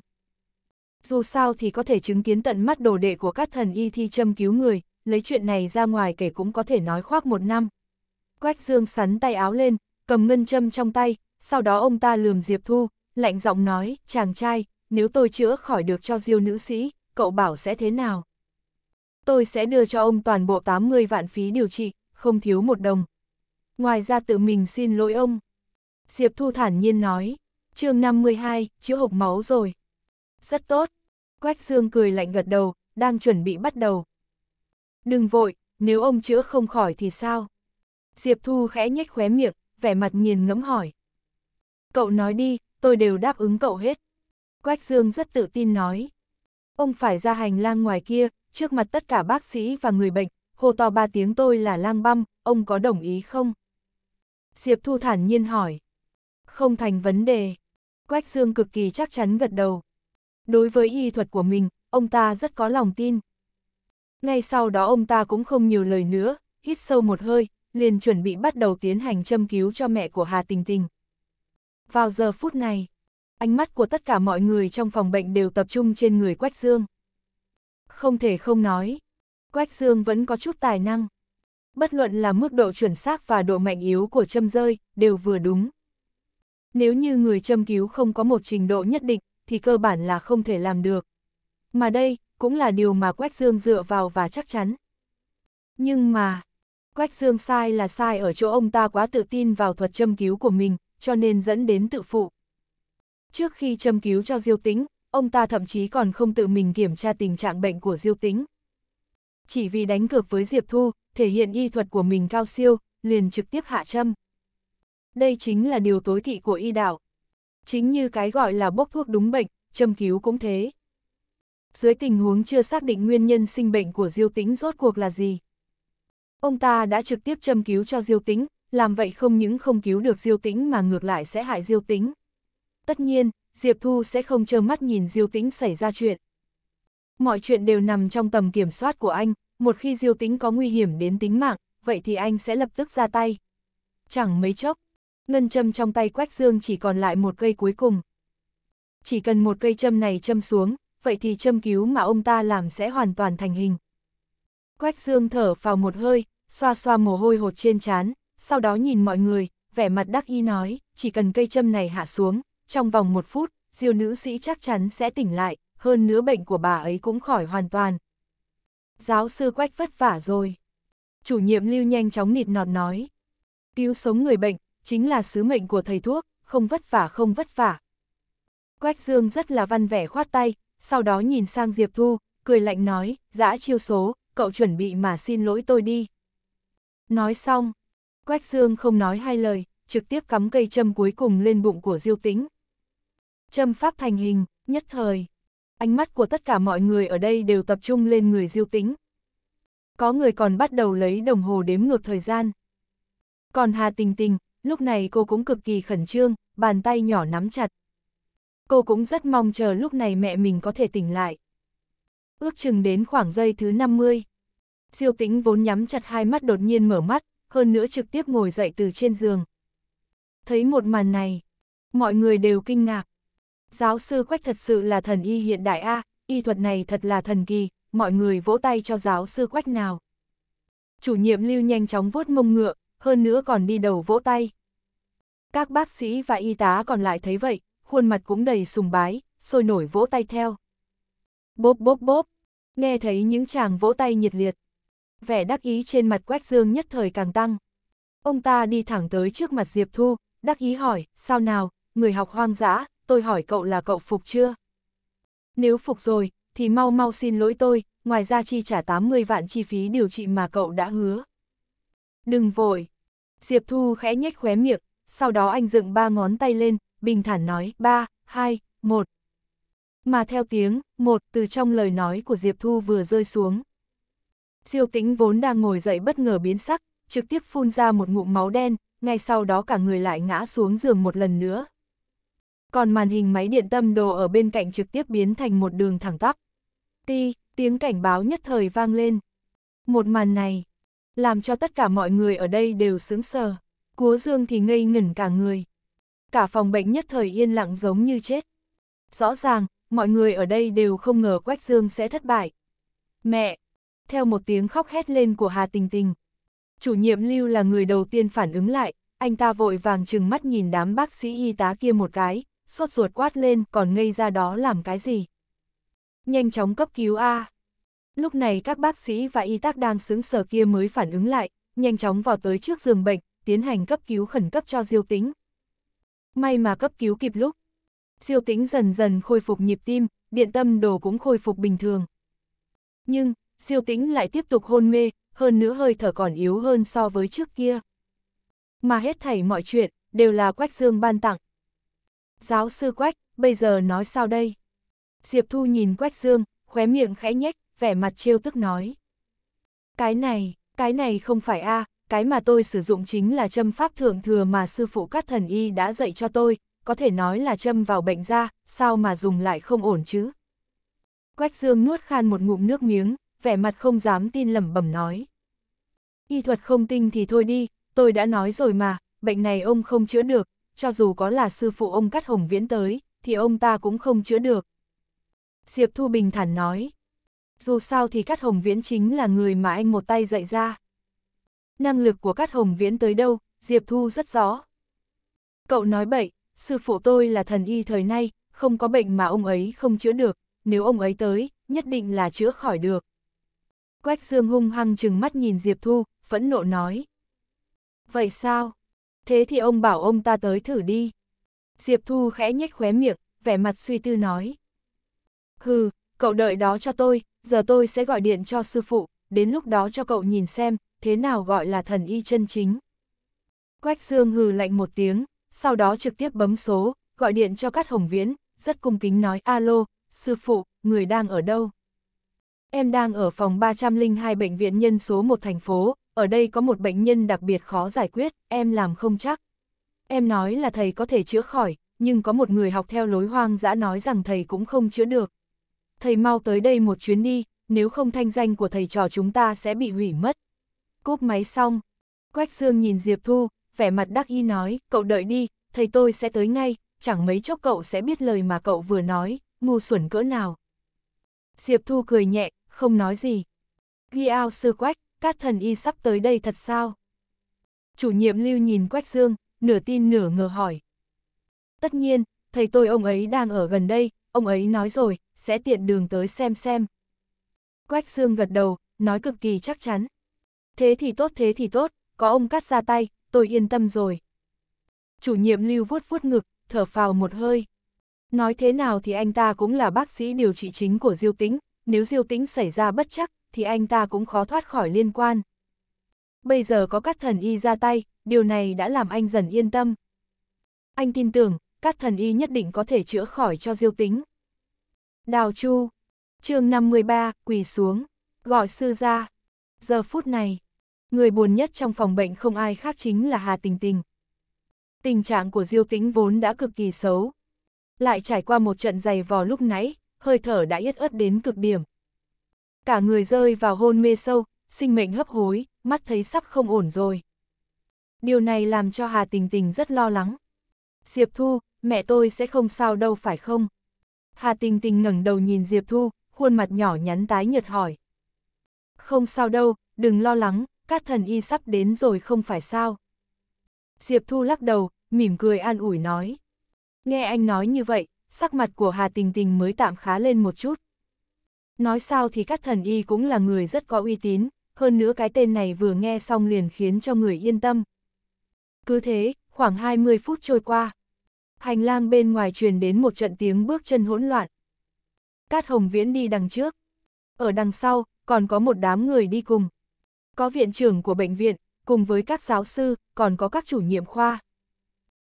Dù sao thì có thể chứng kiến tận mắt đồ đệ của các thần y thi châm cứu người, lấy chuyện này ra ngoài kể cũng có thể nói khoác một năm. Quách Dương sắn tay áo lên, cầm ngân châm trong tay, sau đó ông ta lườm Diệp Thu, lạnh giọng nói, chàng trai, nếu tôi chữa khỏi được cho diêu nữ sĩ, cậu bảo sẽ thế nào? Tôi sẽ đưa cho ông toàn bộ 80 vạn phí điều trị, không thiếu một đồng. Ngoài ra tự mình xin lỗi ông. Diệp Thu thản nhiên nói, chương 52, chữa hộp máu rồi. Rất tốt. Quách Dương cười lạnh gật đầu, đang chuẩn bị bắt đầu. Đừng vội, nếu ông chữa không khỏi thì sao? Diệp Thu khẽ nhếch khóe miệng, vẻ mặt nghiền ngẫm hỏi. Cậu nói đi, tôi đều đáp ứng cậu hết. Quách Dương rất tự tin nói. Ông phải ra hành lang ngoài kia, trước mặt tất cả bác sĩ và người bệnh, hô to ba tiếng tôi là lang băm, ông có đồng ý không? Diệp Thu thản nhiên hỏi. Không thành vấn đề. Quách Dương cực kỳ chắc chắn gật đầu. Đối với y thuật của mình, ông ta rất có lòng tin. Ngay sau đó ông ta cũng không nhiều lời nữa, hít sâu một hơi, liền chuẩn bị bắt đầu tiến hành châm cứu cho mẹ của Hà Tình Tình. Vào giờ phút này, ánh mắt của tất cả mọi người trong phòng bệnh đều tập trung trên người Quách Dương. Không thể không nói, Quách Dương vẫn có chút tài năng. Bất luận là mức độ chuẩn xác và độ mạnh yếu của châm rơi, đều vừa đúng. Nếu như người châm cứu không có một trình độ nhất định, thì cơ bản là không thể làm được. Mà đây, cũng là điều mà Quách Dương dựa vào và chắc chắn. Nhưng mà, Quách Dương sai là sai ở chỗ ông ta quá tự tin vào thuật châm cứu của mình, cho nên dẫn đến tự phụ. Trước khi châm cứu cho Diêu Tĩnh, ông ta thậm chí còn không tự mình kiểm tra tình trạng bệnh của Diêu Tĩnh. Chỉ vì đánh cược với Diệp Thu, thể hiện y thuật của mình cao siêu, liền trực tiếp hạ châm. Đây chính là điều tối kỵ của y đạo. Chính như cái gọi là bốc thuốc đúng bệnh, châm cứu cũng thế. Dưới tình huống chưa xác định nguyên nhân sinh bệnh của Diêu Tĩnh rốt cuộc là gì. Ông ta đã trực tiếp châm cứu cho Diêu Tĩnh, làm vậy không những không cứu được Diêu Tĩnh mà ngược lại sẽ hại Diêu Tĩnh. Tất nhiên, Diệp Thu sẽ không trơ mắt nhìn Diêu Tĩnh xảy ra chuyện. Mọi chuyện đều nằm trong tầm kiểm soát của anh, một khi Diêu Tĩnh có nguy hiểm đến tính mạng, vậy thì anh sẽ lập tức ra tay. Chẳng mấy chốc, ngân châm trong tay Quách Dương chỉ còn lại một cây cuối cùng. Chỉ cần một cây châm này châm xuống, vậy thì châm cứu mà ông ta làm sẽ hoàn toàn thành hình. Quách Dương thở vào một hơi, xoa xoa mồ hôi hột trên trán, sau đó nhìn mọi người, vẻ mặt đắc ý nói, chỉ cần cây châm này hạ xuống, trong vòng một phút, diêu nữ sĩ chắc chắn sẽ tỉnh lại, hơn nữa bệnh của bà ấy cũng khỏi hoàn toàn. Giáo sư Quách vất vả rồi. Chủ nhiệm lưu nhanh chóng nịt nọt nói. Cứu sống người bệnh, chính là sứ mệnh của thầy thuốc, không vất vả không vất vả. Quách Dương rất là văn vẻ khoát tay, sau đó nhìn sang Diệp Thu, cười lạnh nói, dã chiêu số, cậu chuẩn bị mà xin lỗi tôi đi. Nói xong, Quách Dương không nói hai lời, trực tiếp cắm cây châm cuối cùng lên bụng của Diêu Tĩnh châm pháp thành hình, nhất thời. Ánh mắt của tất cả mọi người ở đây đều tập trung lên người diêu tĩnh. Có người còn bắt đầu lấy đồng hồ đếm ngược thời gian. Còn Hà Tình Tình, lúc này cô cũng cực kỳ khẩn trương, bàn tay nhỏ nắm chặt. Cô cũng rất mong chờ lúc này mẹ mình có thể tỉnh lại. Ước chừng đến khoảng giây thứ 50. Diêu tĩnh vốn nhắm chặt hai mắt đột nhiên mở mắt, hơn nữa trực tiếp ngồi dậy từ trên giường. Thấy một màn này, mọi người đều kinh ngạc. Giáo sư Quách thật sự là thần y hiện đại A, y thuật này thật là thần kỳ, mọi người vỗ tay cho giáo sư Quách nào. Chủ nhiệm lưu nhanh chóng vuốt mông ngựa, hơn nữa còn đi đầu vỗ tay. Các bác sĩ và y tá còn lại thấy vậy, khuôn mặt cũng đầy sùng bái, sôi nổi vỗ tay theo. Bốp bốp bốp, nghe thấy những chàng vỗ tay nhiệt liệt. Vẻ đắc ý trên mặt Quách Dương nhất thời càng tăng. Ông ta đi thẳng tới trước mặt Diệp Thu, đắc ý hỏi, sao nào, người học hoang dã, tôi hỏi cậu là cậu phục chưa? Nếu phục rồi, thì mau mau xin lỗi tôi, ngoài ra chi trả 80 vạn chi phí điều trị mà cậu đã hứa. Đừng vội. Diệp Thu khẽ nhếch khóe miệng, sau đó anh dựng ba ngón tay lên, bình thản nói 3, 2, 1. Mà theo tiếng, một từ trong lời nói của Diệp Thu vừa rơi xuống. Diêu tĩnh vốn đang ngồi dậy bất ngờ biến sắc, trực tiếp phun ra một ngụm máu đen, ngay sau đó cả người lại ngã xuống giường một lần nữa, còn màn hình máy điện tâm đồ ở bên cạnh trực tiếp biến thành một đường thẳng tắp. Ti, tiếng cảnh báo nhất thời vang lên. Một màn này, làm cho tất cả mọi người ở đây đều sướng sờ. Cúa dương thì ngây ngẩn cả người. Cả phòng bệnh nhất thời yên lặng giống như chết. Rõ ràng, mọi người ở đây đều không ngờ Quách Dương sẽ thất bại. Mẹ! Theo một tiếng khóc hét lên của Hà Tình Tình. Chủ nhiệm Lưu là người đầu tiên phản ứng lại, anh ta vội vàng chừng mắt nhìn đám bác sĩ y tá kia một cái, sốt ruột quát lên còn ngây ra đó làm cái gì. Nhanh chóng cấp cứu A. Lúc này các bác sĩ và y tác đang xứng sở kia mới phản ứng lại, nhanh chóng vào tới trước giường bệnh, tiến hành cấp cứu khẩn cấp cho Diêu Tĩnh. May mà cấp cứu kịp lúc. Diêu Tĩnh dần dần khôi phục nhịp tim, điện tâm đồ cũng khôi phục bình thường. Nhưng, Diêu Tĩnh lại tiếp tục hôn mê, hơn nữa hơi thở còn yếu hơn so với trước kia. Mà hết thảy mọi chuyện, đều là Quách Dương ban tặng. Giáo sư Quách, bây giờ nói sao đây? Diệp Thu nhìn Quách Dương, khóe miệng khẽ nhếch, vẻ mặt trêu tức nói. Cái này, cái này không phải a cái mà tôi sử dụng chính là châm pháp thượng thừa mà sư phụ các thần y đã dạy cho tôi, có thể nói là châm vào bệnh ra sao mà dùng lại không ổn chứ? Quách Dương nuốt khan một ngụm nước miếng, vẻ mặt không dám tin lẩm bẩm nói. Y thuật không tinh thì thôi đi, tôi đã nói rồi mà, bệnh này ông không chữa được, cho dù có là sư phụ ông Cát Hồng Viễn tới, thì ông ta cũng không chữa được. Diệp Thu Bình thản nói, dù sao thì Cát Hồng Viễn chính là người mà anh một tay dạy ra. Năng lực của Cát Hồng Viễn tới đâu, Diệp Thu rất rõ. Cậu nói bậy, sư phụ tôi là thần y thời nay, không có bệnh mà ông ấy không chữa được, nếu ông ấy tới, nhất định là chữa khỏi được. Quách Dương hung hăng chừng mắt nhìn Diệp Thu, phẫn nộ nói. Vậy sao? thế thì ông bảo ông ta tới thử đi. Diệp Thu khẽ nhếch khóe miệng, vẻ mặt suy tư nói. Hừ, cậu đợi đó cho tôi, giờ tôi sẽ gọi điện cho sư phụ, đến lúc đó cho cậu nhìn xem, thế nào gọi là thần y chân chính. Quách Dương hừ lạnh một tiếng, sau đó trực tiếp bấm số, gọi điện cho Cát Hồng Viễn, rất cung kính nói alo, sư phụ, người đang ở đâu? Em đang ở phòng 302 bệnh viện nhân số 1 thành phố, ở đây có một bệnh nhân đặc biệt khó giải quyết, em làm không chắc. Em nói là thầy có thể chữa khỏi, nhưng có một người học theo lối hoang dã nói rằng thầy cũng không chữa được. Thầy mau tới đây một chuyến đi, nếu không thanh danh của thầy trò chúng ta sẽ bị hủy mất. Cúp máy xong, Quách Dương nhìn Diệp Thu, vẻ mặt đắc y nói, cậu đợi đi, thầy tôi sẽ tới ngay, chẳng mấy chốc cậu sẽ biết lời mà cậu vừa nói, ngu xuẩn cỡ nào. Diệp Thu cười nhẹ, không nói gì. Ghi ao sư Quách, các thần y sắp tới đây thật sao? Chủ nhiệm lưu nhìn Quách Dương, nửa tin nửa ngờ hỏi. Tất nhiên, thầy tôi ông ấy đang ở gần đây, ông ấy nói rồi, sẽ tiện đường tới xem xem. Quách Dương gật đầu, nói cực kỳ chắc chắn. Thế thì tốt thế thì tốt, có ông cắt ra tay, tôi yên tâm rồi. Chủ nhiệm lưu vuốt vuốt ngực, thở phào một hơi. Nói thế nào thì anh ta cũng là bác sĩ điều trị chính của Diêu Tĩnh, nếu Diêu Tĩnh xảy ra bất chắc, thì anh ta cũng khó thoát khỏi liên quan. Bây giờ có các thần y ra tay, điều này đã làm anh dần yên tâm. Anh tin tưởng, các thần y nhất định có thể chữa khỏi cho diêu tính. Đào Chu, chương 53, quỳ xuống, gọi sư ra. Giờ phút này, người buồn nhất trong phòng bệnh không ai khác chính là Hà Tình Tình. Tình trạng của diêu tính vốn đã cực kỳ xấu. Lại trải qua một trận giày vò lúc nãy, hơi thở đã yết ớt đến cực điểm, cả người rơi vào hôn mê sâu, sinh mệnh hấp hối, mắt thấy sắp không ổn rồi. Điều này làm cho Hà Tình Tình rất lo lắng. Diệp Thu, mẹ tôi sẽ không sao đâu phải không? Hà Tình Tình ngẩng đầu nhìn Diệp Thu, khuôn mặt nhỏ nhắn tái nhợt hỏi. Không sao đâu, đừng lo lắng, các thần y sắp đến rồi không phải sao. Diệp Thu lắc đầu, mỉm cười an ủi nói. Nghe anh nói như vậy, sắc mặt của Hà Tình Tình mới tạm khá lên một chút. Nói sao thì các thần y cũng là người rất có uy tín, hơn nữa cái tên này vừa nghe xong liền khiến cho người yên tâm. Cứ thế, khoảng 20 phút trôi qua, hành lang bên ngoài truyền đến một trận tiếng bước chân hỗn loạn. Cát Hồng Viễn đi đằng trước, ở đằng sau còn có một đám người đi cùng. Có viện trưởng của bệnh viện, cùng với các giáo sư, còn có các chủ nhiệm khoa.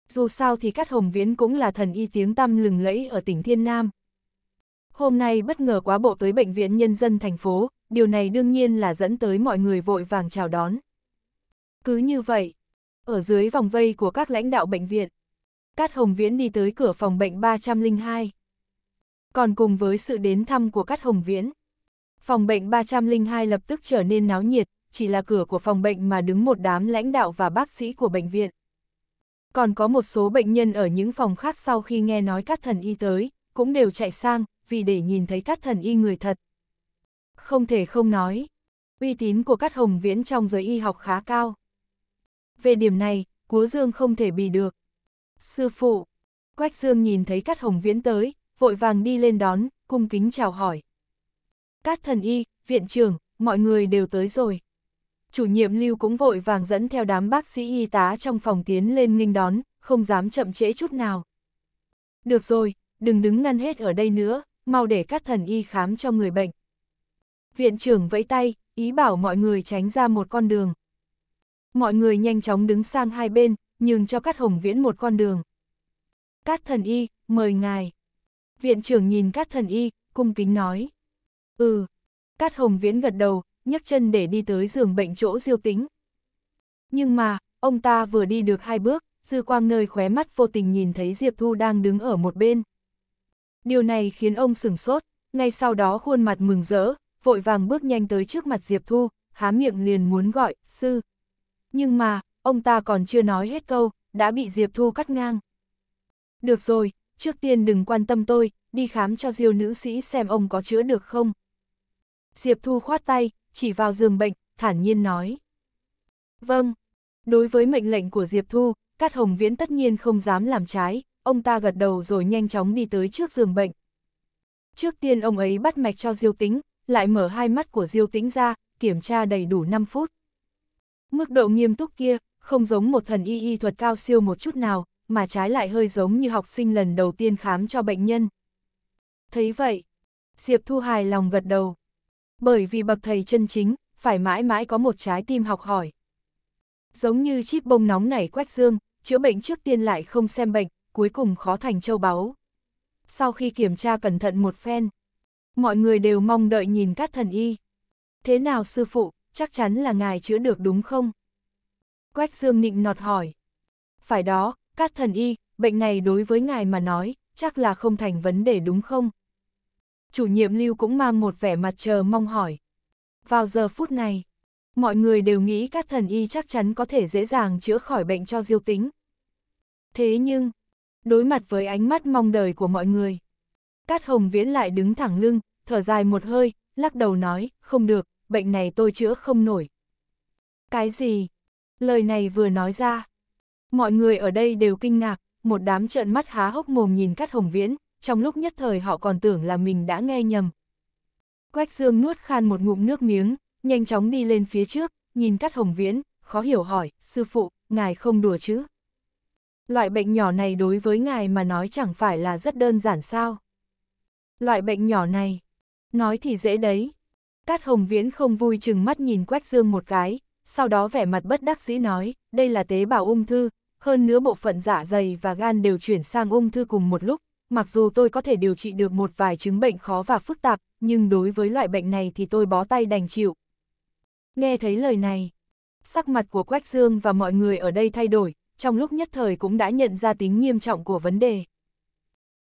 Dù sao thì Cát Hồng Viễn cũng là thần y tiếng tăm lừng lẫy ở tỉnh Thiên Nam. Hôm nay bất ngờ quá bộ tới Bệnh viện Nhân dân thành phố, điều này đương nhiên là dẫn tới mọi người vội vàng chào đón. Cứ như vậy, ở dưới vòng vây của các lãnh đạo bệnh viện, Cát Hồng Viễn đi tới cửa phòng bệnh 302. Còn cùng với sự đến thăm của Cát Hồng Viễn, phòng bệnh 302 lập tức trở nên náo nhiệt, chỉ là cửa của phòng bệnh mà đứng một đám lãnh đạo và bác sĩ của bệnh viện. Còn có một số bệnh nhân ở những phòng khác sau khi nghe nói các thần y tới, cũng đều chạy sang, vì để nhìn thấy các thần y người thật. Không thể không nói, uy tín của các hồng viễn trong giới y học khá cao. Về điểm này, Cúa Dương không thể bì được. Sư phụ, Quách Dương nhìn thấy các hồng viễn tới, vội vàng đi lên đón, cung kính chào hỏi. Các thần y, viện trưởng, mọi người đều tới rồi. Chủ nhiệm lưu cũng vội vàng dẫn theo đám bác sĩ y tá trong phòng tiến lên nghênh đón, không dám chậm trễ chút nào. Được rồi, đừng đứng ngăn hết ở đây nữa, mau để các thần y khám cho người bệnh. Viện trưởng vẫy tay, ý bảo mọi người tránh ra một con đường. Mọi người nhanh chóng đứng sang hai bên, nhường cho Cát Hồng Viễn một con đường. Cát thần y, mời ngài. Viện trưởng nhìn Cát thần y, cung kính nói. Ừ. Cát Hồng Viễn gật đầu, nhấc chân để đi tới giường bệnh chỗ diêu tính. Nhưng mà, ông ta vừa đi được hai bước, dư quang nơi khóe mắt vô tình nhìn thấy Diệp Thu đang đứng ở một bên. Điều này khiến ông sửng sốt, ngay sau đó khuôn mặt mừng rỡ, vội vàng bước nhanh tới trước mặt Diệp Thu, há miệng liền muốn gọi, sư. Nhưng mà, ông ta còn chưa nói hết câu, đã bị Diệp Thu cắt ngang. Được rồi, trước tiên đừng quan tâm tôi, đi khám cho diêu nữ sĩ xem ông có chữa được không. Diệp Thu khoát tay, chỉ vào giường bệnh, thản nhiên nói. Vâng, đối với mệnh lệnh của Diệp Thu, Cát Hồng Viễn tất nhiên không dám làm trái, ông ta gật đầu rồi nhanh chóng đi tới trước giường bệnh. Trước tiên ông ấy bắt mạch cho Diêu Tĩnh, lại mở hai mắt của Diêu Tĩnh ra, kiểm tra đầy đủ 5 phút. Mức độ nghiêm túc kia, không giống một thần y y thuật cao siêu một chút nào, mà trái lại hơi giống như học sinh lần đầu tiên khám cho bệnh nhân. Thấy vậy, Diệp Thu hài lòng gật đầu. Bởi vì bậc thầy chân chính, phải mãi mãi có một trái tim học hỏi. Giống như chip bông nóng nảy quách dương, chữa bệnh trước tiên lại không xem bệnh, cuối cùng khó thành châu báu. Sau khi kiểm tra cẩn thận một phen, mọi người đều mong đợi nhìn các thần y. Thế nào sư phụ, chắc chắn là ngài chữa được đúng không? Quách Dương nịnh nọt hỏi. Phải đó, các thần y, bệnh này đối với ngài mà nói, chắc là không thành vấn đề đúng không? Chủ nhiệm lưu cũng mang một vẻ mặt chờ mong hỏi. Vào giờ phút này, mọi người đều nghĩ các thần y chắc chắn có thể dễ dàng chữa khỏi bệnh cho diêu tính. Thế nhưng, đối mặt với ánh mắt mong đợi của mọi người. Cát Hồng Viễn lại đứng thẳng lưng, thở dài một hơi, lắc đầu nói, không được, bệnh này tôi chữa không nổi. Cái gì? Lời này vừa nói ra. Mọi người ở đây đều kinh ngạc, một đám trợn mắt há hốc mồm nhìn Cát Hồng Viễn, trong lúc nhất thời họ còn tưởng là mình đã nghe nhầm. Quách Dương nuốt khan một ngụm nước miếng, nhanh chóng đi lên phía trước, nhìn Cát Hồng Viễn, khó hiểu hỏi, sư phụ, ngài không đùa chứ? Loại bệnh nhỏ này đối với ngài mà nói chẳng phải là rất đơn giản sao. Loại bệnh nhỏ này, nói thì dễ đấy. Cát Hồng Viễn không vui chừng mắt nhìn Quách Dương một cái, sau đó vẻ mặt bất đắc dĩ nói, đây là tế bào ung thư, hơn nữa bộ phận dạ dày và gan đều chuyển sang ung thư cùng một lúc, mặc dù tôi có thể điều trị được một vài chứng bệnh khó và phức tạp, nhưng đối với loại bệnh này thì tôi bó tay đành chịu. Nghe thấy lời này, sắc mặt của Quách Dương và mọi người ở đây thay đổi, trong lúc nhất thời cũng đã nhận ra tính nghiêm trọng của vấn đề.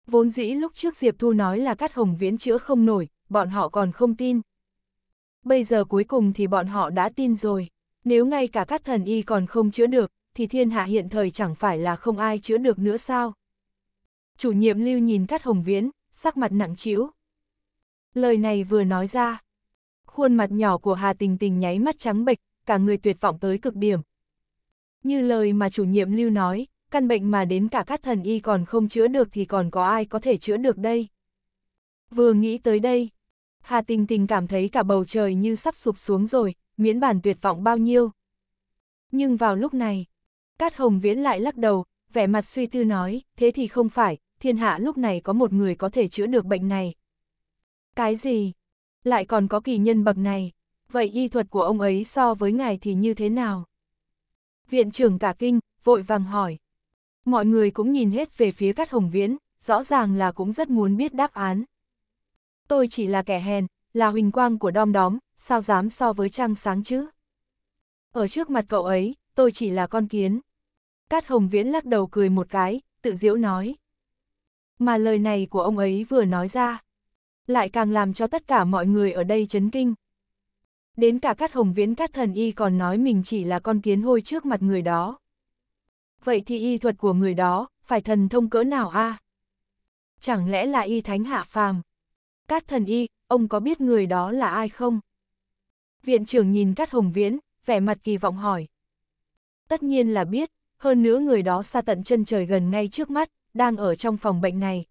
Vốn dĩ lúc trước Diệp Thu nói là cắt hồng viễn chữa không nổi, bọn họ còn không tin. Bây giờ cuối cùng thì bọn họ đã tin rồi, nếu ngay cả các thần y còn không chữa được, thì thiên hạ hiện thời chẳng phải là không ai chữa được nữa sao. Chủ nhiệm lưu nhìn cắt hồng viễn, sắc mặt nặng trĩu. Lời này vừa nói ra, khuôn mặt nhỏ của Hà Tình Tình nháy mắt trắng bệch, cả người tuyệt vọng tới cực điểm, như lời mà chủ nhiệm lưu nói, căn bệnh mà đến cả các thần y còn không chữa được thì còn có ai có thể chữa được đây. Vừa nghĩ tới đây, Hà Tình Tình cảm thấy cả bầu trời như sắp sụp xuống rồi, miễn bản tuyệt vọng bao nhiêu. Nhưng vào lúc này, Cát Hồng Viễn lại lắc đầu, vẻ mặt suy tư nói, thế thì không phải, thiên hạ lúc này có một người có thể chữa được bệnh này. Cái gì? Lại còn có kỳ nhân bậc này, vậy y thuật của ông ấy so với ngài thì như thế nào? Viện trưởng cả kinh, vội vàng hỏi. Mọi người cũng nhìn hết về phía Cát Hồng Viễn, rõ ràng là cũng rất muốn biết đáp án. Tôi chỉ là kẻ hèn, là huỳnh quang của đom đóm, sao dám so với trăng sáng chứ? Ở trước mặt cậu ấy, tôi chỉ là con kiến. Cát Hồng Viễn lắc đầu cười một cái, tự diễu nói. Mà lời này của ông ấy vừa nói ra, lại càng làm cho tất cả mọi người ở đây chấn kinh đến cả Cát Hồng Viễn Cát Thần Y còn nói mình chỉ là con kiến hôi trước mặt người đó. Vậy thì y thuật của người đó, phải thần thông cỡ nào a? À? Chẳng lẽ là y thánh hạ phàm? Cát Thần Y, ông có biết người đó là ai không? Viện trưởng nhìn Cát Hồng Viễn, vẻ mặt kỳ vọng hỏi. Tất nhiên là biết, hơn nữa người đó xa tận chân trời gần ngay trước mắt, đang ở trong phòng bệnh này.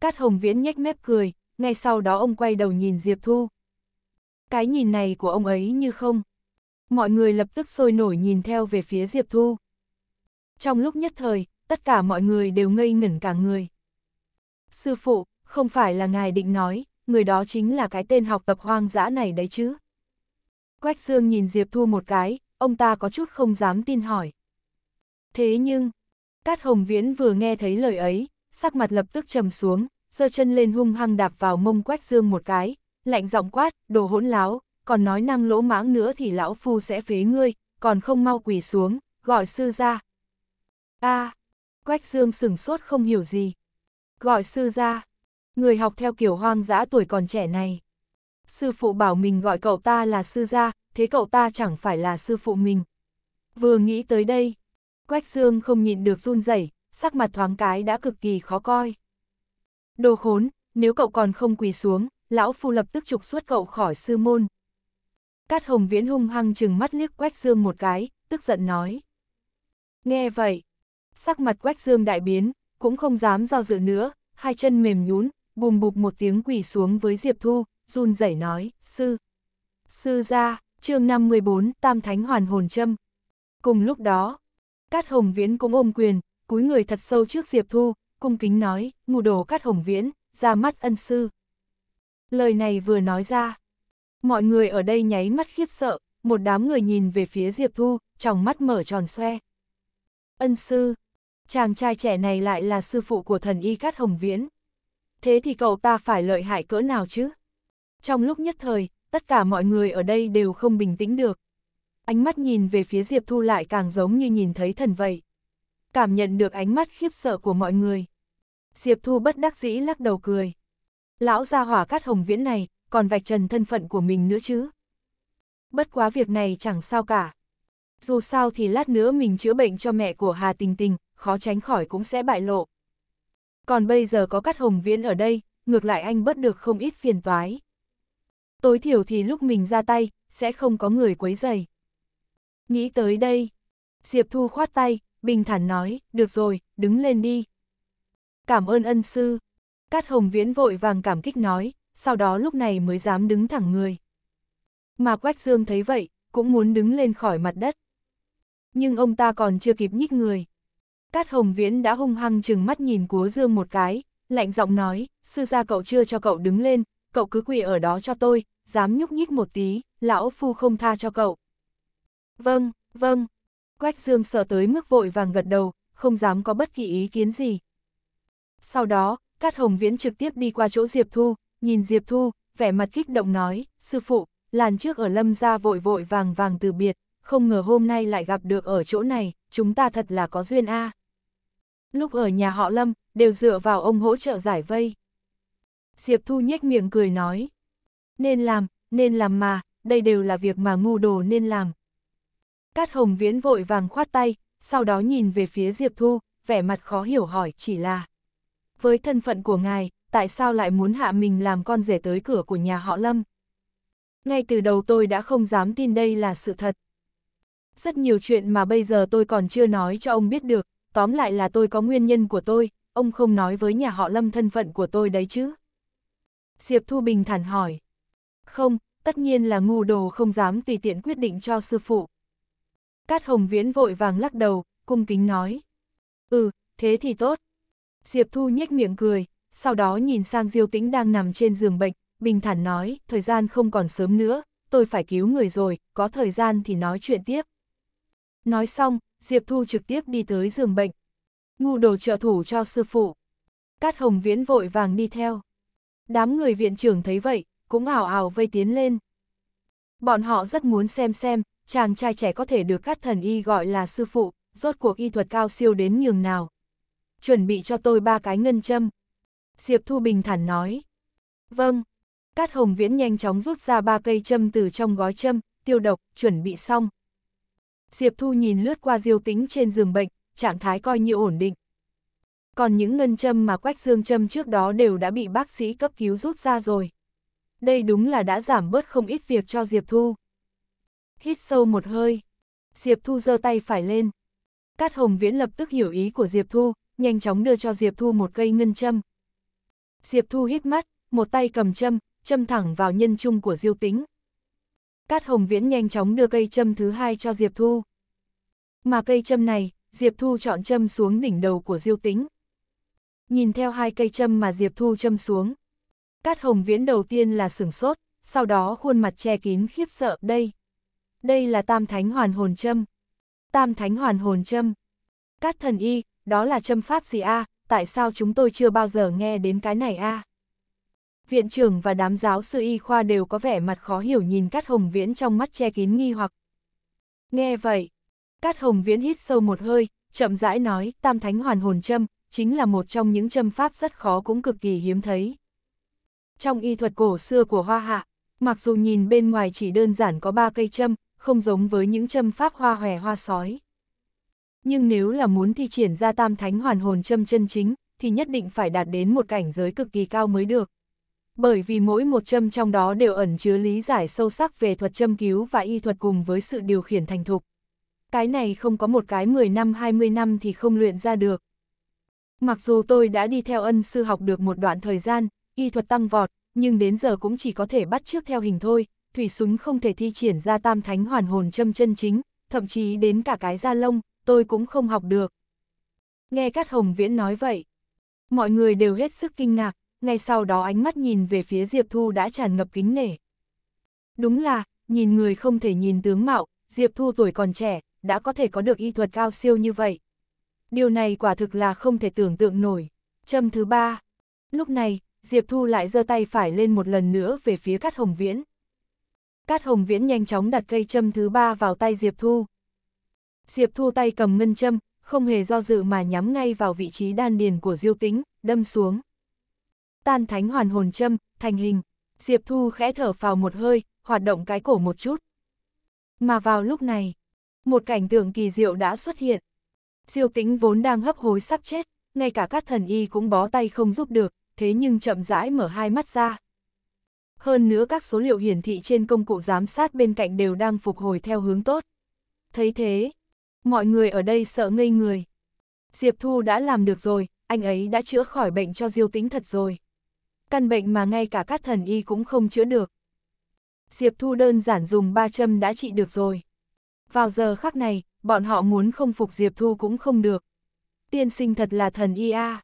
Cát Hồng Viễn nhếch mép cười, ngay sau đó ông quay đầu nhìn Diệp Thu, cái nhìn này của ông ấy như không. Mọi người lập tức sôi nổi nhìn theo về phía Diệp Thu. Trong lúc nhất thời, tất cả mọi người đều ngây ngẩn cả người. Sư phụ, không phải là ngài định nói, người đó chính là cái tên học tập hoang dã này đấy chứ. Quách Dương nhìn Diệp Thu một cái, ông ta có chút không dám tin hỏi. Thế nhưng, Cát Hồng Viễn vừa nghe thấy lời ấy, sắc mặt lập tức trầm xuống, giơ chân lên hung hăng đạp vào mông Quách Dương một cái, lạnh giọng quát, đồ hỗn láo, còn nói năng lỗ mãng nữa thì lão phu sẽ phế ngươi, còn không mau quỳ xuống, gọi sư ra. a Quách Dương sửng sốt không hiểu gì. Gọi sư ra. Người học theo kiểu hoang dã tuổi còn trẻ này. Sư phụ bảo mình gọi cậu ta là sư gia, thế cậu ta chẳng phải là sư phụ mình. Vừa nghĩ tới đây, Quách Dương không nhịn được run rẩy, sắc mặt thoáng cái đã cực kỳ khó coi. Đồ khốn, nếu cậu còn không quỳ xuống, lão phu lập tức trục xuất cậu khỏi sư môn. Cát hồng viễn hung hăng chừng mắt liếc Quách Dương một cái, tức giận nói. Nghe vậy, sắc mặt Quách Dương đại biến, cũng không dám do dự nữa, hai chân mềm nhún, bùm bụp một tiếng quỳ xuống với Diệp Thu, run rẩy nói, sư. Sư ra, chương 54, Tam Thánh Hoàn Hồn Châm. Cùng lúc đó, Cát Hồng Viễn cũng ôm quyền, cúi người thật sâu trước Diệp Thu, cung kính nói, ngụ đồ Cát Hồng Viễn, ra mắt ân sư. Lời này vừa nói ra. Mọi người ở đây nháy mắt khiếp sợ, một đám người nhìn về phía Diệp Thu, trong mắt mở tròn xoe. Ân sư, chàng trai trẻ này lại là sư phụ của thần y cát hồng viễn. Thế thì cậu ta phải lợi hại cỡ nào chứ? Trong lúc nhất thời, tất cả mọi người ở đây đều không bình tĩnh được. Ánh mắt nhìn về phía Diệp Thu lại càng giống như nhìn thấy thần vậy. Cảm nhận được ánh mắt khiếp sợ của mọi người. Diệp Thu bất đắc dĩ lắc đầu cười lão gia hỏa cắt hồng viễn này, còn vạch trần thân phận của mình nữa chứ. Bất quá việc này chẳng sao cả. Dù sao thì lát nữa mình chữa bệnh cho mẹ của Hà Tình Tình, khó tránh khỏi cũng sẽ bại lộ. Còn bây giờ có cắt hồng viễn ở đây, ngược lại anh bớt được không ít phiền toái. Tối thiểu thì lúc mình ra tay, sẽ không có người quấy dày. Nghĩ tới đây, Diệp Thu khoát tay, bình thản nói, được rồi, đứng lên đi. Cảm ơn ân sư, Cát Hồng Viễn vội vàng cảm kích nói, sau đó lúc này mới dám đứng thẳng người. Mà Quách Dương thấy vậy, cũng muốn đứng lên khỏi mặt đất. Nhưng ông ta còn chưa kịp nhích người. Cát Hồng Viễn đã hung hăng chừng mắt nhìn Cúa Dương một cái, lạnh giọng nói, sư gia cậu chưa cho cậu đứng lên, cậu cứ quỳ ở đó cho tôi, dám nhúc nhích một tí, lão phu không tha cho cậu. Vâng, vâng. Quách Dương sợ tới mức vội vàng gật đầu, không dám có bất kỳ ý kiến gì. Sau đó, Cát Hồng Viễn trực tiếp đi qua chỗ Diệp Thu, nhìn Diệp Thu, vẻ mặt kích động nói, sư phụ, làn trước ở lâm gia vội vội vàng vàng từ biệt, không ngờ hôm nay lại gặp được ở chỗ này, chúng ta thật là có duyên a. Lúc ở nhà họ lâm, đều dựa vào ông hỗ trợ giải vây. Diệp Thu nhếch miệng cười nói, nên làm, nên làm mà, đây đều là việc mà ngu đồ nên làm. Cát Hồng Viễn vội vàng khoát tay, sau đó nhìn về phía Diệp Thu, vẻ mặt khó hiểu hỏi chỉ là với thân phận của ngài, tại sao lại muốn hạ mình làm con rể tới cửa của nhà họ Lâm? Ngay từ đầu tôi đã không dám tin đây là sự thật. Rất nhiều chuyện mà bây giờ tôi còn chưa nói cho ông biết được, tóm lại là tôi có nguyên nhân của tôi, ông không nói với nhà họ Lâm thân phận của tôi đấy chứ. Diệp Thu Bình thản hỏi. Không, tất nhiên là ngu đồ không dám tùy tiện quyết định cho sư phụ. Cát Hồng Viễn vội vàng lắc đầu, cung kính nói. Ừ, thế thì tốt. Diệp Thu nhếch miệng cười, sau đó nhìn sang Diêu Tĩnh đang nằm trên giường bệnh, bình thản nói, thời gian không còn sớm nữa, tôi phải cứu người rồi, có thời gian thì nói chuyện tiếp. Nói xong, Diệp Thu trực tiếp đi tới giường bệnh. Ngu đồ trợ thủ cho sư phụ. Cát Hồng Viễn vội vàng đi theo. Đám người viện trưởng thấy vậy, cũng ảo ảo vây tiến lên. Bọn họ rất muốn xem xem, chàng trai trẻ có thể được các thần y gọi là sư phụ, rốt cuộc y thuật cao siêu đến nhường nào chuẩn bị cho tôi ba cái ngân châm. Diệp Thu Bình thản nói. Vâng. Cát Hồng Viễn nhanh chóng rút ra ba cây châm từ trong gói châm, tiêu độc, chuẩn bị xong. Diệp Thu nhìn lướt qua diêu tính trên giường bệnh, trạng thái coi như ổn định. Còn những ngân châm mà Quách Dương châm trước đó đều đã bị bác sĩ cấp cứu rút ra rồi. Đây đúng là đã giảm bớt không ít việc cho Diệp Thu. Hít sâu một hơi. Diệp Thu giơ tay phải lên. Cát Hồng Viễn lập tức hiểu ý của Diệp Thu, nhanh chóng đưa cho Diệp Thu một cây ngân châm. Diệp Thu hít mắt, một tay cầm châm, châm thẳng vào nhân trung của Diêu Tính. Cát Hồng Viễn nhanh chóng đưa cây châm thứ hai cho Diệp Thu. Mà cây châm này, Diệp Thu chọn châm xuống đỉnh đầu của Diêu Tính. Nhìn theo hai cây châm mà Diệp Thu châm xuống. Cát Hồng Viễn đầu tiên là sửng sốt, sau đó khuôn mặt che kín khiếp sợ đây. Đây là Tam Thánh Hoàn Hồn Châm. Tam Thánh Hoàn Hồn Châm. Cát Thần Y, đó là châm pháp gì a, tại sao chúng tôi chưa bao giờ nghe đến cái này a? Viện trưởng và đám giáo sư y khoa đều có vẻ mặt khó hiểu nhìn Cát Hồng Viễn trong mắt che kín nghi hoặc. Nghe vậy, Cát Hồng Viễn hít sâu một hơi, chậm rãi nói, Tam Thánh Hoàn Hồn Châm, chính là một trong những châm pháp rất khó cũng cực kỳ hiếm thấy. Trong y thuật cổ xưa của Hoa Hạ, mặc dù nhìn bên ngoài chỉ đơn giản có ba cây châm, không giống với những châm pháp hoa hòe hoa sói. Nhưng nếu là muốn thi triển ra tam thánh hoàn hồn châm chân chính, thì nhất định phải đạt đến một cảnh giới cực kỳ cao mới được. Bởi vì mỗi một châm trong đó đều ẩn chứa lý giải sâu sắc về thuật châm cứu và y thuật cùng với sự điều khiển thành thục. Cái này không có một cái 10 năm 20 năm thì không luyện ra được. Mặc dù tôi đã đi theo ân sư học được một đoạn thời gian, y thuật tăng vọt, nhưng đến giờ cũng chỉ có thể bắt trước theo hình thôi, thủy súng không thể thi triển ra tam thánh hoàn hồn châm chân chính, thậm chí đến cả cái da lông, tôi cũng không học được. Nghe Cát Hồng Viễn nói vậy, mọi người đều hết sức kinh ngạc, ngay sau đó ánh mắt nhìn về phía Diệp Thu đã tràn ngập kính nể. Đúng là, nhìn người không thể nhìn tướng mạo, Diệp Thu tuổi còn trẻ, đã có thể có được y thuật cao siêu như vậy. Điều này quả thực là không thể tưởng tượng nổi. Châm thứ ba. Lúc này, Diệp Thu lại giơ tay phải lên một lần nữa về phía Cát Hồng Viễn. Cát Hồng Viễn nhanh chóng đặt cây châm thứ ba vào tay Diệp Thu. Diệp Thu tay cầm ngân châm, không hề do dự mà nhắm ngay vào vị trí đan điền của Diêu Tĩnh, đâm xuống. Tan thánh hoàn hồn châm, thành hình. Diệp Thu khẽ thở phào một hơi, hoạt động cái cổ một chút. Mà vào lúc này, một cảnh tượng kỳ diệu đã xuất hiện. Diêu Tĩnh vốn đang hấp hối sắp chết, ngay cả các thần y cũng bó tay không giúp được, thế nhưng chậm rãi mở hai mắt ra. Hơn nữa các số liệu hiển thị trên công cụ giám sát bên cạnh đều đang phục hồi theo hướng tốt. Thấy thế, Mọi người ở đây sợ ngây người. Diệp Thu đã làm được rồi, anh ấy đã chữa khỏi bệnh cho Diêu Tĩnh thật rồi. Căn bệnh mà ngay cả các thần y cũng không chữa được. Diệp Thu đơn giản dùng ba châm đã trị được rồi. Vào giờ khắc này, bọn họ muốn không phục Diệp Thu cũng không được. Tiên sinh thật là thần y a.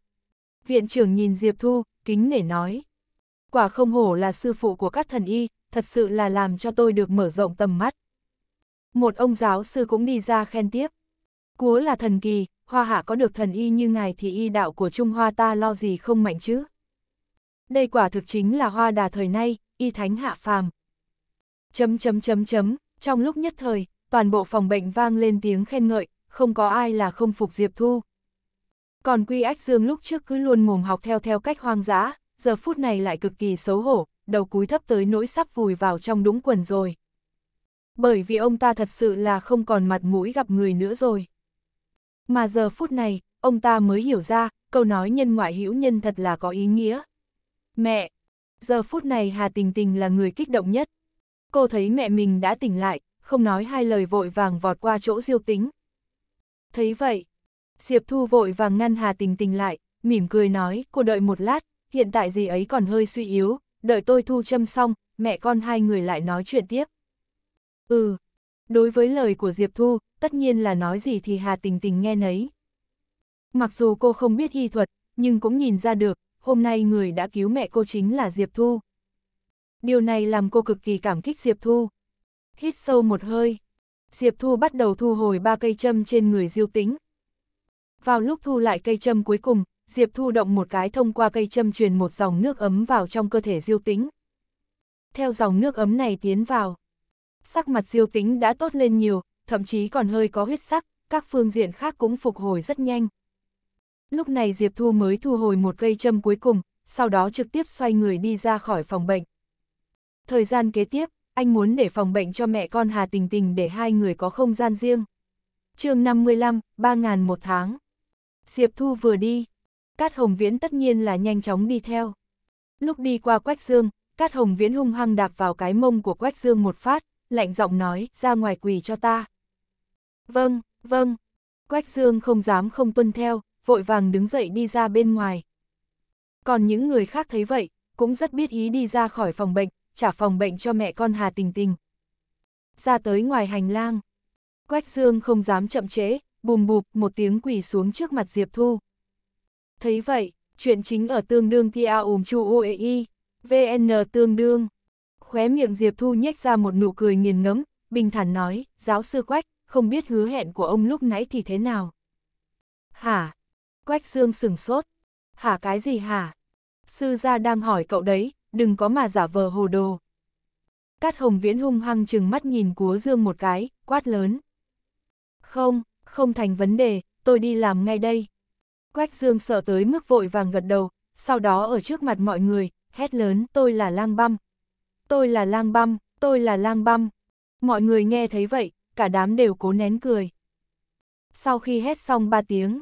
Viện trưởng nhìn Diệp Thu, kính nể nói. Quả không hổ là sư phụ của các thần y, thật sự là làm cho tôi được mở rộng tầm mắt. Một ông giáo sư cũng đi ra khen tiếp. Cúa là thần kỳ, hoa hạ có được thần y như ngài thì y đạo của Trung Hoa ta lo gì không mạnh chứ. Đây quả thực chính là hoa đà thời nay, y thánh hạ phàm. Chấm chấm chấm chấm, trong lúc nhất thời, toàn bộ phòng bệnh vang lên tiếng khen ngợi, không có ai là không phục Diệp Thu. Còn Quy Ách Dương lúc trước cứ luôn mồm học theo theo cách hoang dã, giờ phút này lại cực kỳ xấu hổ, đầu cúi thấp tới nỗi sắp vùi vào trong đũng quần rồi bởi vì ông ta thật sự là không còn mặt mũi gặp người nữa rồi. Mà giờ phút này, ông ta mới hiểu ra, câu nói nhân ngoại hữu nhân thật là có ý nghĩa. Mẹ! Giờ phút này Hà Tình Tình là người kích động nhất. Cô thấy mẹ mình đã tỉnh lại, không nói hai lời vội vàng vọt qua chỗ diêu tính. Thấy vậy, Diệp Thu vội vàng ngăn Hà Tình Tình lại, mỉm cười nói, cô đợi một lát, hiện tại gì ấy còn hơi suy yếu, đợi tôi thu châm xong, mẹ con hai người lại nói chuyện tiếp. Ừ, đối với lời của Diệp Thu, tất nhiên là nói gì thì Hà Tình Tình nghe nấy. Mặc dù cô không biết hy thuật, nhưng cũng nhìn ra được, hôm nay người đã cứu mẹ cô chính là Diệp Thu. Điều này làm cô cực kỳ cảm kích Diệp Thu. Hít sâu một hơi, Diệp Thu bắt đầu thu hồi ba cây châm trên người diêu tĩnh Vào lúc thu lại cây châm cuối cùng, Diệp Thu động một cái thông qua cây châm truyền một dòng nước ấm vào trong cơ thể diêu tĩnh Theo dòng nước ấm này tiến vào, sắc mặt diêu tính đã tốt lên nhiều, thậm chí còn hơi có huyết sắc, các phương diện khác cũng phục hồi rất nhanh. Lúc này Diệp Thu mới thu hồi một cây châm cuối cùng, sau đó trực tiếp xoay người đi ra khỏi phòng bệnh. Thời gian kế tiếp, anh muốn để phòng bệnh cho mẹ con Hà Tình Tình để hai người có không gian riêng. chương 55, 3.000 một tháng. Diệp Thu vừa đi. Cát Hồng Viễn tất nhiên là nhanh chóng đi theo. Lúc đi qua Quách Dương, Cát Hồng Viễn hung hăng đạp vào cái mông của Quách Dương một phát, lạnh giọng nói, ra ngoài quỳ cho ta. Vâng, vâng, Quách Dương không dám không tuân theo, vội vàng đứng dậy đi ra bên ngoài. Còn những người khác thấy vậy, cũng rất biết ý đi ra khỏi phòng bệnh, trả phòng bệnh cho mẹ con Hà Tình Tình. Ra tới ngoài hành lang, Quách Dương không dám chậm trễ, bùm bụp một tiếng quỳ xuống trước mặt Diệp Thu. Thấy vậy, chuyện chính ở tương đương tia ùm chu uei, vn tương đương khóe miệng Diệp Thu nhếch ra một nụ cười nghiền ngấm bình thản nói, giáo sư Quách, không biết hứa hẹn của ông lúc nãy thì thế nào. Hả? Quách Dương sừng sốt. Hả cái gì hả? Sư gia đang hỏi cậu đấy, đừng có mà giả vờ hồ đồ. Cát Hồng Viễn hung hăng chừng mắt nhìn Cúa Dương một cái, quát lớn. Không, không thành vấn đề, tôi đi làm ngay đây. Quách Dương sợ tới mức vội vàng gật đầu, sau đó ở trước mặt mọi người, hét lớn tôi là lang băm, tôi là lang băm, tôi là lang băm. Mọi người nghe thấy vậy, cả đám đều cố nén cười. Sau khi hét xong ba tiếng,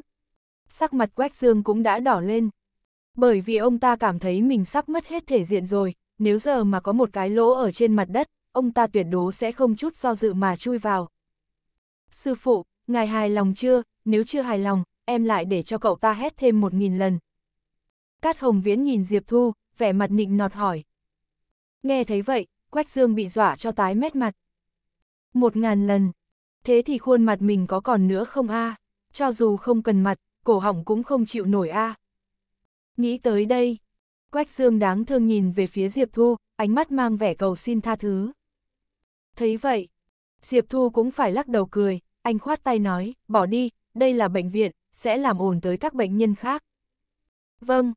sắc mặt Quách Dương cũng đã đỏ lên. Bởi vì ông ta cảm thấy mình sắp mất hết thể diện rồi, nếu giờ mà có một cái lỗ ở trên mặt đất, ông ta tuyệt đối sẽ không chút do dự mà chui vào. Sư phụ, ngài hài lòng chưa? Nếu chưa hài lòng, em lại để cho cậu ta hét thêm một nghìn lần. Cát Hồng Viễn nhìn Diệp Thu, vẻ mặt nịnh nọt hỏi. Nghe thấy vậy, Quách Dương bị dọa cho tái mét mặt. Một ngàn lần. Thế thì khuôn mặt mình có còn nữa không a? À? Cho dù không cần mặt, cổ họng cũng không chịu nổi a. À. Nghĩ tới đây, Quách Dương đáng thương nhìn về phía Diệp Thu, ánh mắt mang vẻ cầu xin tha thứ. Thấy vậy, Diệp Thu cũng phải lắc đầu cười, anh khoát tay nói, bỏ đi, đây là bệnh viện, sẽ làm ổn tới các bệnh nhân khác. Vâng,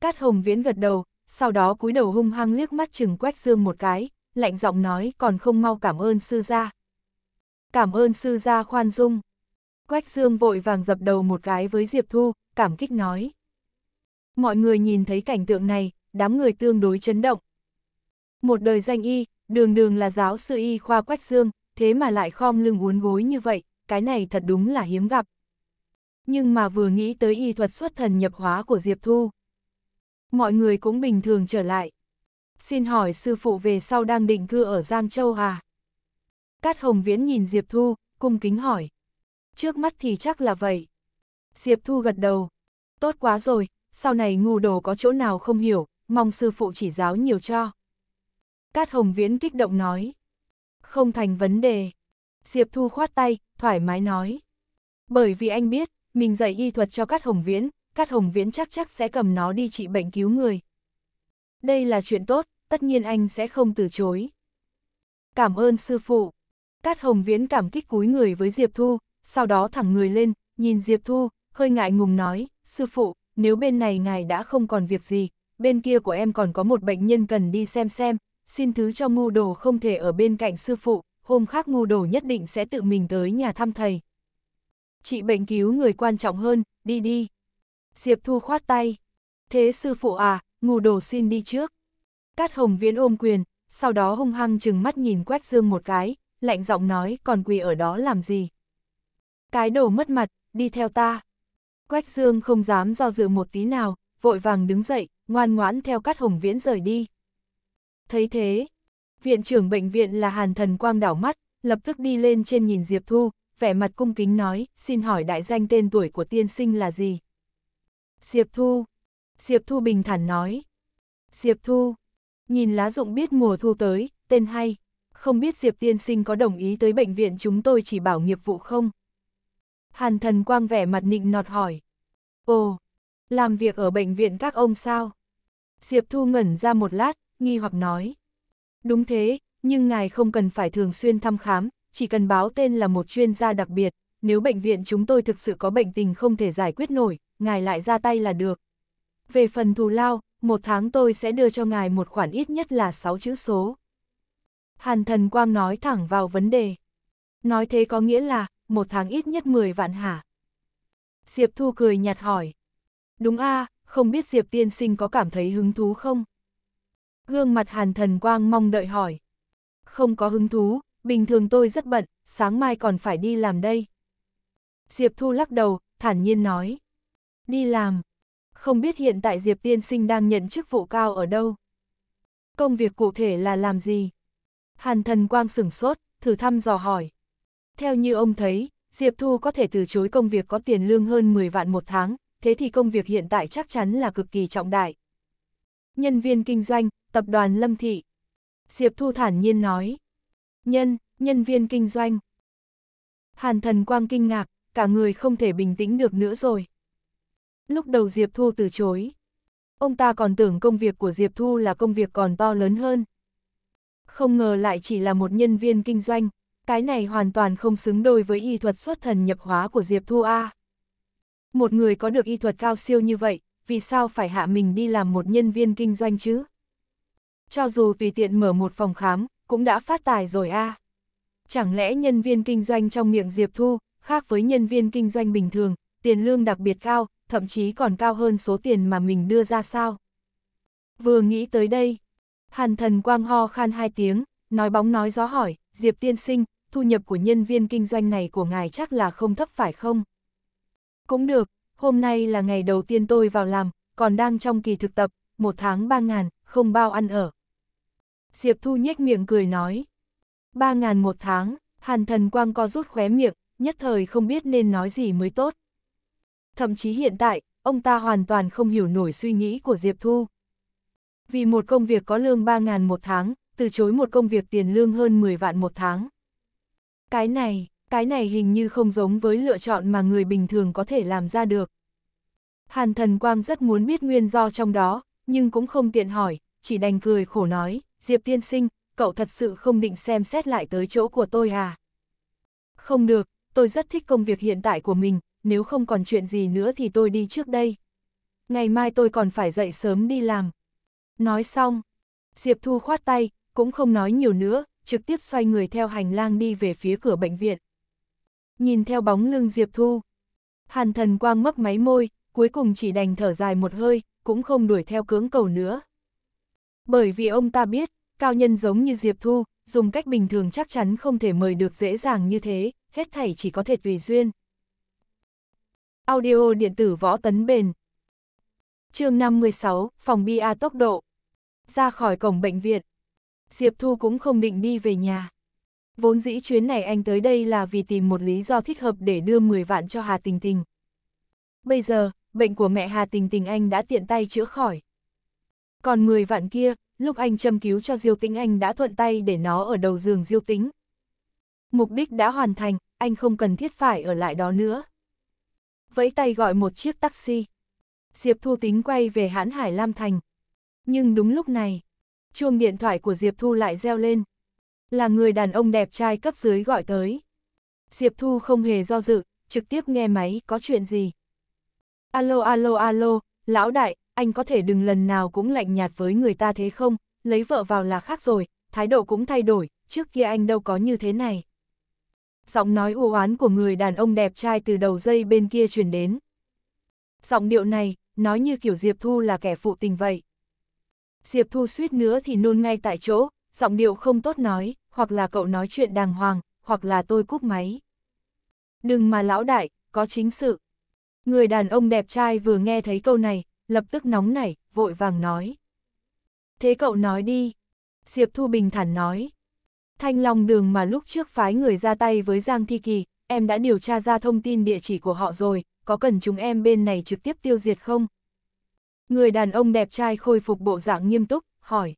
Cát Hồng Viễn gật đầu, sau đó cúi đầu hung hăng liếc mắt chừng Quách Dương một cái, lạnh giọng nói còn không mau cảm ơn sư gia. Cảm ơn sư gia khoan dung. Quách Dương vội vàng dập đầu một cái với Diệp Thu, cảm kích nói. Mọi người nhìn thấy cảnh tượng này, đám người tương đối chấn động. Một đời danh y, đường đường là giáo sư y khoa Quách Dương, thế mà lại khom lưng uốn gối như vậy, cái này thật đúng là hiếm gặp. Nhưng mà vừa nghĩ tới y thuật xuất thần nhập hóa của Diệp Thu, mọi người cũng bình thường trở lại. Xin hỏi sư phụ về sau đang định cư ở Giang Châu à? Cát Hồng Viễn nhìn Diệp Thu, cung kính hỏi. Trước mắt thì chắc là vậy. Diệp Thu gật đầu. Tốt quá rồi, sau này ngu đồ có chỗ nào không hiểu, mong sư phụ chỉ giáo nhiều cho. Cát Hồng Viễn kích động nói. Không thành vấn đề. Diệp Thu khoát tay, thoải mái nói. Bởi vì anh biết, mình dạy y thuật cho Cát Hồng Viễn, Cát Hồng Viễn chắc chắc sẽ cầm nó đi trị bệnh cứu người. Đây là chuyện tốt, tất nhiên anh sẽ không từ chối. Cảm ơn sư phụ. Cát Hồng Viễn cảm kích cúi người với Diệp Thu, sau đó thẳng người lên, nhìn Diệp Thu, hơi ngại ngùng nói, sư phụ, nếu bên này ngài đã không còn việc gì, bên kia của em còn có một bệnh nhân cần đi xem xem, xin thứ cho ngu đồ không thể ở bên cạnh sư phụ, hôm khác ngu đồ nhất định sẽ tự mình tới nhà thăm thầy. Chị bệnh cứu người quan trọng hơn, đi đi. Diệp Thu khoát tay. Thế sư phụ à, ngủ đồ xin đi trước. Cát Hồng Viễn ôm quyền, sau đó hung hăng chừng mắt nhìn Quách Dương một cái, lạnh giọng nói còn quỳ ở đó làm gì. Cái đồ mất mặt, đi theo ta. Quách Dương không dám do dự một tí nào, vội vàng đứng dậy, ngoan ngoãn theo Cát Hồng Viễn rời đi. Thấy thế, viện trưởng bệnh viện là Hàn Thần Quang đảo mắt, lập tức đi lên trên nhìn Diệp Thu, vẻ mặt cung kính nói, xin hỏi đại danh tên tuổi của tiên sinh là gì? Diệp Thu. Diệp Thu bình thản nói. Diệp Thu. Nhìn lá dụng biết mùa thu tới, tên hay. Không biết Diệp tiên sinh có đồng ý tới bệnh viện chúng tôi chỉ bảo nghiệp vụ không? Hàn thần quang vẻ mặt nịnh nọt hỏi. Ồ, làm việc ở bệnh viện các ông sao? Diệp Thu ngẩn ra một lát, nghi hoặc nói. Đúng thế, nhưng ngài không cần phải thường xuyên thăm khám, chỉ cần báo tên là một chuyên gia đặc biệt, nếu bệnh viện chúng tôi thực sự có bệnh tình không thể giải quyết nổi, ngài lại ra tay là được. Về phần thù lao, một tháng tôi sẽ đưa cho ngài một khoản ít nhất là 6 chữ số. Hàn thần quang nói thẳng vào vấn đề. Nói thế có nghĩa là, một tháng ít nhất 10 vạn hả? Diệp Thu cười nhạt hỏi. Đúng a à, không biết Diệp tiên sinh có cảm thấy hứng thú không? Gương mặt hàn thần quang mong đợi hỏi. Không có hứng thú, bình thường tôi rất bận, sáng mai còn phải đi làm đây. Diệp Thu lắc đầu, thản nhiên nói đi làm. Không biết hiện tại Diệp Tiên Sinh đang nhận chức vụ cao ở đâu. Công việc cụ thể là làm gì? Hàn thần quang sửng sốt, thử thăm dò hỏi. Theo như ông thấy, Diệp Thu có thể từ chối công việc có tiền lương hơn 10 vạn một tháng, thế thì công việc hiện tại chắc chắn là cực kỳ trọng đại. Nhân viên kinh doanh, tập đoàn Lâm Thị. Diệp Thu thản nhiên nói. Nhân, nhân viên kinh doanh. Hàn thần quang kinh ngạc, cả người không thể bình tĩnh được nữa rồi lúc đầu Diệp Thu từ chối. Ông ta còn tưởng công việc của Diệp Thu là công việc còn to lớn hơn. Không ngờ lại chỉ là một nhân viên kinh doanh, cái này hoàn toàn không xứng đôi với y thuật xuất thần nhập hóa của Diệp Thu A. Một người có được y thuật cao siêu như vậy, vì sao phải hạ mình đi làm một nhân viên kinh doanh chứ? Cho dù tùy tiện mở một phòng khám, cũng đã phát tài rồi a. Chẳng lẽ nhân viên kinh doanh trong miệng Diệp Thu, khác với nhân viên kinh doanh bình thường, tiền lương đặc biệt cao, thậm chí còn cao hơn số tiền mà mình đưa ra sao. Vừa nghĩ tới đây, hàn thần quang ho khan hai tiếng, nói bóng nói gió hỏi, Diệp tiên sinh, thu nhập của nhân viên kinh doanh này của ngài chắc là không thấp phải không? Cũng được, hôm nay là ngày đầu tiên tôi vào làm, còn đang trong kỳ thực tập, một tháng ba ngàn, không bao ăn ở. Diệp Thu nhếch miệng cười nói, ba ngàn một tháng, hàn thần quang co rút khóe miệng, nhất thời không biết nên nói gì mới tốt. Thậm chí hiện tại, ông ta hoàn toàn không hiểu nổi suy nghĩ của Diệp Thu. Vì một công việc có lương 3.000 một tháng, từ chối một công việc tiền lương hơn 10 vạn một tháng. Cái này, cái này hình như không giống với lựa chọn mà người bình thường có thể làm ra được. Hàn thần quang rất muốn biết nguyên do trong đó, nhưng cũng không tiện hỏi, chỉ đành cười khổ nói, Diệp tiên sinh, cậu thật sự không định xem xét lại tới chỗ của tôi à? Không được, tôi rất thích công việc hiện tại của mình, nếu không còn chuyện gì nữa thì tôi đi trước đây. Ngày mai tôi còn phải dậy sớm đi làm. Nói xong, Diệp Thu khoát tay, cũng không nói nhiều nữa, trực tiếp xoay người theo hành lang đi về phía cửa bệnh viện. Nhìn theo bóng lưng Diệp Thu, Hàn thần quang mấp máy môi, cuối cùng chỉ đành thở dài một hơi, cũng không đuổi theo cưỡng cầu nữa. Bởi vì ông ta biết, cao nhân giống như Diệp Thu, dùng cách bình thường chắc chắn không thể mời được dễ dàng như thế, hết thảy chỉ có thể tùy duyên. Audio điện tử võ tấn bền. chương 56, phòng bia tốc độ. Ra khỏi cổng bệnh viện. Diệp Thu cũng không định đi về nhà. Vốn dĩ chuyến này anh tới đây là vì tìm một lý do thích hợp để đưa 10 vạn cho Hà Tình Tình. Bây giờ, bệnh của mẹ Hà Tình Tình anh đã tiện tay chữa khỏi. Còn 10 vạn kia, lúc anh châm cứu cho Diêu Tĩnh anh đã thuận tay để nó ở đầu giường Diêu Tĩnh. Mục đích đã hoàn thành, anh không cần thiết phải ở lại đó nữa vẫy tay gọi một chiếc taxi. Diệp Thu tính quay về hãn Hải Lam Thành. Nhưng đúng lúc này, chuông điện thoại của Diệp Thu lại reo lên. Là người đàn ông đẹp trai cấp dưới gọi tới. Diệp Thu không hề do dự, trực tiếp nghe máy có chuyện gì. Alo alo alo, lão đại, anh có thể đừng lần nào cũng lạnh nhạt với người ta thế không, lấy vợ vào là khác rồi, thái độ cũng thay đổi, trước kia anh đâu có như thế này giọng nói u oán của người đàn ông đẹp trai từ đầu dây bên kia truyền đến. Giọng điệu này, nói như kiểu Diệp Thu là kẻ phụ tình vậy. Diệp Thu suýt nữa thì nôn ngay tại chỗ, giọng điệu không tốt nói, hoặc là cậu nói chuyện đàng hoàng, hoặc là tôi cúp máy. Đừng mà lão đại, có chính sự. Người đàn ông đẹp trai vừa nghe thấy câu này, lập tức nóng nảy, vội vàng nói. Thế cậu nói đi. Diệp Thu bình thản nói. Thanh Long Đường mà lúc trước phái người ra tay với Giang Thi Kỳ, em đã điều tra ra thông tin địa chỉ của họ rồi, có cần chúng em bên này trực tiếp tiêu diệt không? Người đàn ông đẹp trai khôi phục bộ dạng nghiêm túc, hỏi.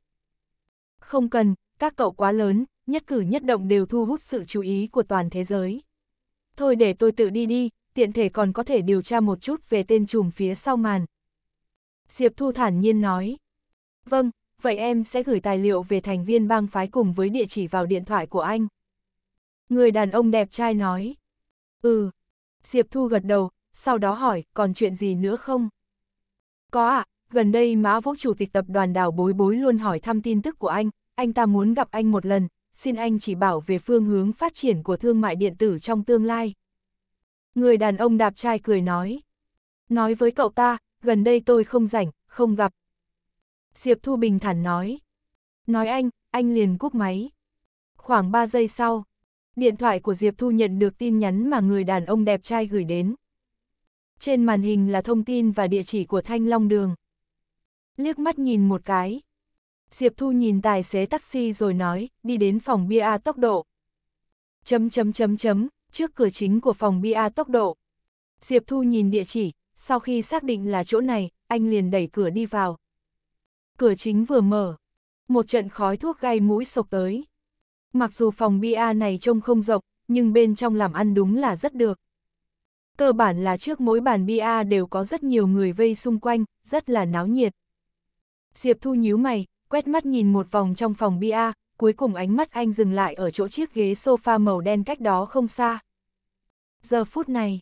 Không cần, các cậu quá lớn, nhất cử nhất động đều thu hút sự chú ý của toàn thế giới. Thôi để tôi tự đi đi, tiện thể còn có thể điều tra một chút về tên trùm phía sau màn. Diệp Thu thản nhiên nói. Vâng, vậy em sẽ gửi tài liệu về thành viên bang phái cùng với địa chỉ vào điện thoại của anh. Người đàn ông đẹp trai nói. Ừ. Diệp Thu gật đầu, sau đó hỏi, còn chuyện gì nữa không? Có ạ, à, gần đây Mã Vũ Chủ tịch tập đoàn đảo bối bối luôn hỏi thăm tin tức của anh, anh ta muốn gặp anh một lần, xin anh chỉ bảo về phương hướng phát triển của thương mại điện tử trong tương lai. Người đàn ông đạp trai cười nói. Nói với cậu ta, gần đây tôi không rảnh, không gặp, Diệp Thu Bình thản nói. Nói anh, anh liền cúp máy. Khoảng 3 giây sau, điện thoại của Diệp Thu nhận được tin nhắn mà người đàn ông đẹp trai gửi đến. Trên màn hình là thông tin và địa chỉ của Thanh Long Đường. Liếc mắt nhìn một cái. Diệp Thu nhìn tài xế taxi rồi nói, đi đến phòng bia tốc độ. Chấm chấm chấm chấm, trước cửa chính của phòng bia tốc độ. Diệp Thu nhìn địa chỉ, sau khi xác định là chỗ này, anh liền đẩy cửa đi vào, cửa chính vừa mở. Một trận khói thuốc gây mũi sộc tới. Mặc dù phòng bia này trông không rộng, nhưng bên trong làm ăn đúng là rất được. Cơ bản là trước mỗi bàn bia đều có rất nhiều người vây xung quanh, rất là náo nhiệt. Diệp Thu nhíu mày, quét mắt nhìn một vòng trong phòng bia, cuối cùng ánh mắt anh dừng lại ở chỗ chiếc ghế sofa màu đen cách đó không xa. Giờ phút này,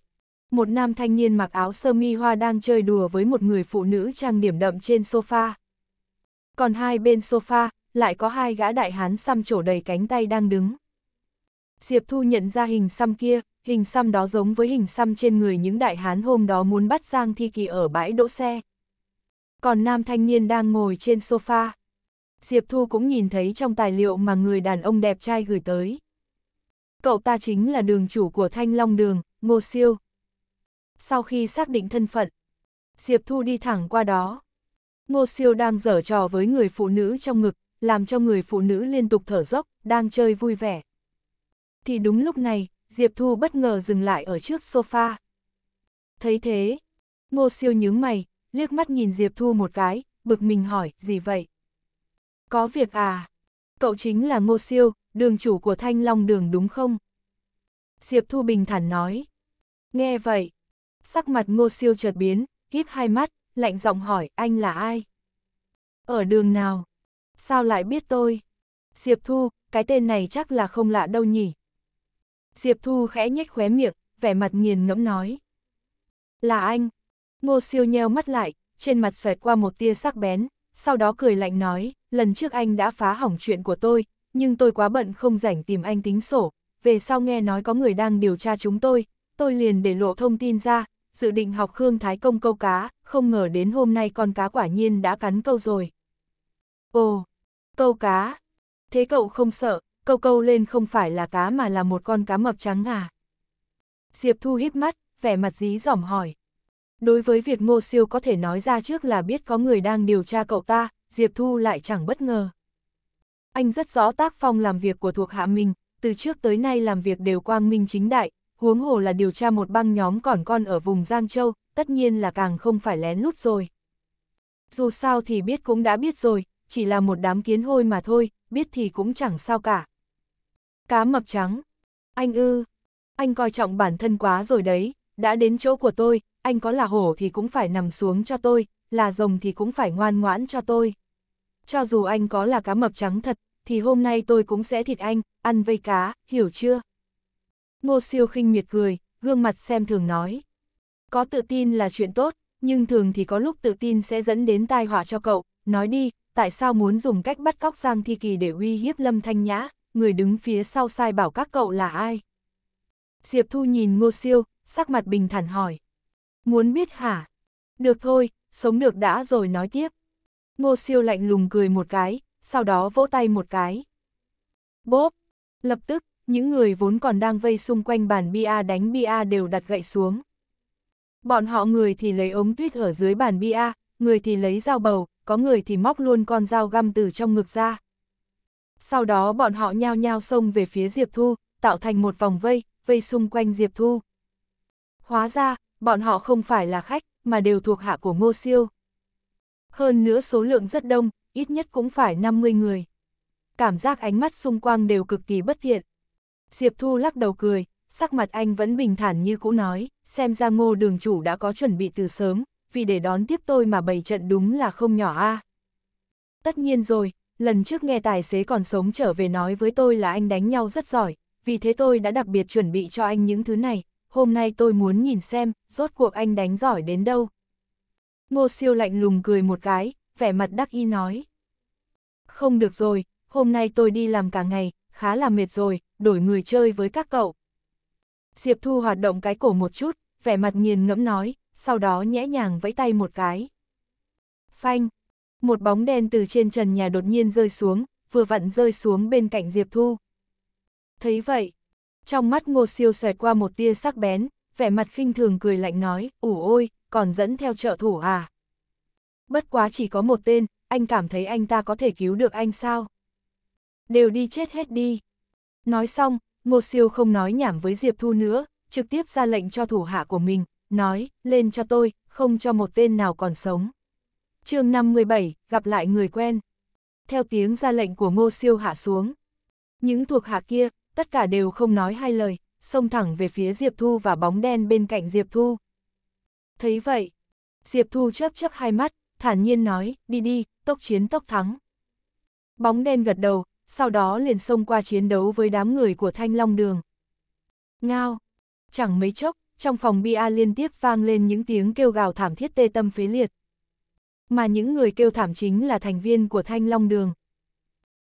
một nam thanh niên mặc áo sơ mi hoa đang chơi đùa với một người phụ nữ trang điểm đậm trên sofa còn hai bên sofa, lại có hai gã đại hán xăm trổ đầy cánh tay đang đứng. Diệp Thu nhận ra hình xăm kia, hình xăm đó giống với hình xăm trên người những đại hán hôm đó muốn bắt Giang Thi Kỳ ở bãi đỗ xe. Còn nam thanh niên đang ngồi trên sofa. Diệp Thu cũng nhìn thấy trong tài liệu mà người đàn ông đẹp trai gửi tới. Cậu ta chính là đường chủ của Thanh Long Đường, Ngô Siêu. Sau khi xác định thân phận, Diệp Thu đi thẳng qua đó. Ngô Siêu đang dở trò với người phụ nữ trong ngực, làm cho người phụ nữ liên tục thở dốc, đang chơi vui vẻ. Thì đúng lúc này, Diệp Thu bất ngờ dừng lại ở trước sofa. Thấy thế, Ngô Siêu nhướng mày, liếc mắt nhìn Diệp Thu một cái, bực mình hỏi, gì vậy? Có việc à? Cậu chính là Ngô Siêu, đường chủ của Thanh Long Đường đúng không? Diệp Thu bình thản nói. Nghe vậy, sắc mặt Ngô Siêu chợt biến, híp hai mắt, lạnh giọng hỏi anh là ai? Ở đường nào? Sao lại biết tôi? Diệp Thu, cái tên này chắc là không lạ đâu nhỉ? Diệp Thu khẽ nhếch khóe miệng, vẻ mặt nghiền ngẫm nói. Là anh. Ngô siêu nheo mắt lại, trên mặt xoẹt qua một tia sắc bén, sau đó cười lạnh nói, lần trước anh đã phá hỏng chuyện của tôi, nhưng tôi quá bận không rảnh tìm anh tính sổ, về sau nghe nói có người đang điều tra chúng tôi, tôi liền để lộ thông tin ra, dự định học Khương Thái Công câu cá, không ngờ đến hôm nay con cá quả nhiên đã cắn câu rồi. Ồ, câu cá. Thế cậu không sợ, câu câu lên không phải là cá mà là một con cá mập trắng à? Diệp Thu hít mắt, vẻ mặt dí dỏm hỏi. Đối với việc Ngô Siêu có thể nói ra trước là biết có người đang điều tra cậu ta, Diệp Thu lại chẳng bất ngờ. Anh rất rõ tác phong làm việc của thuộc hạ mình, từ trước tới nay làm việc đều quang minh chính đại, huống hồ là điều tra một băng nhóm còn con ở vùng Giang Châu, tất nhiên là càng không phải lén lút rồi. Dù sao thì biết cũng đã biết rồi, chỉ là một đám kiến hôi mà thôi, biết thì cũng chẳng sao cả. Cá mập trắng. Anh ư, anh coi trọng bản thân quá rồi đấy, đã đến chỗ của tôi, anh có là hổ thì cũng phải nằm xuống cho tôi, là rồng thì cũng phải ngoan ngoãn cho tôi. Cho dù anh có là cá mập trắng thật, thì hôm nay tôi cũng sẽ thịt anh, ăn vây cá, hiểu chưa? Ngô siêu khinh miệt cười, gương mặt xem thường nói. Có tự tin là chuyện tốt, nhưng thường thì có lúc tự tin sẽ dẫn đến tai họa cho cậu. Nói đi, tại sao muốn dùng cách bắt cóc Giang Thi Kỳ để uy hiếp Lâm Thanh Nhã, người đứng phía sau sai bảo các cậu là ai? Diệp Thu nhìn Ngô Siêu, sắc mặt bình thản hỏi. Muốn biết hả? Được thôi, sống được đã rồi nói tiếp. Ngô Siêu lạnh lùng cười một cái, sau đó vỗ tay một cái. Bốp! Lập tức, những người vốn còn đang vây xung quanh bàn bia đánh bia đều đặt gậy xuống. Bọn họ người thì lấy ống tuyết ở dưới bàn bia, người thì lấy dao bầu, có người thì móc luôn con dao găm từ trong ngực ra. Sau đó bọn họ nhao nhao xông về phía Diệp Thu, tạo thành một vòng vây, vây xung quanh Diệp Thu. Hóa ra, bọn họ không phải là khách, mà đều thuộc hạ của Ngô Siêu. Hơn nữa số lượng rất đông, ít nhất cũng phải 50 người. Cảm giác ánh mắt xung quanh đều cực kỳ bất thiện. Diệp Thu lắc đầu cười, sắc mặt anh vẫn bình thản như cũ nói, xem ra ngô đường chủ đã có chuẩn bị từ sớm, vì để đón tiếp tôi mà bày trận đúng là không nhỏ a. Tất nhiên rồi, lần trước nghe tài xế còn sống trở về nói với tôi là anh đánh nhau rất giỏi, vì thế tôi đã đặc biệt chuẩn bị cho anh những thứ này, hôm nay tôi muốn nhìn xem, rốt cuộc anh đánh giỏi đến đâu. Ngô siêu lạnh lùng cười một cái, vẻ mặt đắc y nói. Không được rồi, hôm nay tôi đi làm cả ngày, khá là mệt rồi, đổi người chơi với các cậu. Diệp Thu hoạt động cái cổ một chút, vẻ mặt nghiền ngẫm nói, sau đó nhẹ nhàng vẫy tay một cái. Phanh, một bóng đen từ trên trần nhà đột nhiên rơi xuống, vừa vặn rơi xuống bên cạnh Diệp Thu. Thấy vậy, trong mắt Ngô Siêu xoẹt qua một tia sắc bén, vẻ mặt khinh thường cười lạnh nói, ủ ôi, còn dẫn theo trợ thủ à. Bất quá chỉ có một tên, anh cảm thấy anh ta có thể cứu được anh sao? Đều đi chết hết đi. Nói xong, Ngô Siêu không nói nhảm với Diệp Thu nữa, trực tiếp ra lệnh cho thủ hạ của mình, nói, lên cho tôi, không cho một tên nào còn sống. chương 57, gặp lại người quen. Theo tiếng ra lệnh của Ngô Siêu hạ xuống. Những thuộc hạ kia, tất cả đều không nói hai lời, xông thẳng về phía Diệp Thu và bóng đen bên cạnh Diệp Thu. Thấy vậy, Diệp Thu chớp chớp hai mắt, thản nhiên nói, đi đi, tốc chiến tốc thắng. Bóng đen gật đầu, sau đó liền xông qua chiến đấu với đám người của Thanh Long Đường. Ngao! Chẳng mấy chốc, trong phòng bia liên tiếp vang lên những tiếng kêu gào thảm thiết tê tâm phế liệt. Mà những người kêu thảm chính là thành viên của Thanh Long Đường.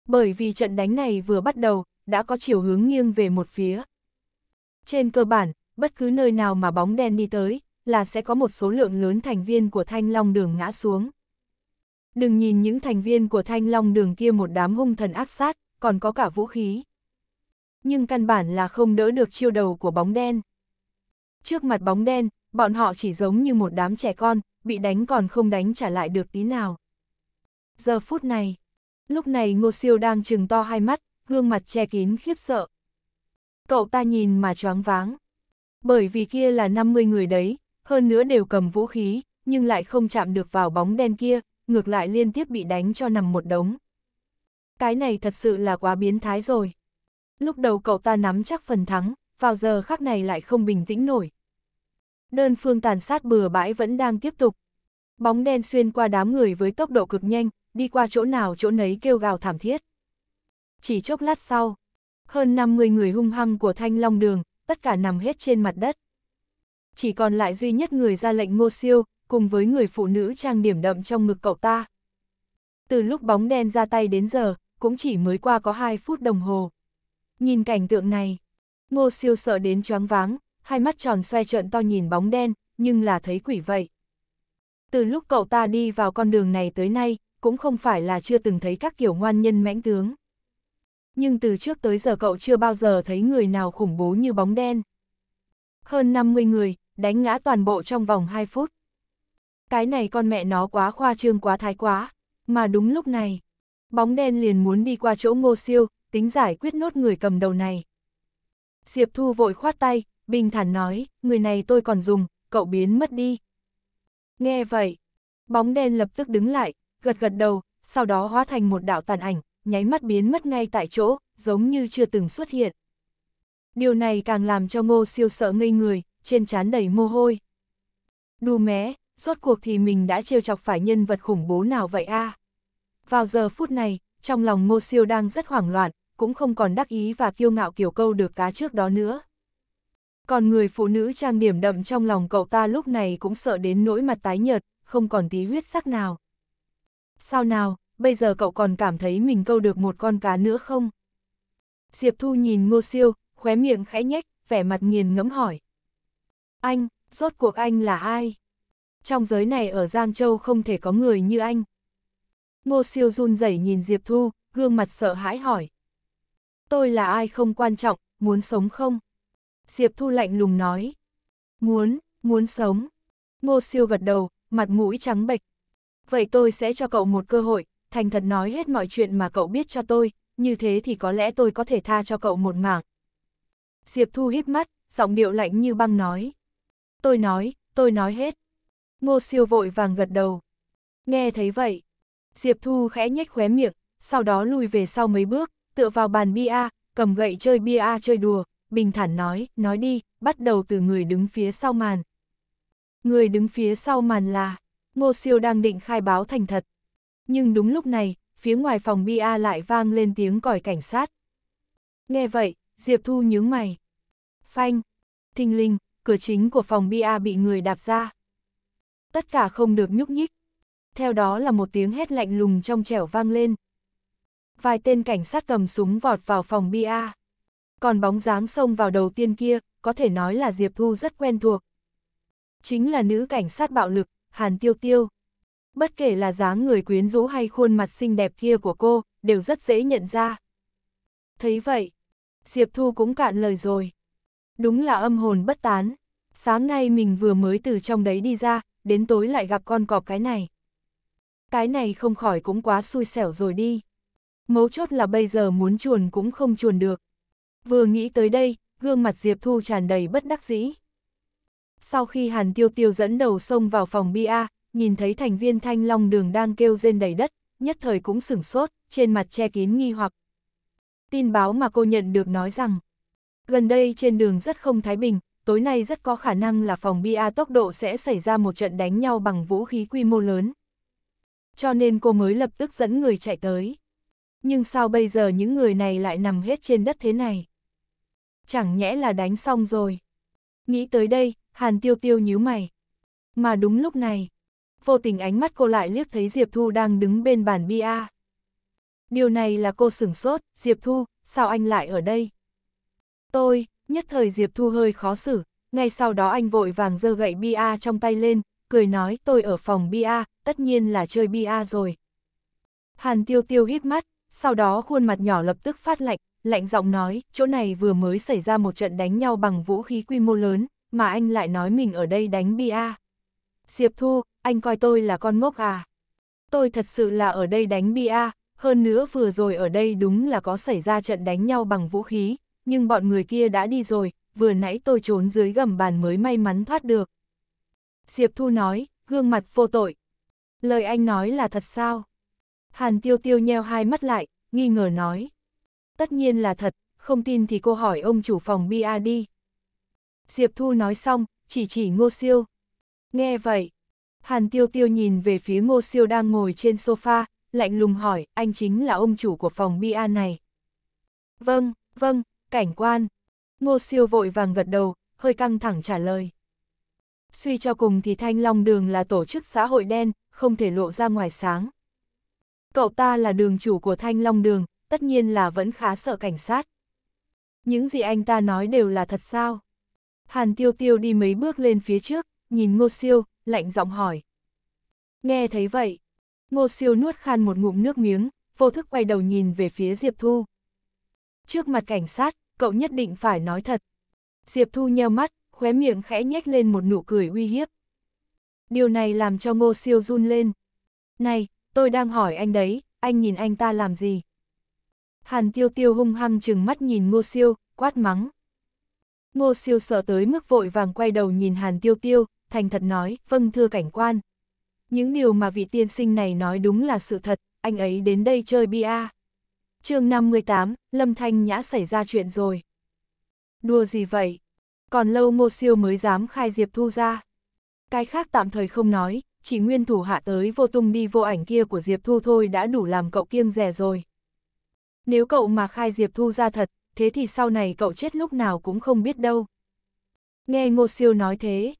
Bởi vì trận đánh này vừa bắt đầu, đã có chiều hướng nghiêng về một phía. Trên cơ bản, bất cứ nơi nào mà bóng đen đi tới, là sẽ có một số lượng lớn thành viên của Thanh Long Đường ngã xuống. Đừng nhìn những thành viên của thanh long đường kia một đám hung thần ác sát, còn có cả vũ khí. Nhưng căn bản là không đỡ được chiêu đầu của bóng đen. Trước mặt bóng đen, bọn họ chỉ giống như một đám trẻ con, bị đánh còn không đánh trả lại được tí nào. Giờ phút này, lúc này Ngô Siêu đang trừng to hai mắt, gương mặt che kín khiếp sợ. Cậu ta nhìn mà choáng váng. Bởi vì kia là 50 người đấy, hơn nữa đều cầm vũ khí, nhưng lại không chạm được vào bóng đen kia, ngược lại liên tiếp bị đánh cho nằm một đống. Cái này thật sự là quá biến thái rồi. Lúc đầu cậu ta nắm chắc phần thắng, vào giờ khắc này lại không bình tĩnh nổi. Đơn phương tàn sát bừa bãi vẫn đang tiếp tục. Bóng đen xuyên qua đám người với tốc độ cực nhanh, đi qua chỗ nào chỗ nấy kêu gào thảm thiết. Chỉ chốc lát sau, hơn 50 người hung hăng của Thanh Long Đường, tất cả nằm hết trên mặt đất. Chỉ còn lại duy nhất người ra lệnh Ngô Siêu, cùng với người phụ nữ trang điểm đậm trong ngực cậu ta. Từ lúc bóng đen ra tay đến giờ, cũng chỉ mới qua có 2 phút đồng hồ. Nhìn cảnh tượng này, ngô siêu sợ đến choáng váng, hai mắt tròn xoay trợn to nhìn bóng đen, nhưng là thấy quỷ vậy. Từ lúc cậu ta đi vào con đường này tới nay, cũng không phải là chưa từng thấy các kiểu ngoan nhân mãnh tướng. Nhưng từ trước tới giờ cậu chưa bao giờ thấy người nào khủng bố như bóng đen. Hơn 50 người, đánh ngã toàn bộ trong vòng 2 phút cái này con mẹ nó quá khoa trương quá thái quá, mà đúng lúc này, bóng đen liền muốn đi qua chỗ ngô siêu, tính giải quyết nốt người cầm đầu này. Diệp Thu vội khoát tay, bình thản nói, người này tôi còn dùng, cậu biến mất đi. Nghe vậy, bóng đen lập tức đứng lại, gật gật đầu, sau đó hóa thành một đạo tàn ảnh, nháy mắt biến mất ngay tại chỗ, giống như chưa từng xuất hiện. Điều này càng làm cho ngô siêu sợ ngây người, trên trán đầy mồ hôi. Đù mé, rốt cuộc thì mình đã trêu chọc phải nhân vật khủng bố nào vậy a? À? Vào giờ phút này, trong lòng Ngô Siêu đang rất hoảng loạn, cũng không còn đắc ý và kiêu ngạo kiểu câu được cá trước đó nữa. Còn người phụ nữ trang điểm đậm trong lòng cậu ta lúc này cũng sợ đến nỗi mặt tái nhợt, không còn tí huyết sắc nào. Sao nào, bây giờ cậu còn cảm thấy mình câu được một con cá nữa không? Diệp Thu nhìn Ngô Siêu, khóe miệng khẽ nhếch, vẻ mặt nghiền ngẫm hỏi. Anh, rốt cuộc anh là ai? trong giới này ở Giang Châu không thể có người như anh. Ngô siêu run rẩy nhìn Diệp Thu, gương mặt sợ hãi hỏi. Tôi là ai không quan trọng, muốn sống không? Diệp Thu lạnh lùng nói. Muốn, muốn sống. Ngô siêu gật đầu, mặt mũi trắng bệch. Vậy tôi sẽ cho cậu một cơ hội, thành thật nói hết mọi chuyện mà cậu biết cho tôi, như thế thì có lẽ tôi có thể tha cho cậu một mạng Diệp Thu hít mắt, giọng điệu lạnh như băng nói. Tôi nói, tôi nói hết. Ngô siêu vội vàng gật đầu. Nghe thấy vậy, Diệp Thu khẽ nhếch khóe miệng, sau đó lùi về sau mấy bước, tựa vào bàn bia, cầm gậy chơi bia chơi đùa, bình thản nói, nói đi, bắt đầu từ người đứng phía sau màn. Người đứng phía sau màn là, Ngô Siêu đang định khai báo thành thật. Nhưng đúng lúc này, phía ngoài phòng bia lại vang lên tiếng còi cảnh sát. Nghe vậy, Diệp Thu nhướng mày. Phanh, thình linh, cửa chính của phòng bia bị người đạp ra tất cả không được nhúc nhích. Theo đó là một tiếng hét lạnh lùng trong trẻo vang lên. Vài tên cảnh sát cầm súng vọt vào phòng bia. Còn bóng dáng xông vào đầu tiên kia, có thể nói là Diệp Thu rất quen thuộc. Chính là nữ cảnh sát bạo lực, Hàn Tiêu Tiêu. Bất kể là dáng người quyến rũ hay khuôn mặt xinh đẹp kia của cô, đều rất dễ nhận ra. Thấy vậy, Diệp Thu cũng cạn lời rồi. Đúng là âm hồn bất tán. Sáng nay mình vừa mới từ trong đấy đi ra, đến tối lại gặp con cọp cái này. Cái này không khỏi cũng quá xui xẻo rồi đi. Mấu chốt là bây giờ muốn chuồn cũng không chuồn được. Vừa nghĩ tới đây, gương mặt Diệp Thu tràn đầy bất đắc dĩ. Sau khi Hàn Tiêu Tiêu dẫn đầu xông vào phòng bia, nhìn thấy thành viên Thanh Long Đường đang kêu rên đầy đất, nhất thời cũng sửng sốt, trên mặt che kín nghi hoặc. Tin báo mà cô nhận được nói rằng, gần đây trên đường rất không thái bình, tối nay rất có khả năng là phòng bia tốc độ sẽ xảy ra một trận đánh nhau bằng vũ khí quy mô lớn. Cho nên cô mới lập tức dẫn người chạy tới. Nhưng sao bây giờ những người này lại nằm hết trên đất thế này? Chẳng nhẽ là đánh xong rồi. Nghĩ tới đây, Hàn Tiêu Tiêu nhíu mày. Mà đúng lúc này, vô tình ánh mắt cô lại liếc thấy Diệp Thu đang đứng bên bàn bia. Điều này là cô sửng sốt, Diệp Thu, sao anh lại ở đây? Tôi, nhất thời Diệp Thu hơi khó xử, ngay sau đó anh vội vàng giơ gậy bia trong tay lên, cười nói tôi ở phòng bia, tất nhiên là chơi bia rồi. Hàn Tiêu Tiêu hít mắt, sau đó khuôn mặt nhỏ lập tức phát lạnh, lạnh giọng nói, chỗ này vừa mới xảy ra một trận đánh nhau bằng vũ khí quy mô lớn, mà anh lại nói mình ở đây đánh bia. Diệp Thu, anh coi tôi là con ngốc à? Tôi thật sự là ở đây đánh bia, hơn nữa vừa rồi ở đây đúng là có xảy ra trận đánh nhau bằng vũ khí, nhưng bọn người kia đã đi rồi, vừa nãy tôi trốn dưới gầm bàn mới may mắn thoát được. Diệp Thu nói, gương mặt vô tội. Lời anh nói là thật sao? Hàn Tiêu Tiêu nheo hai mắt lại, nghi ngờ nói. Tất nhiên là thật, không tin thì cô hỏi ông chủ phòng ba đi. Diệp Thu nói xong, chỉ chỉ Ngô Siêu. Nghe vậy, Hàn Tiêu Tiêu nhìn về phía Ngô Siêu đang ngồi trên sofa, lạnh lùng hỏi, anh chính là ông chủ của phòng ba này. Vâng, vâng, cảnh quan. Ngô siêu vội vàng gật đầu, hơi căng thẳng trả lời. Suy cho cùng thì Thanh Long Đường là tổ chức xã hội đen, không thể lộ ra ngoài sáng. Cậu ta là đường chủ của Thanh Long Đường, tất nhiên là vẫn khá sợ cảnh sát. Những gì anh ta nói đều là thật sao? Hàn Tiêu Tiêu đi mấy bước lên phía trước, nhìn Ngô Siêu, lạnh giọng hỏi. Nghe thấy vậy, Ngô Siêu nuốt khan một ngụm nước miếng, vô thức quay đầu nhìn về phía Diệp Thu. Trước mặt cảnh sát, cậu nhất định phải nói thật. Diệp Thu nheo mắt, khóe miệng khẽ nhếch lên một nụ cười uy hiếp. Điều này làm cho Ngô Siêu run lên. Này, tôi đang hỏi anh đấy, anh nhìn anh ta làm gì? Hàn Tiêu Tiêu hung hăng chừng mắt nhìn Ngô Siêu, quát mắng. Ngô Siêu sợ tới mức vội vàng quay đầu nhìn Hàn Tiêu Tiêu, thành thật nói, vâng thưa cảnh quan. Những điều mà vị tiên sinh này nói đúng là sự thật, anh ấy đến đây chơi bia chương 58, Lâm Thanh Nhã xảy ra chuyện rồi. Đùa gì vậy? Còn lâu Ngô Siêu mới dám khai Diệp Thu ra. Cái khác tạm thời không nói, chỉ nguyên thủ hạ tới vô tung đi vô ảnh kia của Diệp Thu thôi đã đủ làm cậu kiêng rẻ rồi. Nếu cậu mà khai Diệp Thu ra thật, thế thì sau này cậu chết lúc nào cũng không biết đâu. Nghe Ngô Siêu nói thế.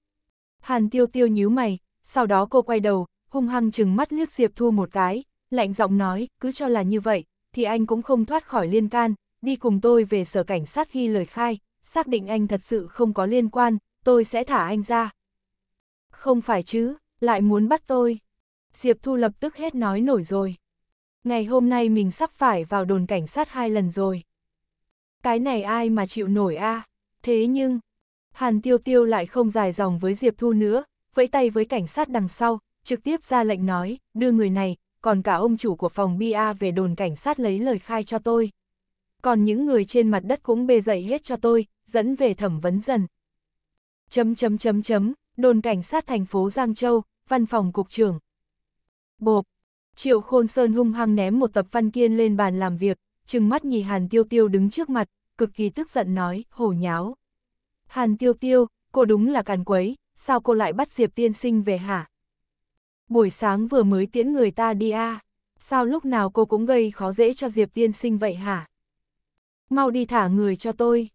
Hàn Tiêu Tiêu nhíu mày, sau đó cô quay đầu, hung hăng chừng mắt liếc Diệp Thu một cái, lạnh giọng nói, cứ cho là như vậy, thì anh cũng không thoát khỏi liên can, đi cùng tôi về sở cảnh sát ghi lời khai, xác định anh thật sự không có liên quan, tôi sẽ thả anh ra. Không phải chứ, lại muốn bắt tôi. Diệp Thu lập tức hết nói nổi rồi. Ngày hôm nay mình sắp phải vào đồn cảnh sát hai lần rồi. Cái này ai mà chịu nổi a? À? Thế nhưng, Hàn Tiêu Tiêu lại không dài dòng với Diệp Thu nữa, vẫy tay với cảnh sát đằng sau, trực tiếp ra lệnh nói, đưa người này, còn cả ông chủ của phòng Bia về đồn cảnh sát lấy lời khai cho tôi. Còn những người trên mặt đất cũng bê dậy hết cho tôi, dẫn về thẩm vấn dần. Chấm chấm chấm chấm, đồn cảnh sát thành phố Giang Châu, văn phòng cục trưởng. Bộp, Triệu Khôn Sơn hung hăng ném một tập văn kiên lên bàn làm việc, trừng mắt nhì Hàn Tiêu Tiêu đứng trước mặt, cực kỳ tức giận nói, hổ nháo. Hàn Tiêu Tiêu, cô đúng là càn quấy, sao cô lại bắt Diệp Tiên Sinh về hả? buổi sáng vừa mới tiễn người ta đi a à. sao lúc nào cô cũng gây khó dễ cho Diệp tiên sinh vậy hả? Mau đi thả người cho tôi.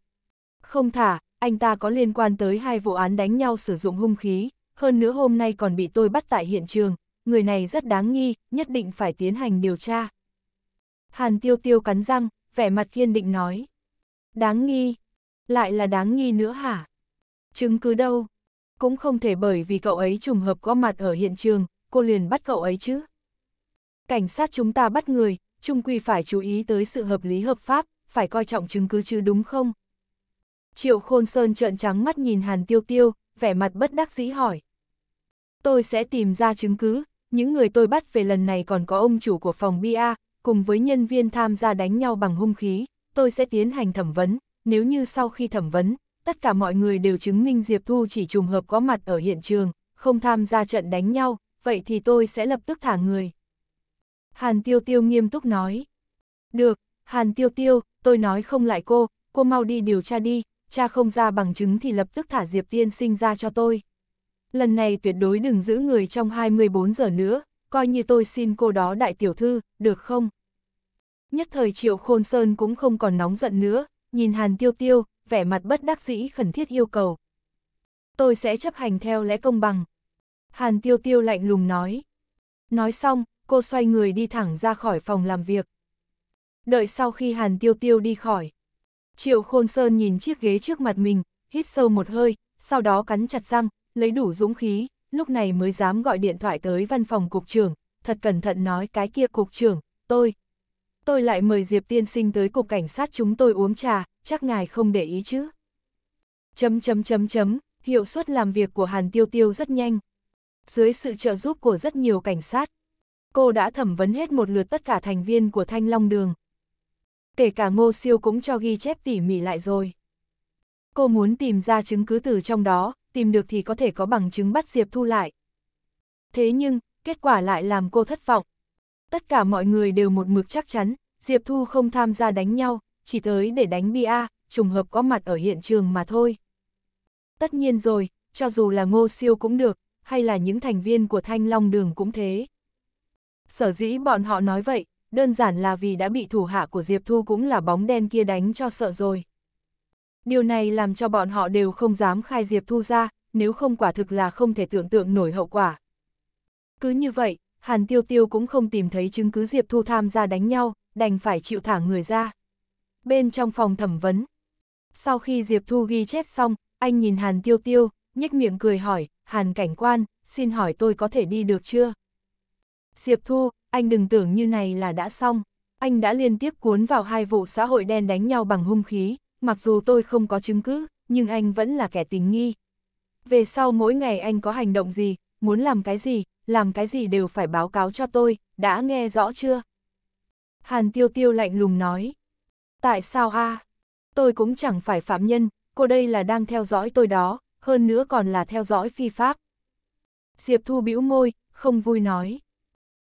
Không thả, anh ta có liên quan tới hai vụ án đánh nhau sử dụng hung khí, hơn nữa hôm nay còn bị tôi bắt tại hiện trường, người này rất đáng nghi, nhất định phải tiến hành điều tra. Hàn tiêu tiêu cắn răng, vẻ mặt kiên định nói. Đáng nghi, lại là đáng nghi nữa hả? Chứng cứ đâu? Cũng không thể bởi vì cậu ấy trùng hợp có mặt ở hiện trường, cô liền bắt cậu ấy chứ. Cảnh sát chúng ta bắt người, trung quy phải chú ý tới sự hợp lý hợp pháp, phải coi trọng chứng cứ chứ đúng không? Triệu Khôn Sơn trợn trắng mắt nhìn Hàn Tiêu Tiêu, vẻ mặt bất đắc dĩ hỏi. Tôi sẽ tìm ra chứng cứ, những người tôi bắt về lần này còn có ông chủ của phòng bia cùng với nhân viên tham gia đánh nhau bằng hung khí, tôi sẽ tiến hành thẩm vấn, nếu như sau khi thẩm vấn, tất cả mọi người đều chứng minh Diệp Thu chỉ trùng hợp có mặt ở hiện trường, không tham gia trận đánh nhau, vậy thì tôi sẽ lập tức thả người. Hàn Tiêu Tiêu nghiêm túc nói. Được, Hàn Tiêu Tiêu, tôi nói không lại cô, cô mau đi điều tra đi, cha không ra bằng chứng thì lập tức thả Diệp Tiên sinh ra cho tôi. Lần này tuyệt đối đừng giữ người trong 24 giờ nữa, coi như tôi xin cô đó đại tiểu thư, được không? Nhất thời Triệu Khôn Sơn cũng không còn nóng giận nữa, nhìn Hàn Tiêu Tiêu, vẻ mặt bất đắc dĩ khẩn thiết yêu cầu. Tôi sẽ chấp hành theo lẽ công bằng, Hàn tiêu tiêu lạnh lùng nói. Nói xong, cô xoay người đi thẳng ra khỏi phòng làm việc. Đợi sau khi Hàn tiêu tiêu đi khỏi. Triệu Khôn Sơn nhìn chiếc ghế trước mặt mình, hít sâu một hơi, sau đó cắn chặt răng, lấy đủ dũng khí, lúc này mới dám gọi điện thoại tới văn phòng cục trưởng, thật cẩn thận nói cái kia cục trưởng, tôi. Tôi lại mời Diệp Tiên Sinh tới cục cảnh sát chúng tôi uống trà, chắc ngài không để ý chứ. Chấm chấm chấm chấm, hiệu suất làm việc của Hàn Tiêu Tiêu rất nhanh dưới sự trợ giúp của rất nhiều cảnh sát. Cô đã thẩm vấn hết một lượt tất cả thành viên của Thanh Long Đường. Kể cả Ngô Siêu cũng cho ghi chép tỉ mỉ lại rồi. Cô muốn tìm ra chứng cứ từ trong đó, tìm được thì có thể có bằng chứng bắt Diệp Thu lại. Thế nhưng, kết quả lại làm cô thất vọng. Tất cả mọi người đều một mực chắc chắn, Diệp Thu không tham gia đánh nhau, chỉ tới để đánh Bia, trùng hợp có mặt ở hiện trường mà thôi. Tất nhiên rồi, cho dù là Ngô Siêu cũng được, hay là những thành viên của Thanh Long Đường cũng thế. Sở dĩ bọn họ nói vậy, đơn giản là vì đã bị thủ hạ của Diệp Thu cũng là bóng đen kia đánh cho sợ rồi. Điều này làm cho bọn họ đều không dám khai Diệp Thu ra, nếu không quả thực là không thể tưởng tượng nổi hậu quả. Cứ như vậy, Hàn Tiêu Tiêu cũng không tìm thấy chứng cứ Diệp Thu tham gia đánh nhau, đành phải chịu thả người ra. Bên trong phòng thẩm vấn, sau khi Diệp Thu ghi chép xong, anh nhìn Hàn Tiêu Tiêu, nhếch miệng cười hỏi, Hàn cảnh quan, xin hỏi tôi có thể đi được chưa? Diệp Thu, anh đừng tưởng như này là đã xong. Anh đã liên tiếp cuốn vào hai vụ xã hội đen đánh nhau bằng hung khí, mặc dù tôi không có chứng cứ, nhưng anh vẫn là kẻ tình nghi. Về sau mỗi ngày anh có hành động gì, muốn làm cái gì, làm cái gì đều phải báo cáo cho tôi, đã nghe rõ chưa? Hàn tiêu tiêu lạnh lùng nói. Tại sao a? Tôi cũng chẳng phải phạm nhân, cô đây là đang theo dõi tôi đó, hơn nữa còn là theo dõi phi pháp. Diệp Thu bĩu môi, không vui nói.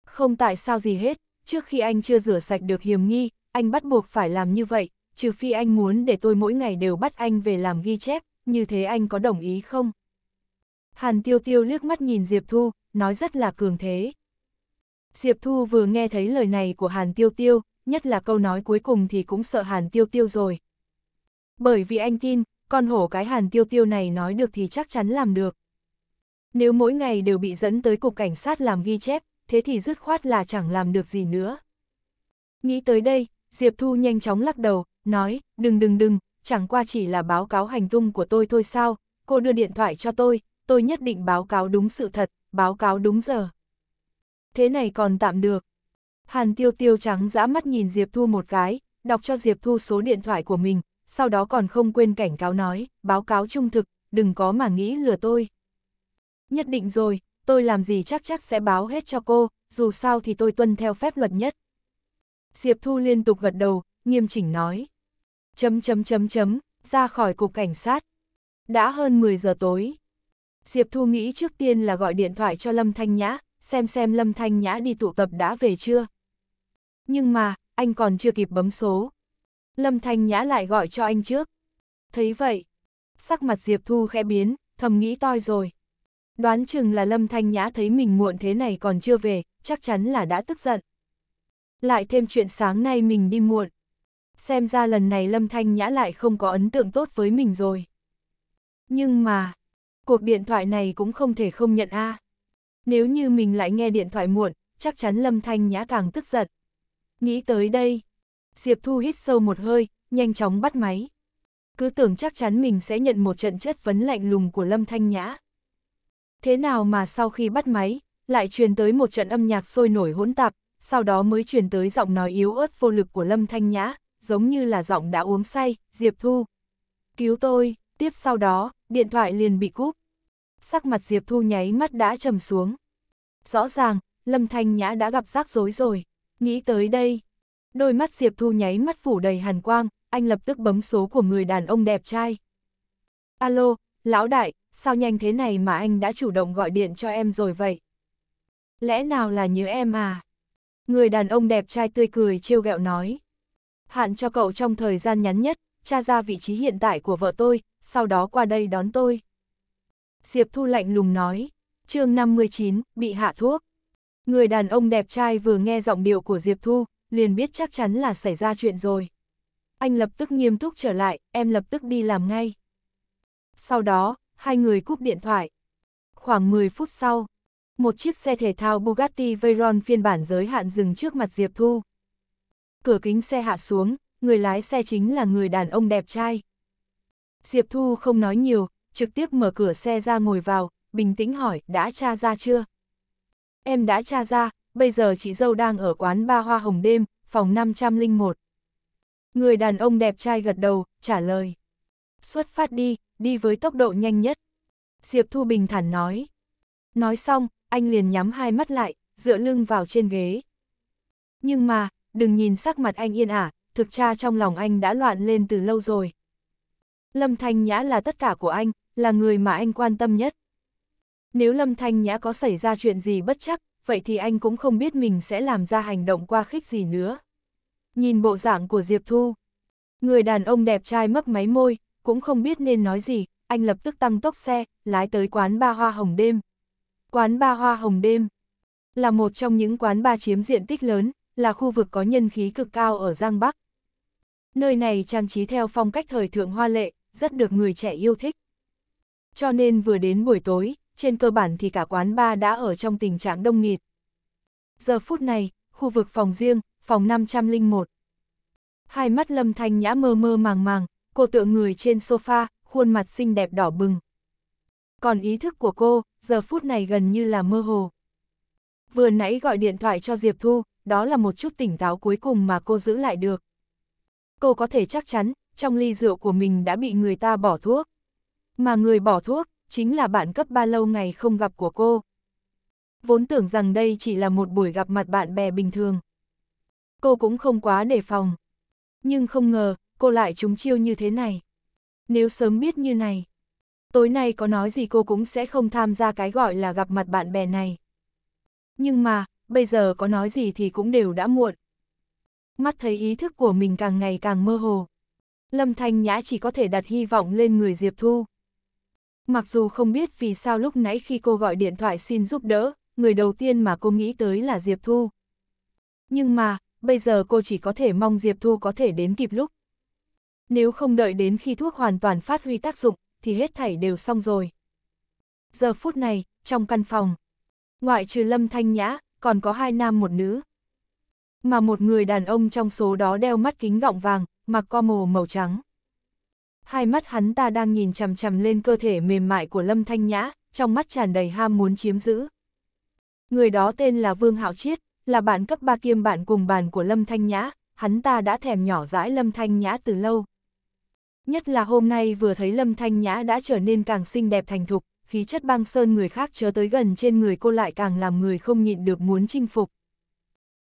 Không tại sao gì hết, trước khi anh chưa rửa sạch được hiểm nghi, anh bắt buộc phải làm như vậy, trừ phi anh muốn để tôi mỗi ngày đều bắt anh về làm ghi chép, như thế anh có đồng ý không? Hàn Tiêu Tiêu liếc mắt nhìn Diệp Thu, nói rất là cường thế. Diệp Thu vừa nghe thấy lời này của Hàn Tiêu Tiêu, nhất là câu nói cuối cùng thì cũng sợ Hàn Tiêu Tiêu rồi. Bởi vì anh tin, con hổ cái hàn tiêu tiêu này nói được thì chắc chắn làm được. Nếu mỗi ngày đều bị dẫn tới cục cảnh sát làm ghi chép, thế thì dứt khoát là chẳng làm được gì nữa. Nghĩ tới đây, Diệp Thu nhanh chóng lắc đầu, nói, đừng đừng đừng, chẳng qua chỉ là báo cáo hành tung của tôi thôi sao, cô đưa điện thoại cho tôi, tôi nhất định báo cáo đúng sự thật, báo cáo đúng giờ. Thế này còn tạm được. Hàn tiêu tiêu trắng dã mắt nhìn Diệp Thu một cái, đọc cho Diệp Thu số điện thoại của mình, sau đó còn không quên cảnh cáo nói, báo cáo trung thực, đừng có mà nghĩ lừa tôi. Nhất định rồi, tôi làm gì chắc chắc sẽ báo hết cho cô, dù sao thì tôi tuân theo phép luật nhất. Diệp Thu liên tục gật đầu, nghiêm chỉnh nói. Chấm chấm chấm chấm, ra khỏi cục cảnh sát. Đã hơn 10 giờ tối. Diệp Thu nghĩ trước tiên là gọi điện thoại cho Lâm Thanh Nhã, xem xem Lâm Thanh Nhã đi tụ tập đã về chưa. Nhưng mà, anh còn chưa kịp bấm số, Lâm Thanh Nhã lại gọi cho anh trước. Thấy vậy, sắc mặt Diệp Thu khẽ biến, thầm nghĩ toi rồi. Đoán chừng là Lâm Thanh Nhã thấy mình muộn thế này còn chưa về, chắc chắn là đã tức giận. Lại thêm chuyện sáng nay mình đi muộn. Xem ra lần này Lâm Thanh Nhã lại không có ấn tượng tốt với mình rồi. Nhưng mà, cuộc điện thoại này cũng không thể không nhận a. Nếu như mình lại nghe điện thoại muộn, chắc chắn Lâm Thanh Nhã càng tức giận. Nghĩ tới đây, Diệp Thu hít sâu một hơi, nhanh chóng bắt máy. Cứ tưởng chắc chắn mình sẽ nhận một trận chất vấn lạnh lùng của Lâm Thanh Nhã. Thế nào mà sau khi bắt máy, lại truyền tới một trận âm nhạc sôi nổi hỗn tạp, sau đó mới truyền tới giọng nói yếu ớt vô lực của Lâm Thanh Nhã, giống như là giọng đã uống say, Diệp Thu. Cứu tôi, tiếp sau đó, điện thoại liền bị cúp. Sắc mặt Diệp Thu nháy mắt đã trầm xuống. Rõ ràng, Lâm Thanh Nhã đã gặp rắc rối rồi. Nghĩ tới đây, Đôi mắt Diệp Thu nháy mắt phủ đầy hàn quang, anh lập tức bấm số của người đàn ông đẹp trai. Alo, lão đại, sao nhanh thế này mà anh đã chủ động gọi điện cho em rồi vậy? Lẽ nào là nhớ em à? Người đàn ông đẹp trai tươi cười trêu ghẹo nói. Hạn cho cậu trong thời gian ngắn nhất, tra ra vị trí hiện tại của vợ tôi, sau đó qua đây đón tôi. Diệp Thu lạnh lùng nói, chương 59, bị hạ thuốc. Người đàn ông đẹp trai vừa nghe giọng điệu của Diệp Thu, liền biết chắc chắn là xảy ra chuyện rồi. Anh lập tức nghiêm túc trở lại, em lập tức đi làm ngay. Sau đó, hai người cúp điện thoại. Khoảng 10 phút sau, một chiếc xe thể thao Bugatti Veyron phiên bản giới hạn dừng trước mặt Diệp Thu. Cửa kính xe hạ xuống, người lái xe chính là người đàn ông đẹp trai. Diệp Thu không nói nhiều, trực tiếp mở cửa xe ra ngồi vào, bình tĩnh hỏi, đã tra ra chưa? Em đã tra ra, bây giờ chị dâu đang ở quán ba hoa hồng đêm, phòng 501. Người đàn ông đẹp trai gật đầu, trả lời. Xuất phát đi, đi với tốc độ nhanh nhất. Diệp Thu Bình thản nói. Nói xong, anh liền nhắm hai mắt lại, dựa lưng vào trên ghế. Nhưng mà, đừng nhìn sắc mặt anh yên ả, thực ra trong lòng anh đã loạn lên từ lâu rồi. Lâm Thanh Nhã là tất cả của anh, là người mà anh quan tâm nhất. Nếu Lâm Thanh Nhã có xảy ra chuyện gì bất chắc, vậy thì anh cũng không biết mình sẽ làm ra hành động qua khích gì nữa. Nhìn bộ dạng của Diệp Thu, người đàn ông đẹp trai mấp máy môi, cũng không biết nên nói gì, anh lập tức tăng tốc xe, lái tới quán ba hoa hồng đêm. Quán ba hoa hồng đêm là một trong những quán ba chiếm diện tích lớn, là khu vực có nhân khí cực cao ở Giang Bắc. Nơi này trang trí theo phong cách thời thượng hoa lệ, rất được người trẻ yêu thích. Cho nên vừa đến buổi tối, trên cơ bản thì cả quán bar đã ở trong tình trạng đông nghịt. Giờ phút này, khu vực phòng riêng, phòng 501. Hai mắt Lâm Thanh Nhã mơ mơ màng màng, cô tựa người trên sofa, khuôn mặt xinh đẹp đỏ bừng. Còn ý thức của cô, giờ phút này gần như là mơ hồ. Vừa nãy gọi điện thoại cho Diệp Thu, đó là một chút tỉnh táo cuối cùng mà cô giữ lại được. Cô có thể chắc chắn, trong ly rượu của mình đã bị người ta bỏ thuốc. Mà người bỏ thuốc, chính là bạn cấp ba lâu ngày không gặp của cô. Vốn tưởng rằng đây chỉ là một buổi gặp mặt bạn bè bình thường. Cô cũng không quá đề phòng. Nhưng không ngờ, cô lại trúng chiêu như thế này. Nếu sớm biết như này, tối nay có nói gì cô cũng sẽ không tham gia cái gọi là gặp mặt bạn bè này. Nhưng mà, bây giờ có nói gì thì cũng đều đã muộn. Mắt thấy ý thức của mình càng ngày càng mơ hồ. Lâm Thanh Nhã chỉ có thể đặt hy vọng lên người Diệp Thu. Mặc dù không biết vì sao lúc nãy khi cô gọi điện thoại xin giúp đỡ, người đầu tiên mà cô nghĩ tới là Diệp Thu. Nhưng mà, bây giờ cô chỉ có thể mong Diệp Thu có thể đến kịp lúc. Nếu không đợi đến khi thuốc hoàn toàn phát huy tác dụng, thì hết thảy đều xong rồi. Giờ phút này, trong căn phòng, ngoại trừ Lâm Thanh Nhã, còn có hai nam một nữ. Mà một người đàn ông trong số đó đeo mắt kính gọng vàng, mặc co mồ màu trắng hai mắt hắn ta đang nhìn chằm chằm lên cơ thể mềm mại của Lâm Thanh Nhã, trong mắt tràn đầy ham muốn chiếm giữ. Người đó tên là Vương Hạo Chiết, là bạn cấp ba kiêm bạn cùng bàn của Lâm Thanh Nhã, hắn ta đã thèm nhỏ dãi Lâm Thanh Nhã từ lâu. Nhất là hôm nay vừa thấy Lâm Thanh Nhã đã trở nên càng xinh đẹp thành thục, khí chất băng sơn người khác chớ tới gần trên người cô lại càng làm người không nhịn được muốn chinh phục.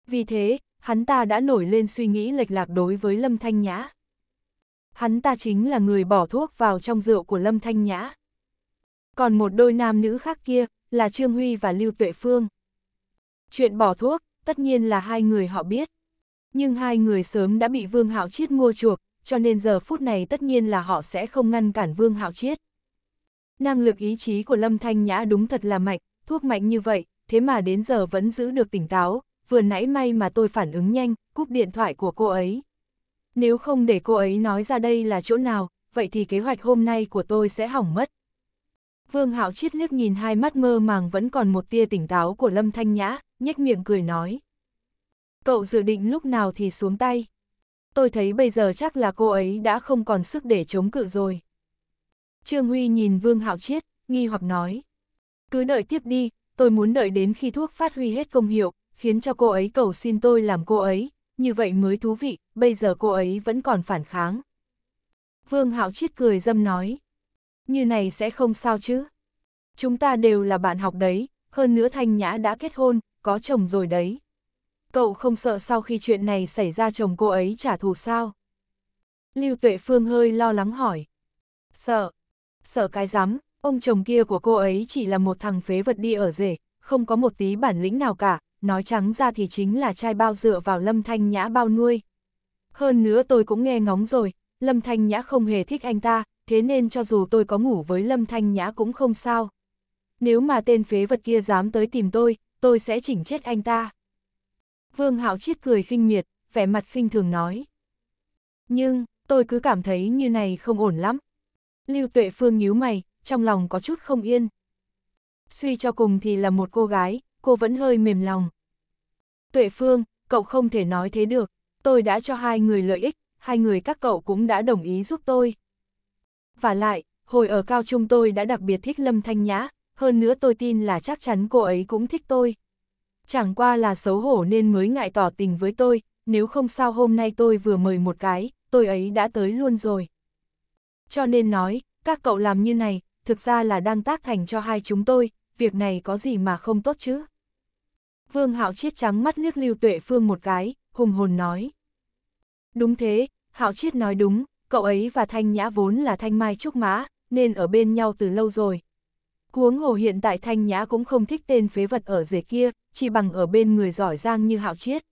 Vì thế, hắn ta đã nổi lên suy nghĩ lệch lạc đối với Lâm Thanh Nhã hắn ta chính là người bỏ thuốc vào trong rượu của Lâm Thanh Nhã. Còn một đôi nam nữ khác kia, là Trương Huy và Lưu Tuệ Phương. Chuyện bỏ thuốc, tất nhiên là hai người họ biết. Nhưng hai người sớm đã bị Vương Hạo Chiết mua chuộc, cho nên giờ phút này tất nhiên là họ sẽ không ngăn cản Vương Hạo Chiết. Năng lực ý chí của Lâm Thanh Nhã đúng thật là mạnh, thuốc mạnh như vậy, thế mà đến giờ vẫn giữ được tỉnh táo, vừa nãy may mà tôi phản ứng nhanh, cúp điện thoại của cô ấy nếu không để cô ấy nói ra đây là chỗ nào, vậy thì kế hoạch hôm nay của tôi sẽ hỏng mất. Vương Hạo Chiết liếc nhìn hai mắt mơ màng vẫn còn một tia tỉnh táo của Lâm Thanh Nhã, nhếch miệng cười nói. Cậu dự định lúc nào thì xuống tay. Tôi thấy bây giờ chắc là cô ấy đã không còn sức để chống cự rồi. Trương Huy nhìn Vương Hạo Chiết, nghi hoặc nói. Cứ đợi tiếp đi, tôi muốn đợi đến khi thuốc phát huy hết công hiệu, khiến cho cô ấy cầu xin tôi làm cô ấy, như vậy mới thú vị, bây giờ cô ấy vẫn còn phản kháng. Vương Hạo Chiết cười dâm nói, như này sẽ không sao chứ. Chúng ta đều là bạn học đấy, hơn nữa Thanh Nhã đã kết hôn, có chồng rồi đấy. Cậu không sợ sau khi chuyện này xảy ra chồng cô ấy trả thù sao? Lưu Tuệ Phương hơi lo lắng hỏi. Sợ, sợ cái rắm, ông chồng kia của cô ấy chỉ là một thằng phế vật đi ở rể, không có một tí bản lĩnh nào cả, nói trắng ra thì chính là trai bao dựa vào Lâm Thanh Nhã bao nuôi. Hơn nữa tôi cũng nghe ngóng rồi, Lâm Thanh Nhã không hề thích anh ta, thế nên cho dù tôi có ngủ với Lâm Thanh Nhã cũng không sao. Nếu mà tên phế vật kia dám tới tìm tôi, tôi sẽ chỉnh chết anh ta. Vương Hạo Chiết cười khinh miệt, vẻ mặt khinh thường nói. Nhưng, tôi cứ cảm thấy như này không ổn lắm. Lưu Tuệ Phương nhíu mày, trong lòng có chút không yên. Suy cho cùng thì là một cô gái, cô vẫn hơi mềm lòng. Tuệ Phương, cậu không thể nói thế được, tôi đã cho hai người lợi ích, hai người các cậu cũng đã đồng ý giúp tôi. Và lại, hồi ở cao trung tôi đã đặc biệt thích Lâm Thanh Nhã, hơn nữa tôi tin là chắc chắn cô ấy cũng thích tôi. Chẳng qua là xấu hổ nên mới ngại tỏ tình với tôi, nếu không sao hôm nay tôi vừa mời một cái, tôi ấy đã tới luôn rồi. Cho nên nói, các cậu làm như này, thực ra là đang tác thành cho hai chúng tôi, việc này có gì mà không tốt chứ? Vương Hạo Chiết trắng mắt liếc Lưu Tuệ Phương một cái, hùng hồn nói. Đúng thế, Hạo Chiết nói đúng, cậu ấy và Thanh Nhã vốn là Thanh Mai Trúc Mã, nên ở bên nhau từ lâu rồi. Huống hồ hiện tại Thanh Nhã cũng không thích tên phế vật ở rể kia, chỉ bằng ở bên người giỏi giang như Hạo Chiết.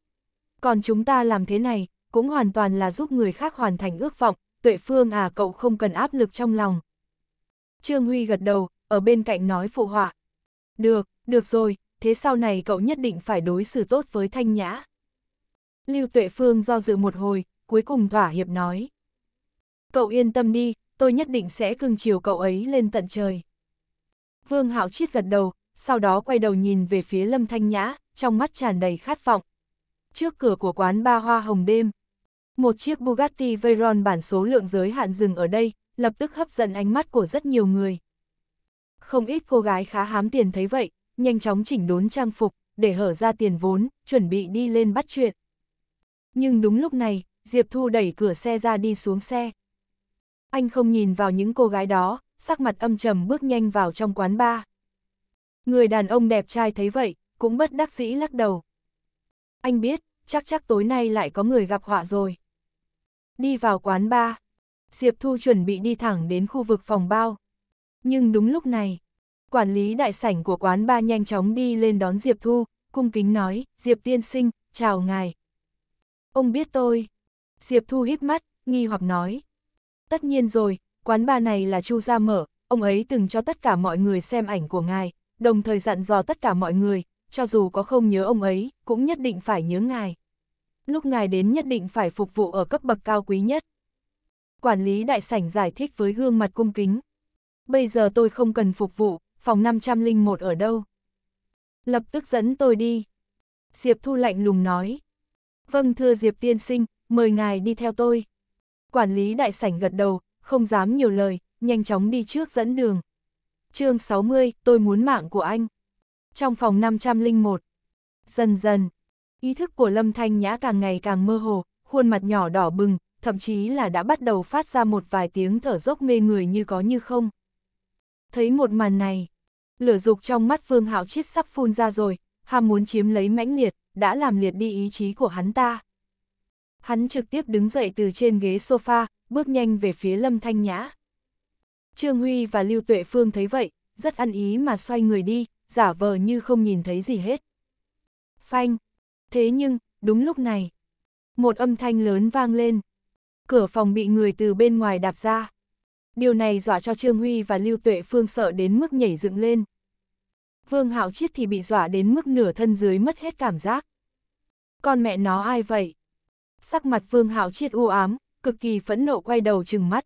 Còn chúng ta làm thế này, cũng hoàn toàn là giúp người khác hoàn thành ước vọng, Tuệ Phương à cậu không cần áp lực trong lòng. Trương Huy gật đầu, ở bên cạnh nói phụ họa. Được, được rồi, thế sau này cậu nhất định phải đối xử tốt với Thanh Nhã. Lưu Tuệ Phương do dự một hồi, cuối cùng thỏa hiệp nói. Cậu yên tâm đi, tôi nhất định sẽ cưng chiều cậu ấy lên tận trời. Vương Hạo Chiết gật đầu, sau đó quay đầu nhìn về phía Lâm Thanh Nhã, trong mắt tràn đầy khát vọng. Trước cửa của quán Ba Hoa Hồng Đêm, một chiếc Bugatti Veyron bản số lượng giới hạn dừng ở đây, lập tức hấp dẫn ánh mắt của rất nhiều người. Không ít cô gái khá hám tiền thấy vậy, nhanh chóng chỉnh đốn trang phục, để hở ra tiền vốn, chuẩn bị đi lên bắt chuyện. Nhưng đúng lúc này, Diệp Thu đẩy cửa xe ra đi xuống xe. Anh không nhìn vào những cô gái đó, sắc mặt âm trầm bước nhanh vào trong quán bar. Người đàn ông đẹp trai thấy vậy, cũng bất đắc dĩ lắc đầu. Anh biết, chắc chắc tối nay lại có người gặp họa rồi. Đi vào quán bar, Diệp Thu chuẩn bị đi thẳng đến khu vực phòng bao. Nhưng đúng lúc này, Quản lý đại sảnh của quán ba nhanh chóng đi lên đón Diệp Thu, cung kính nói, Diệp tiên sinh, chào ngài. Ông biết tôi. Diệp Thu híp mắt, nghi hoặc nói. Tất nhiên rồi, quán ba này là Chu Gia mở, ông ấy từng cho tất cả mọi người xem ảnh của ngài, đồng thời dặn dò tất cả mọi người, cho dù có không nhớ ông ấy, cũng nhất định phải nhớ ngài. Lúc ngài đến nhất định phải phục vụ ở cấp bậc cao quý nhất. Quản lý đại sảnh giải thích với gương mặt cung kính. Bây giờ tôi không cần phục vụ, phòng 501 ở đâu? Lập tức dẫn tôi đi. Diệp Thu lạnh lùng nói. Vâng thưa Diệp tiên sinh, mời ngài đi theo tôi. Quản lý đại sảnh gật đầu, không dám nhiều lời, nhanh chóng đi trước dẫn đường. chương 60, tôi muốn mạng của anh. Trong phòng 501. Dần dần, ý thức của Lâm Thanh Nhã càng ngày càng mơ hồ, khuôn mặt nhỏ đỏ bừng, thậm chí là đã bắt đầu phát ra một vài tiếng thở dốc mê người như có như không. Thấy một màn này, Lửa dục trong mắt Vương Hạo Chiết sắp phun ra rồi, ham muốn chiếm lấy mãnh liệt, đã làm liệt đi ý chí của hắn ta. Hắn trực tiếp đứng dậy từ trên ghế sofa, bước nhanh về phía Lâm Thanh Nhã. Trương Huy và Lưu Tuệ Phương thấy vậy, rất ăn ý mà xoay người đi, giả vờ như không nhìn thấy gì hết. Phanh! Thế nhưng, đúng lúc này, một âm thanh lớn vang lên. Cửa phòng bị người từ bên ngoài đạp ra. Điều này dọa cho Trương Huy và Lưu Tuệ Phương sợ đến mức nhảy dựng lên. Vương Hạo Chiết thì bị dọa đến mức nửa thân dưới mất hết cảm giác. Con mẹ nó ai vậy? Sắc mặt Vương Hạo Chiết u ám, cực kỳ phẫn nộ quay đầu trừng mắt.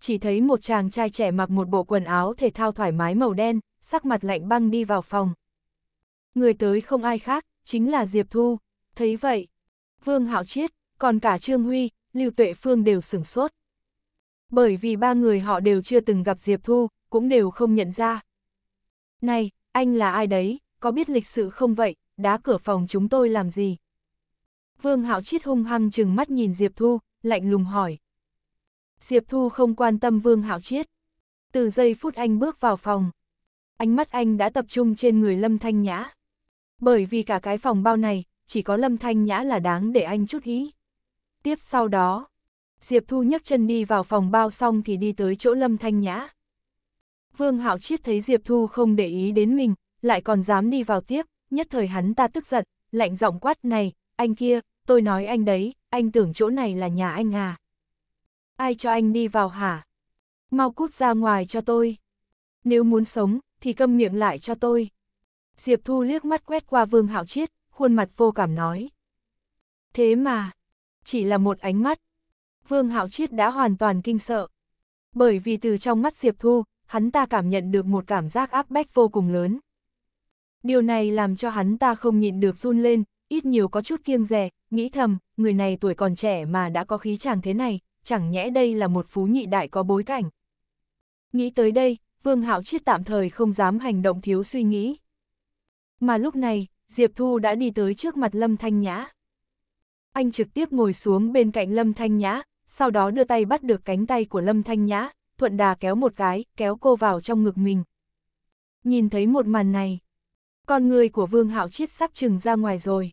Chỉ thấy một chàng trai trẻ mặc một bộ quần áo thể thao thoải mái màu đen, sắc mặt lạnh băng đi vào phòng. Người tới không ai khác, chính là Diệp Thu. Thấy vậy, Vương Hạo Chiết, còn cả Trương Huy, Lưu Tuệ Phương đều sửng sốt bởi vì ba người họ đều chưa từng gặp Diệp Thu, cũng đều không nhận ra. Này, anh là ai đấy, có biết lịch sự không vậy, đá cửa phòng chúng tôi làm gì? Vương Hạo Chiết hung hăng chừng mắt nhìn Diệp Thu, lạnh lùng hỏi. Diệp Thu không quan tâm Vương Hạo Chiết. Từ giây phút anh bước vào phòng, ánh mắt anh đã tập trung trên người Lâm Thanh Nhã. Bởi vì cả cái phòng bao này, chỉ có Lâm Thanh Nhã là đáng để anh chút ý. Tiếp sau đó, Diệp Thu nhấc chân đi vào phòng bao xong thì đi tới chỗ Lâm Thanh Nhã. Vương Hạo Chiết thấy Diệp Thu không để ý đến mình, lại còn dám đi vào tiếp, nhất thời hắn ta tức giận, lạnh giọng quát này, anh kia, tôi nói anh đấy, anh tưởng chỗ này là nhà anh à. Ai cho anh đi vào hả? Mau cút ra ngoài cho tôi. Nếu muốn sống, thì câm miệng lại cho tôi. Diệp Thu liếc mắt quét qua Vương Hạo Chiết, khuôn mặt vô cảm nói. Thế mà, chỉ là một ánh mắt, Vương Hạo Chiết đã hoàn toàn kinh sợ. Bởi vì từ trong mắt Diệp Thu, hắn ta cảm nhận được một cảm giác áp bách vô cùng lớn. Điều này làm cho hắn ta không nhịn được run lên, ít nhiều có chút kiêng rè, nghĩ thầm, người này tuổi còn trẻ mà đã có khí chàng thế này, chẳng nhẽ đây là một phú nhị đại có bối cảnh. Nghĩ tới đây, Vương Hạo Chiết tạm thời không dám hành động thiếu suy nghĩ. Mà lúc này, Diệp Thu đã đi tới trước mặt Lâm Thanh Nhã. Anh trực tiếp ngồi xuống bên cạnh Lâm Thanh Nhã, sau đó đưa tay bắt được cánh tay của Lâm Thanh Nhã, thuận đà kéo một cái, kéo cô vào trong ngực mình. Nhìn thấy một màn này, con người của Vương Hạo Chiết sắp chừng ra ngoài rồi.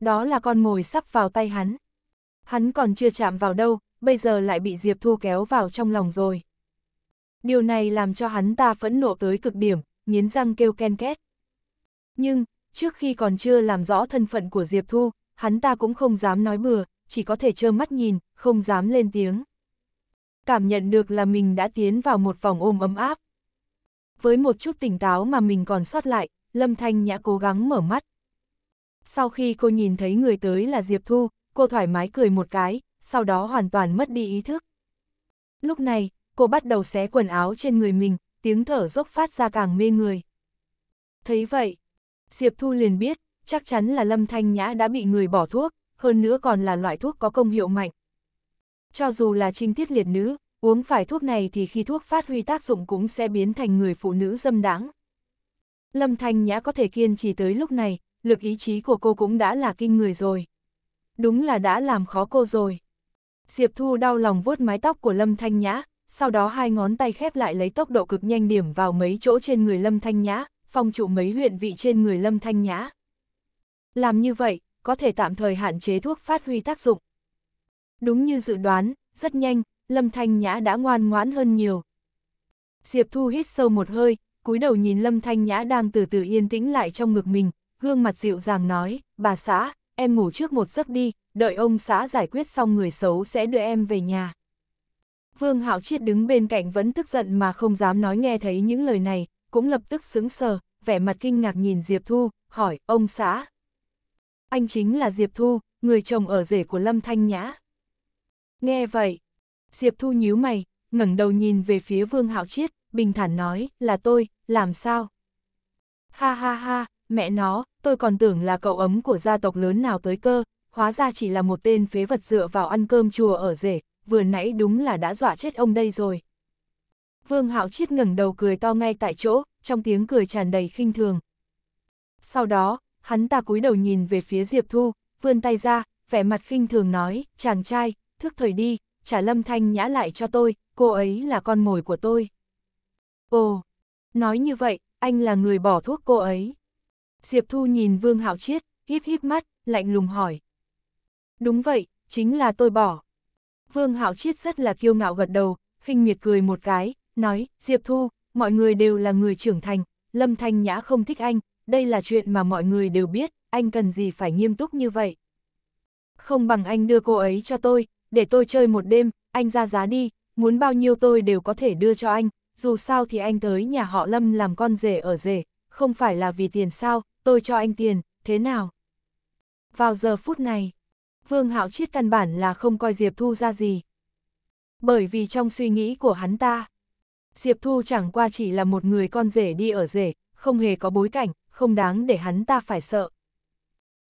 Đó là con mồi sắp vào tay hắn. Hắn còn chưa chạm vào đâu, bây giờ lại bị Diệp Thu kéo vào trong lòng rồi. Điều này làm cho hắn ta phẫn nộ tới cực điểm, nghiến răng kêu ken két. Nhưng, trước khi còn chưa làm rõ thân phận của Diệp Thu, hắn ta cũng không dám nói bừa, chỉ có thể trơ mắt nhìn, không dám lên tiếng. Cảm nhận được là mình đã tiến vào một vòng ôm ấm áp. Với một chút tỉnh táo mà mình còn sót lại, Lâm Thanh Nhã cố gắng mở mắt. Sau khi cô nhìn thấy người tới là Diệp Thu, cô thoải mái cười một cái, sau đó hoàn toàn mất đi ý thức. Lúc này, cô bắt đầu xé quần áo trên người mình, tiếng thở dốc phát ra càng mê người. Thấy vậy, Diệp Thu liền biết, chắc chắn là Lâm Thanh Nhã đã bị người bỏ thuốc, hơn nữa còn là loại thuốc có công hiệu mạnh. Cho dù là trinh tiết liệt nữ, uống phải thuốc này thì khi thuốc phát huy tác dụng cũng sẽ biến thành người phụ nữ dâm đáng. Lâm Thanh Nhã có thể kiên trì tới lúc này, lực ý chí của cô cũng đã là kinh người rồi. Đúng là đã làm khó cô rồi. Diệp Thu đau lòng vuốt mái tóc của Lâm Thanh Nhã, sau đó hai ngón tay khép lại lấy tốc độ cực nhanh điểm vào mấy chỗ trên người Lâm Thanh Nhã, phong trụ mấy huyện vị trên người Lâm Thanh Nhã. Làm như vậy, có thể tạm thời hạn chế thuốc phát huy tác dụng, đúng như dự đoán, rất nhanh, Lâm Thanh Nhã đã ngoan ngoãn hơn nhiều. Diệp Thu hít sâu một hơi, cúi đầu nhìn Lâm Thanh Nhã đang từ từ yên tĩnh lại trong ngực mình, gương mặt dịu dàng nói, bà xã, em ngủ trước một giấc đi, đợi ông xã giải quyết xong người xấu sẽ đưa em về nhà. Vương Hạo Chiết đứng bên cạnh vẫn tức giận mà không dám nói nghe thấy những lời này, cũng lập tức sững sờ, vẻ mặt kinh ngạc nhìn Diệp Thu, hỏi, ông xã. Anh chính là Diệp Thu, người chồng ở rể của Lâm Thanh Nhã. Nghe vậy, Diệp Thu nhíu mày, ngẩng đầu nhìn về phía Vương Hạo Chiết, bình thản nói, là tôi, làm sao? Ha ha ha, mẹ nó, tôi còn tưởng là cậu ấm của gia tộc lớn nào tới cơ, hóa ra chỉ là một tên phế vật dựa vào ăn cơm chùa ở rể, vừa nãy đúng là đã dọa chết ông đây rồi. Vương Hạo Chiết ngẩng đầu cười to ngay tại chỗ, trong tiếng cười tràn đầy khinh thường. Sau đó, hắn ta cúi đầu nhìn về phía Diệp Thu, vươn tay ra, vẻ mặt khinh thường nói, chàng trai, thức thời đi, trả lâm thanh nhã lại cho tôi, cô ấy là con mồi của tôi. Ồ, nói như vậy, anh là người bỏ thuốc cô ấy. Diệp Thu nhìn Vương Hạo Chiết, híp híp mắt, lạnh lùng hỏi. Đúng vậy, chính là tôi bỏ. Vương Hạo Chiết rất là kiêu ngạo gật đầu, khinh miệt cười một cái, nói, Diệp Thu, mọi người đều là người trưởng thành, Lâm Thanh Nhã không thích anh, đây là chuyện mà mọi người đều biết, anh cần gì phải nghiêm túc như vậy. Không bằng anh đưa cô ấy cho tôi, để tôi chơi một đêm, anh ra giá đi, muốn bao nhiêu tôi đều có thể đưa cho anh, dù sao thì anh tới nhà họ Lâm làm con rể ở rể, không phải là vì tiền sao, tôi cho anh tiền, thế nào? Vào giờ phút này, Vương Hạo Chiết căn bản là không coi Diệp Thu ra gì. Bởi vì trong suy nghĩ của hắn ta, Diệp Thu chẳng qua chỉ là một người con rể đi ở rể, không hề có bối cảnh, không đáng để hắn ta phải sợ.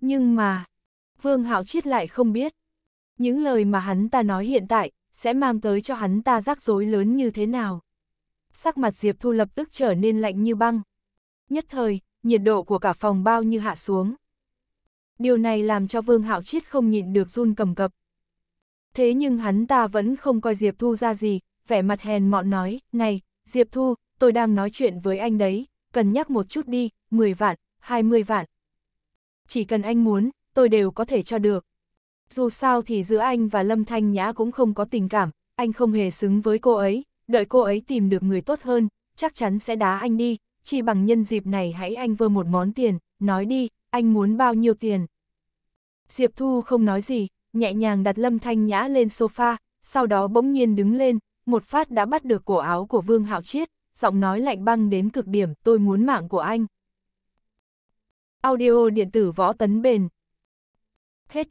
Nhưng mà, Vương Hạo Chiết lại không biết những lời mà hắn ta nói hiện tại, sẽ mang tới cho hắn ta rắc rối lớn như thế nào. Sắc mặt Diệp Thu lập tức trở nên lạnh như băng. Nhất thời, nhiệt độ của cả phòng bao như hạ xuống. Điều này làm cho Vương Hạo Chiết không nhịn được run cầm cập. Thế nhưng hắn ta vẫn không coi Diệp Thu ra gì, vẻ mặt hèn mọn nói, này, Diệp Thu, tôi đang nói chuyện với anh đấy, cần nhắc một chút đi, 10 vạn, 20 vạn. Chỉ cần anh muốn, tôi đều có thể cho được. Dù sao thì giữa anh và Lâm Thanh Nhã cũng không có tình cảm, anh không hề xứng với cô ấy, đợi cô ấy tìm được người tốt hơn, chắc chắn sẽ đá anh đi, chỉ bằng nhân dịp này hãy anh vơ một món tiền, nói đi, anh muốn bao nhiêu tiền. Diệp Thu không nói gì, nhẹ nhàng đặt Lâm Thanh Nhã lên sofa, sau đó bỗng nhiên đứng lên, một phát đã bắt được cổ áo của Vương Hạo Chiết, giọng nói lạnh băng đến cực điểm, tôi muốn mạng của anh. Audio điện tử võ tấn bền,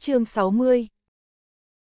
Hết chương 60